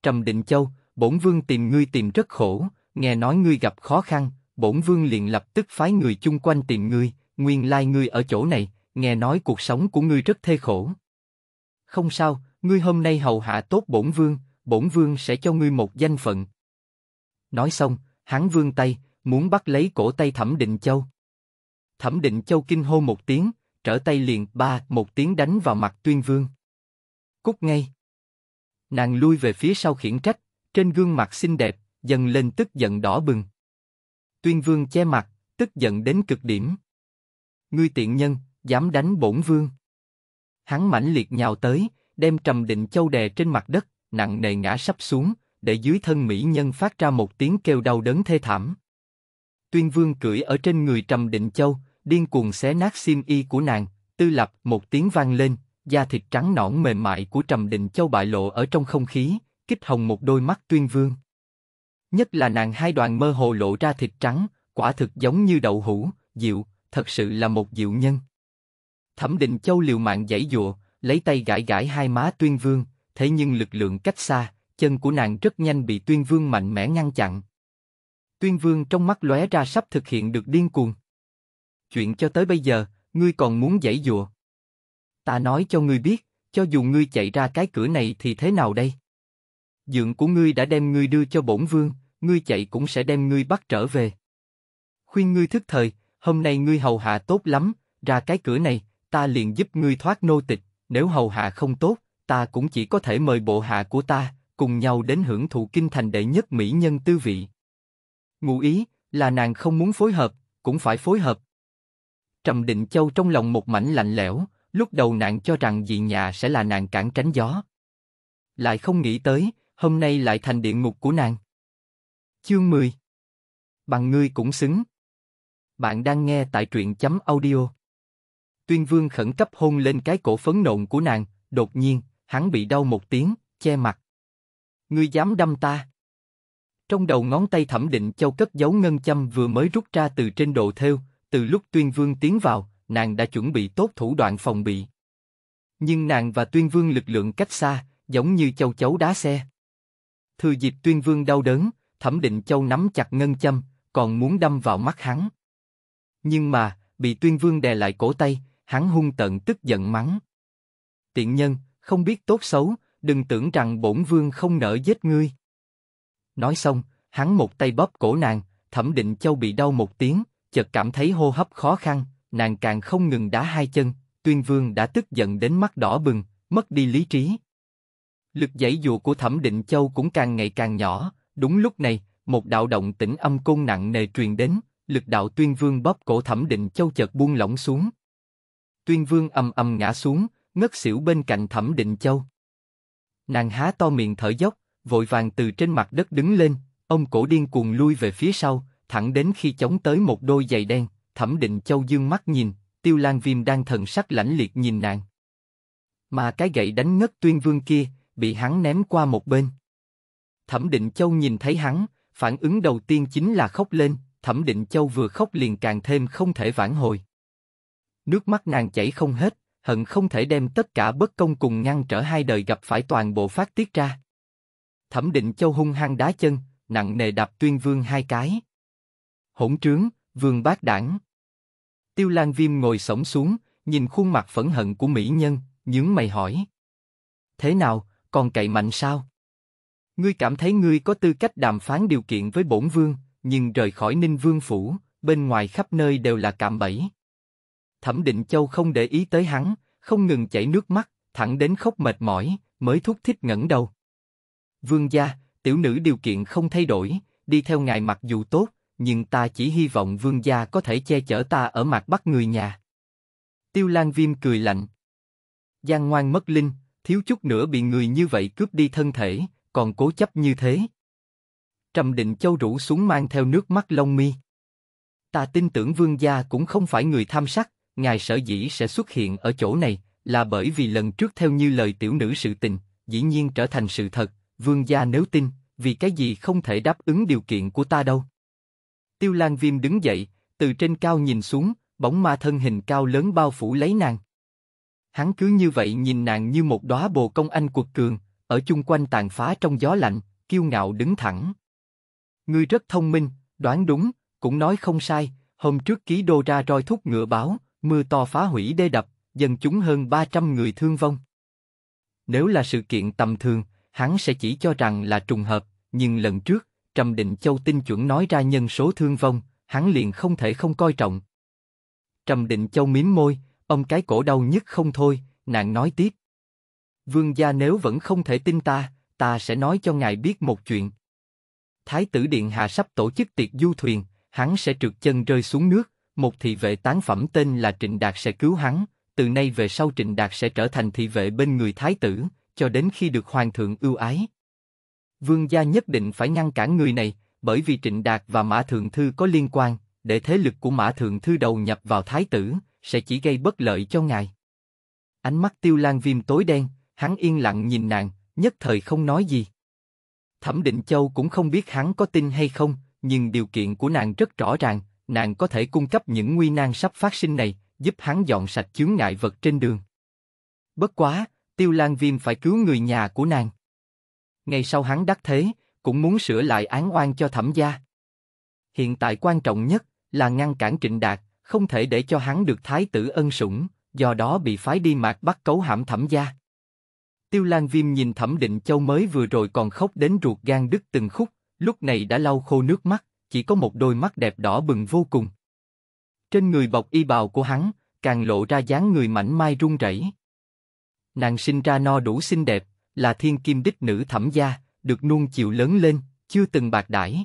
Trầm Định Châu, bổn vương tìm ngươi tìm rất khổ, nghe nói ngươi gặp khó khăn, bổn vương liền lập tức phái người chung quanh tìm ngươi, nguyên lai like ngươi ở chỗ này, nghe nói cuộc sống của ngươi rất thê khổ. Không sao, ngươi hôm nay hầu hạ tốt bổn vương, bổn vương sẽ cho ngươi một danh phận. Nói xong, hắn vương tay, muốn bắt lấy cổ tay Thẩm Định Châu. Thẩm Định Châu kinh hô một tiếng, trở tay liền ba một tiếng đánh vào mặt Tuyên Vương. Cút ngay. Nàng lui về phía sau khiển trách, trên gương mặt xinh đẹp dần lên tức giận đỏ bừng. Tuyên Vương che mặt, tức giận đến cực điểm. Ngươi tiện nhân, dám đánh bổn vương. Hắn mãnh liệt nhào tới, đem Trầm Định Châu đè trên mặt đất, nặng nề ngã sắp xuống, để dưới thân mỹ nhân phát ra một tiếng kêu đau đớn thê thảm. Tuyên Vương cười ở trên người Trầm Định Châu, điên cuồng xé nát xiêm y của nàng, tư lập một tiếng vang lên, da thịt trắng nõn mềm mại của Trầm đình Châu bại lộ ở trong không khí, kích hồng một đôi mắt tuyên vương. Nhất là nàng hai đoạn mơ hồ lộ ra thịt trắng, quả thực giống như đậu hũ, dịu, thật sự là một dịu nhân. Thẩm Định Châu liều mạng giãy dụa, lấy tay gãi gãi hai má tuyên vương, thế nhưng lực lượng cách xa, chân của nàng rất nhanh bị tuyên vương mạnh mẽ ngăn chặn. Tuyên vương trong mắt lóe ra sắp thực hiện được điên cuồng chuyện cho tới bây giờ, ngươi còn muốn dãy dùa. Ta nói cho ngươi biết, cho dù ngươi chạy ra cái cửa này thì thế nào đây? Dượng của ngươi đã đem ngươi đưa cho bổn vương, ngươi chạy cũng sẽ đem ngươi bắt trở về. Khuyên ngươi thức thời, hôm nay ngươi hầu hạ tốt lắm, ra cái cửa này, ta liền giúp ngươi thoát nô tịch, nếu hầu hạ không tốt, ta cũng chỉ có thể mời bộ hạ của ta, cùng nhau đến hưởng thụ kinh thành đệ nhất mỹ nhân tư vị. Ngụ ý là nàng không muốn phối hợp, cũng phải phối hợp, Trầm Định Châu trong lòng một mảnh lạnh lẽo, lúc đầu nàng cho rằng dì nhà sẽ là nàng cản tránh gió. Lại không nghĩ tới, hôm nay lại thành địa ngục của nàng. Chương 10 Bằng ngươi cũng xứng. Bạn đang nghe tại truyện chấm audio. Tuyên Vương khẩn cấp hôn lên cái cổ phấn nộn của nàng, đột nhiên, hắn bị đau một tiếng, che mặt. Ngươi dám đâm ta? Trong đầu ngón tay thẩm định châu cất giấu ngân châm vừa mới rút ra từ trên đồ thêu từ lúc Tuyên Vương tiến vào, nàng đã chuẩn bị tốt thủ đoạn phòng bị. Nhưng nàng và Tuyên Vương lực lượng cách xa, giống như châu chấu đá xe. Thừa dịp Tuyên Vương đau đớn, Thẩm Định Châu nắm chặt ngân châm, còn muốn đâm vào mắt hắn. Nhưng mà, bị Tuyên Vương đè lại cổ tay, hắn hung tận tức giận mắng. Tiện nhân, không biết tốt xấu, đừng tưởng rằng bổn vương không nỡ giết ngươi. Nói xong, hắn một tay bóp cổ nàng, Thẩm Định Châu bị đau một tiếng, chợt cảm thấy hô hấp khó khăn, nàng càng không ngừng đá hai chân, tuyên vương đã tức giận đến mắt đỏ bừng, mất đi lý trí. Lực giãy dụ của Thẩm Định Châu cũng càng ngày càng nhỏ, đúng lúc này, một đạo động tĩnh âm côn nặng nề truyền đến, lực đạo tuyên vương bóp cổ Thẩm Định Châu chợt buông lỏng xuống. Tuyên vương âm âm ngã xuống, ngất xỉu bên cạnh Thẩm Định Châu. Nàng há to miệng thở dốc, vội vàng từ trên mặt đất đứng lên, ông cổ điên cuồng lui về phía sau, thẳng đến khi chống tới một đôi giày đen, Thẩm Định Châu dương mắt nhìn, Tiêu Lan Viêm đang thần sắc lãnh liệt nhìn nàng. Mà cái gậy đánh ngất Tuyên Vương kia, bị hắn ném qua một bên. Thẩm Định Châu nhìn thấy hắn, phản ứng đầu tiên chính là khóc lên, Thẩm Định Châu vừa khóc liền càng thêm không thể vãn hồi. Nước mắt nàng chảy không hết, hận không thể đem tất cả bất công cùng ngăn trở hai đời gặp phải toàn bộ phát tiết ra. Thẩm Định Châu hung hăng đá chân, nặng nề đạp Tuyên Vương hai cái hỗn trướng, vườn bát đảng. Tiêu Lan Viêm ngồi sổng xuống, nhìn khuôn mặt phẫn hận của mỹ nhân, nhướng mày hỏi. Thế nào, còn cậy mạnh sao? Ngươi cảm thấy ngươi có tư cách đàm phán điều kiện với bổn vương, nhưng rời khỏi Ninh Vương Phủ, bên ngoài khắp nơi đều là cạm bẫy. Thẩm Định Châu không để ý tới hắn, không ngừng chảy nước mắt, thẳng đến khóc mệt mỏi, mới thúc thích ngẩng đầu. Vương gia, tiểu nữ điều kiện không thay đổi, đi theo ngài mặc dù tốt, nhưng ta chỉ hy vọng vương gia có thể che chở ta ở mặt bắt người nhà. Tiêu Lan Viêm cười lạnh. Giang ngoan mất linh, thiếu chút nữa bị người như vậy cướp đi thân thể, còn cố chấp như thế. Trầm Định Châu rủ xuống mang theo nước mắt lông mi. Ta tin tưởng vương gia cũng không phải người tham sắc, ngài sở dĩ sẽ xuất hiện ở chỗ này, là bởi vì lần trước theo như lời tiểu nữ sự tình, dĩ nhiên trở thành sự thật, vương gia nếu tin, vì cái gì không thể đáp ứng điều kiện của ta đâu. Tiêu Lan Viêm đứng dậy, từ trên cao nhìn xuống, bóng ma thân hình cao lớn bao phủ lấy nàng. Hắn cứ như vậy nhìn nàng như một đóa bồ công anh cuột cường, ở chung quanh tàn phá trong gió lạnh, kiêu ngạo đứng thẳng. Ngươi rất thông minh, đoán đúng, cũng nói không sai, hôm trước ký đô ra roi thúc ngựa báo, mưa to phá hủy đê đập, dân chúng hơn 300 người thương vong. Nếu là sự kiện tầm thường, hắn sẽ chỉ cho rằng là trùng hợp, nhưng lần trước, Trầm Định Châu tin chuẩn nói ra nhân số thương vong, hắn liền không thể không coi trọng. Trầm Định Châu mím môi, ông cái cổ đau nhất không thôi, nàng nói tiếp. Vương gia nếu vẫn không thể tin ta, ta sẽ nói cho ngài biết một chuyện. Thái tử Điện Hạ sắp tổ chức tiệc du thuyền, hắn sẽ trượt chân rơi xuống nước, một thị vệ tán phẩm tên là Trịnh Đạt sẽ cứu hắn, từ nay về sau Trịnh Đạt sẽ trở thành thị vệ bên người Thái tử, cho đến khi được Hoàng thượng ưu ái. Vương gia nhất định phải ngăn cản người này, bởi vì Trịnh Đạt và Mã Thượng Thư có liên quan, để thế lực của Mã Thượng Thư đầu nhập vào Thái tử, sẽ chỉ gây bất lợi cho ngài. Ánh mắt Tiêu Lan Viêm tối đen, hắn yên lặng nhìn nàng, nhất thời không nói gì. Thẩm Định Châu cũng không biết hắn có tin hay không, nhưng điều kiện của nàng rất rõ ràng, nàng có thể cung cấp những nguy nan sắp phát sinh này, giúp hắn dọn sạch chướng ngại vật trên đường. Bất quá, Tiêu Lan Viêm phải cứu người nhà của nàng. Ngày sau hắn đắc thế, cũng muốn sửa lại án oan cho thẩm gia. Hiện tại quan trọng nhất là ngăn cản trịnh đạt, không thể để cho hắn được thái tử ân sủng, do đó bị phái đi mạc bắt cấu hãm thẩm gia. Tiêu Lan Viêm nhìn Thẩm Định Châu mới vừa rồi còn khóc đến ruột gan đứt từng khúc, lúc này đã lau khô nước mắt, chỉ có một đôi mắt đẹp đỏ bừng vô cùng. Trên người bọc y bào của hắn, càng lộ ra dáng người mảnh mai run rẩy. Nàng sinh ra no đủ xinh đẹp, là thiên kim đích nữ thẩm gia, được nuông chiều lớn lên, chưa từng bạc đãi.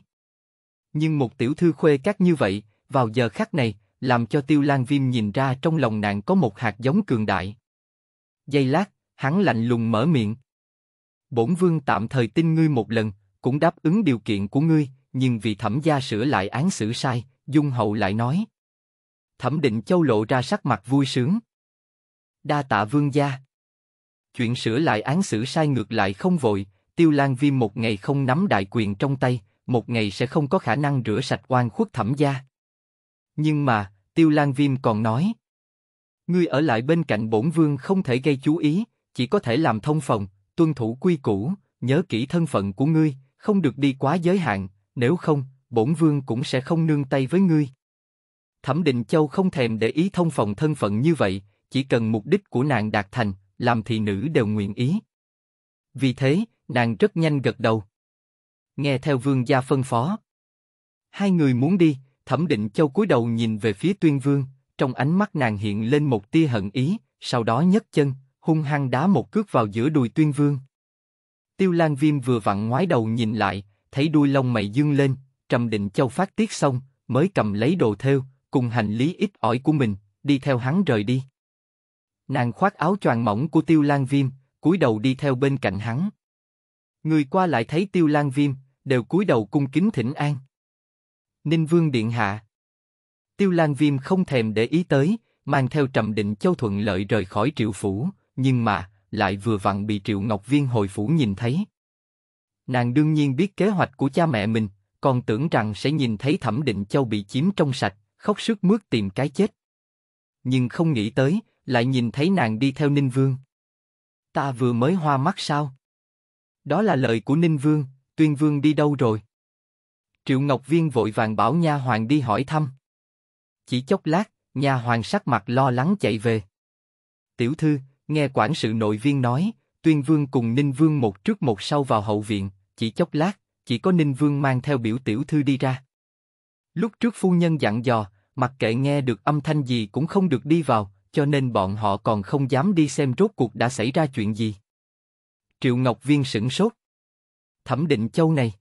Nhưng một tiểu thư khuê các như vậy, vào giờ khắc này, làm cho Tiêu Lan Viêm nhìn ra trong lòng nàng có một hạt giống cường đại. Giây lát, hắn lạnh lùng mở miệng. Bổn vương tạm thời tin ngươi một lần, cũng đáp ứng điều kiện của ngươi, nhưng vì thẩm gia sửa lại án xử sai, dung hậu lại nói. Thẩm định châu lộ ra sắc mặt vui sướng. Đa tạ vương gia. Chuyện sửa lại án xử sai ngược lại không vội, Tiêu Lan Viêm một ngày không nắm đại quyền trong tay, một ngày sẽ không có khả năng rửa sạch oan khuất thẩm gia. Nhưng mà, Tiêu Lan Viêm còn nói, ngươi ở lại bên cạnh bổn vương không thể gây chú ý, chỉ có thể làm thông phòng, tuân thủ quy củ, nhớ kỹ thân phận của ngươi, không được đi quá giới hạn, nếu không, bổn vương cũng sẽ không nương tay với ngươi. Thẩm Định Châu không thèm để ý thông phòng thân phận như vậy, chỉ cần mục đích của nàng đạt thành, làm thị nữ đều nguyện ý. Vì thế, nàng rất nhanh gật đầu. Nghe theo vương gia phân phó. Hai người muốn đi, thẩm định châu cúi đầu nhìn về phía tuyên vương, trong ánh mắt nàng hiện lên một tia hận ý, sau đó nhấc chân, hung hăng đá một cước vào giữa đùi tuyên vương. Tiêu Lan Viêm vừa vặn ngoái đầu nhìn lại, thấy đuôi lông mày dương lên, trầm định châu phát tiết xong, mới cầm lấy đồ theo, cùng hành lý ít ỏi của mình, đi theo hắn rời đi. Nàng khoác áo choàng mỏng của Tiêu Lan Viêm, cúi đầu đi theo bên cạnh hắn. Người qua lại thấy Tiêu Lan Viêm, đều cúi đầu cung kính thỉnh an. Ninh Vương điện hạ. Tiêu Lan Viêm không thèm để ý tới, mang theo trầm định châu thuận lợi rời khỏi Triệu phủ, nhưng mà lại vừa vặn bị Triệu Ngọc Viên hồi phủ nhìn thấy. Nàng đương nhiên biết kế hoạch của cha mẹ mình, còn tưởng rằng sẽ nhìn thấy Thẩm Định Châu bị chiếm trong sạch, khóc sướt mướt tìm cái chết. Nhưng không nghĩ tới, lại nhìn thấy nàng đi theo Ninh Vương. Ta vừa mới hoa mắt sao? Đó là lời của Ninh Vương, Tuyên Vương đi đâu rồi? Triệu Ngọc Viên vội vàng bảo nha hoàng đi hỏi thăm. Chỉ chốc lát, nha hoàng sắc mặt lo lắng chạy về. Tiểu thư, nghe quản sự nội viên nói, Tuyên Vương cùng Ninh Vương một trước một sau vào hậu viện, chỉ chốc lát, chỉ có Ninh Vương mang theo biểu tiểu thư đi ra. Lúc trước phu nhân dặn dò, mặc kệ nghe được âm thanh gì cũng không được đi vào, cho nên bọn họ còn không dám đi xem rốt cuộc đã xảy ra chuyện gì. Triệu Ngọc Viên sửng sốt. Thẩm định châu này.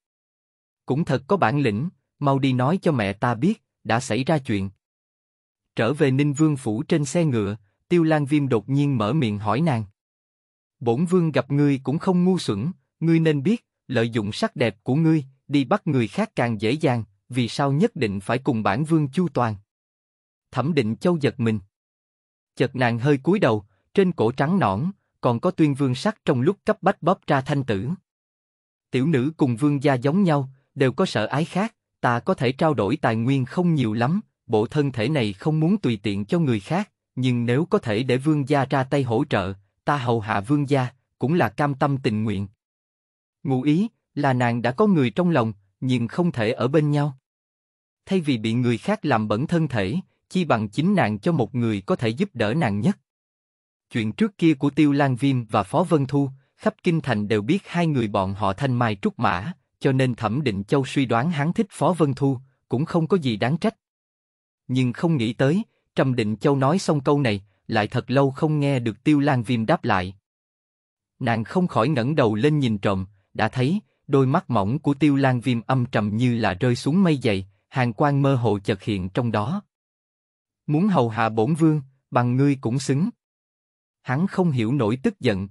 Cũng thật có bản lĩnh, mau đi nói cho mẹ ta biết, đã xảy ra chuyện. Trở về Ninh Vương Phủ trên xe ngựa, Tiêu Lan Viêm đột nhiên mở miệng hỏi nàng. Bổn Vương gặp ngươi cũng không ngu xuẩn, ngươi nên biết, lợi dụng sắc đẹp của ngươi, đi bắt người khác càng dễ dàng, vì sao nhất định phải cùng bản Vương chu toàn. Thẩm định châu giật mình chợt nàng hơi cúi đầu, trên cổ trắng nõn, còn có tuyên vương sắc trong lúc cấp bách bóp ra thanh tử. Tiểu nữ cùng vương gia giống nhau, đều có sợ ái khác, ta có thể trao đổi tài nguyên không nhiều lắm, bộ thân thể này không muốn tùy tiện cho người khác, nhưng nếu có thể để vương gia ra tay hỗ trợ, ta hầu hạ vương gia, cũng là cam tâm tình nguyện. Ngụ ý là nàng đã có người trong lòng, nhưng không thể ở bên nhau. Thay vì bị người khác làm bẩn thân thể, chi bằng chính nàng cho một người có thể giúp đỡ nàng nhất. Chuyện trước kia của Tiêu Lan Viêm và Phó Vân Thu, khắp kinh thành đều biết hai người bọn họ thanh mai trúc mã, cho nên Thẩm Định Châu suy đoán hắn thích Phó Vân Thu, cũng không có gì đáng trách. Nhưng không nghĩ tới, Trầm Định Châu nói xong câu này, lại thật lâu không nghe được Tiêu Lan Viêm đáp lại. Nàng không khỏi ngẩng đầu lên nhìn trộm, đã thấy, đôi mắt mỏng của Tiêu Lan Viêm âm trầm như là rơi xuống mây dày, hàng quan mơ hồ chợt hiện trong đó muốn hầu hạ bổn vương, bằng ngươi cũng xứng. Hắn không hiểu nổi tức giận,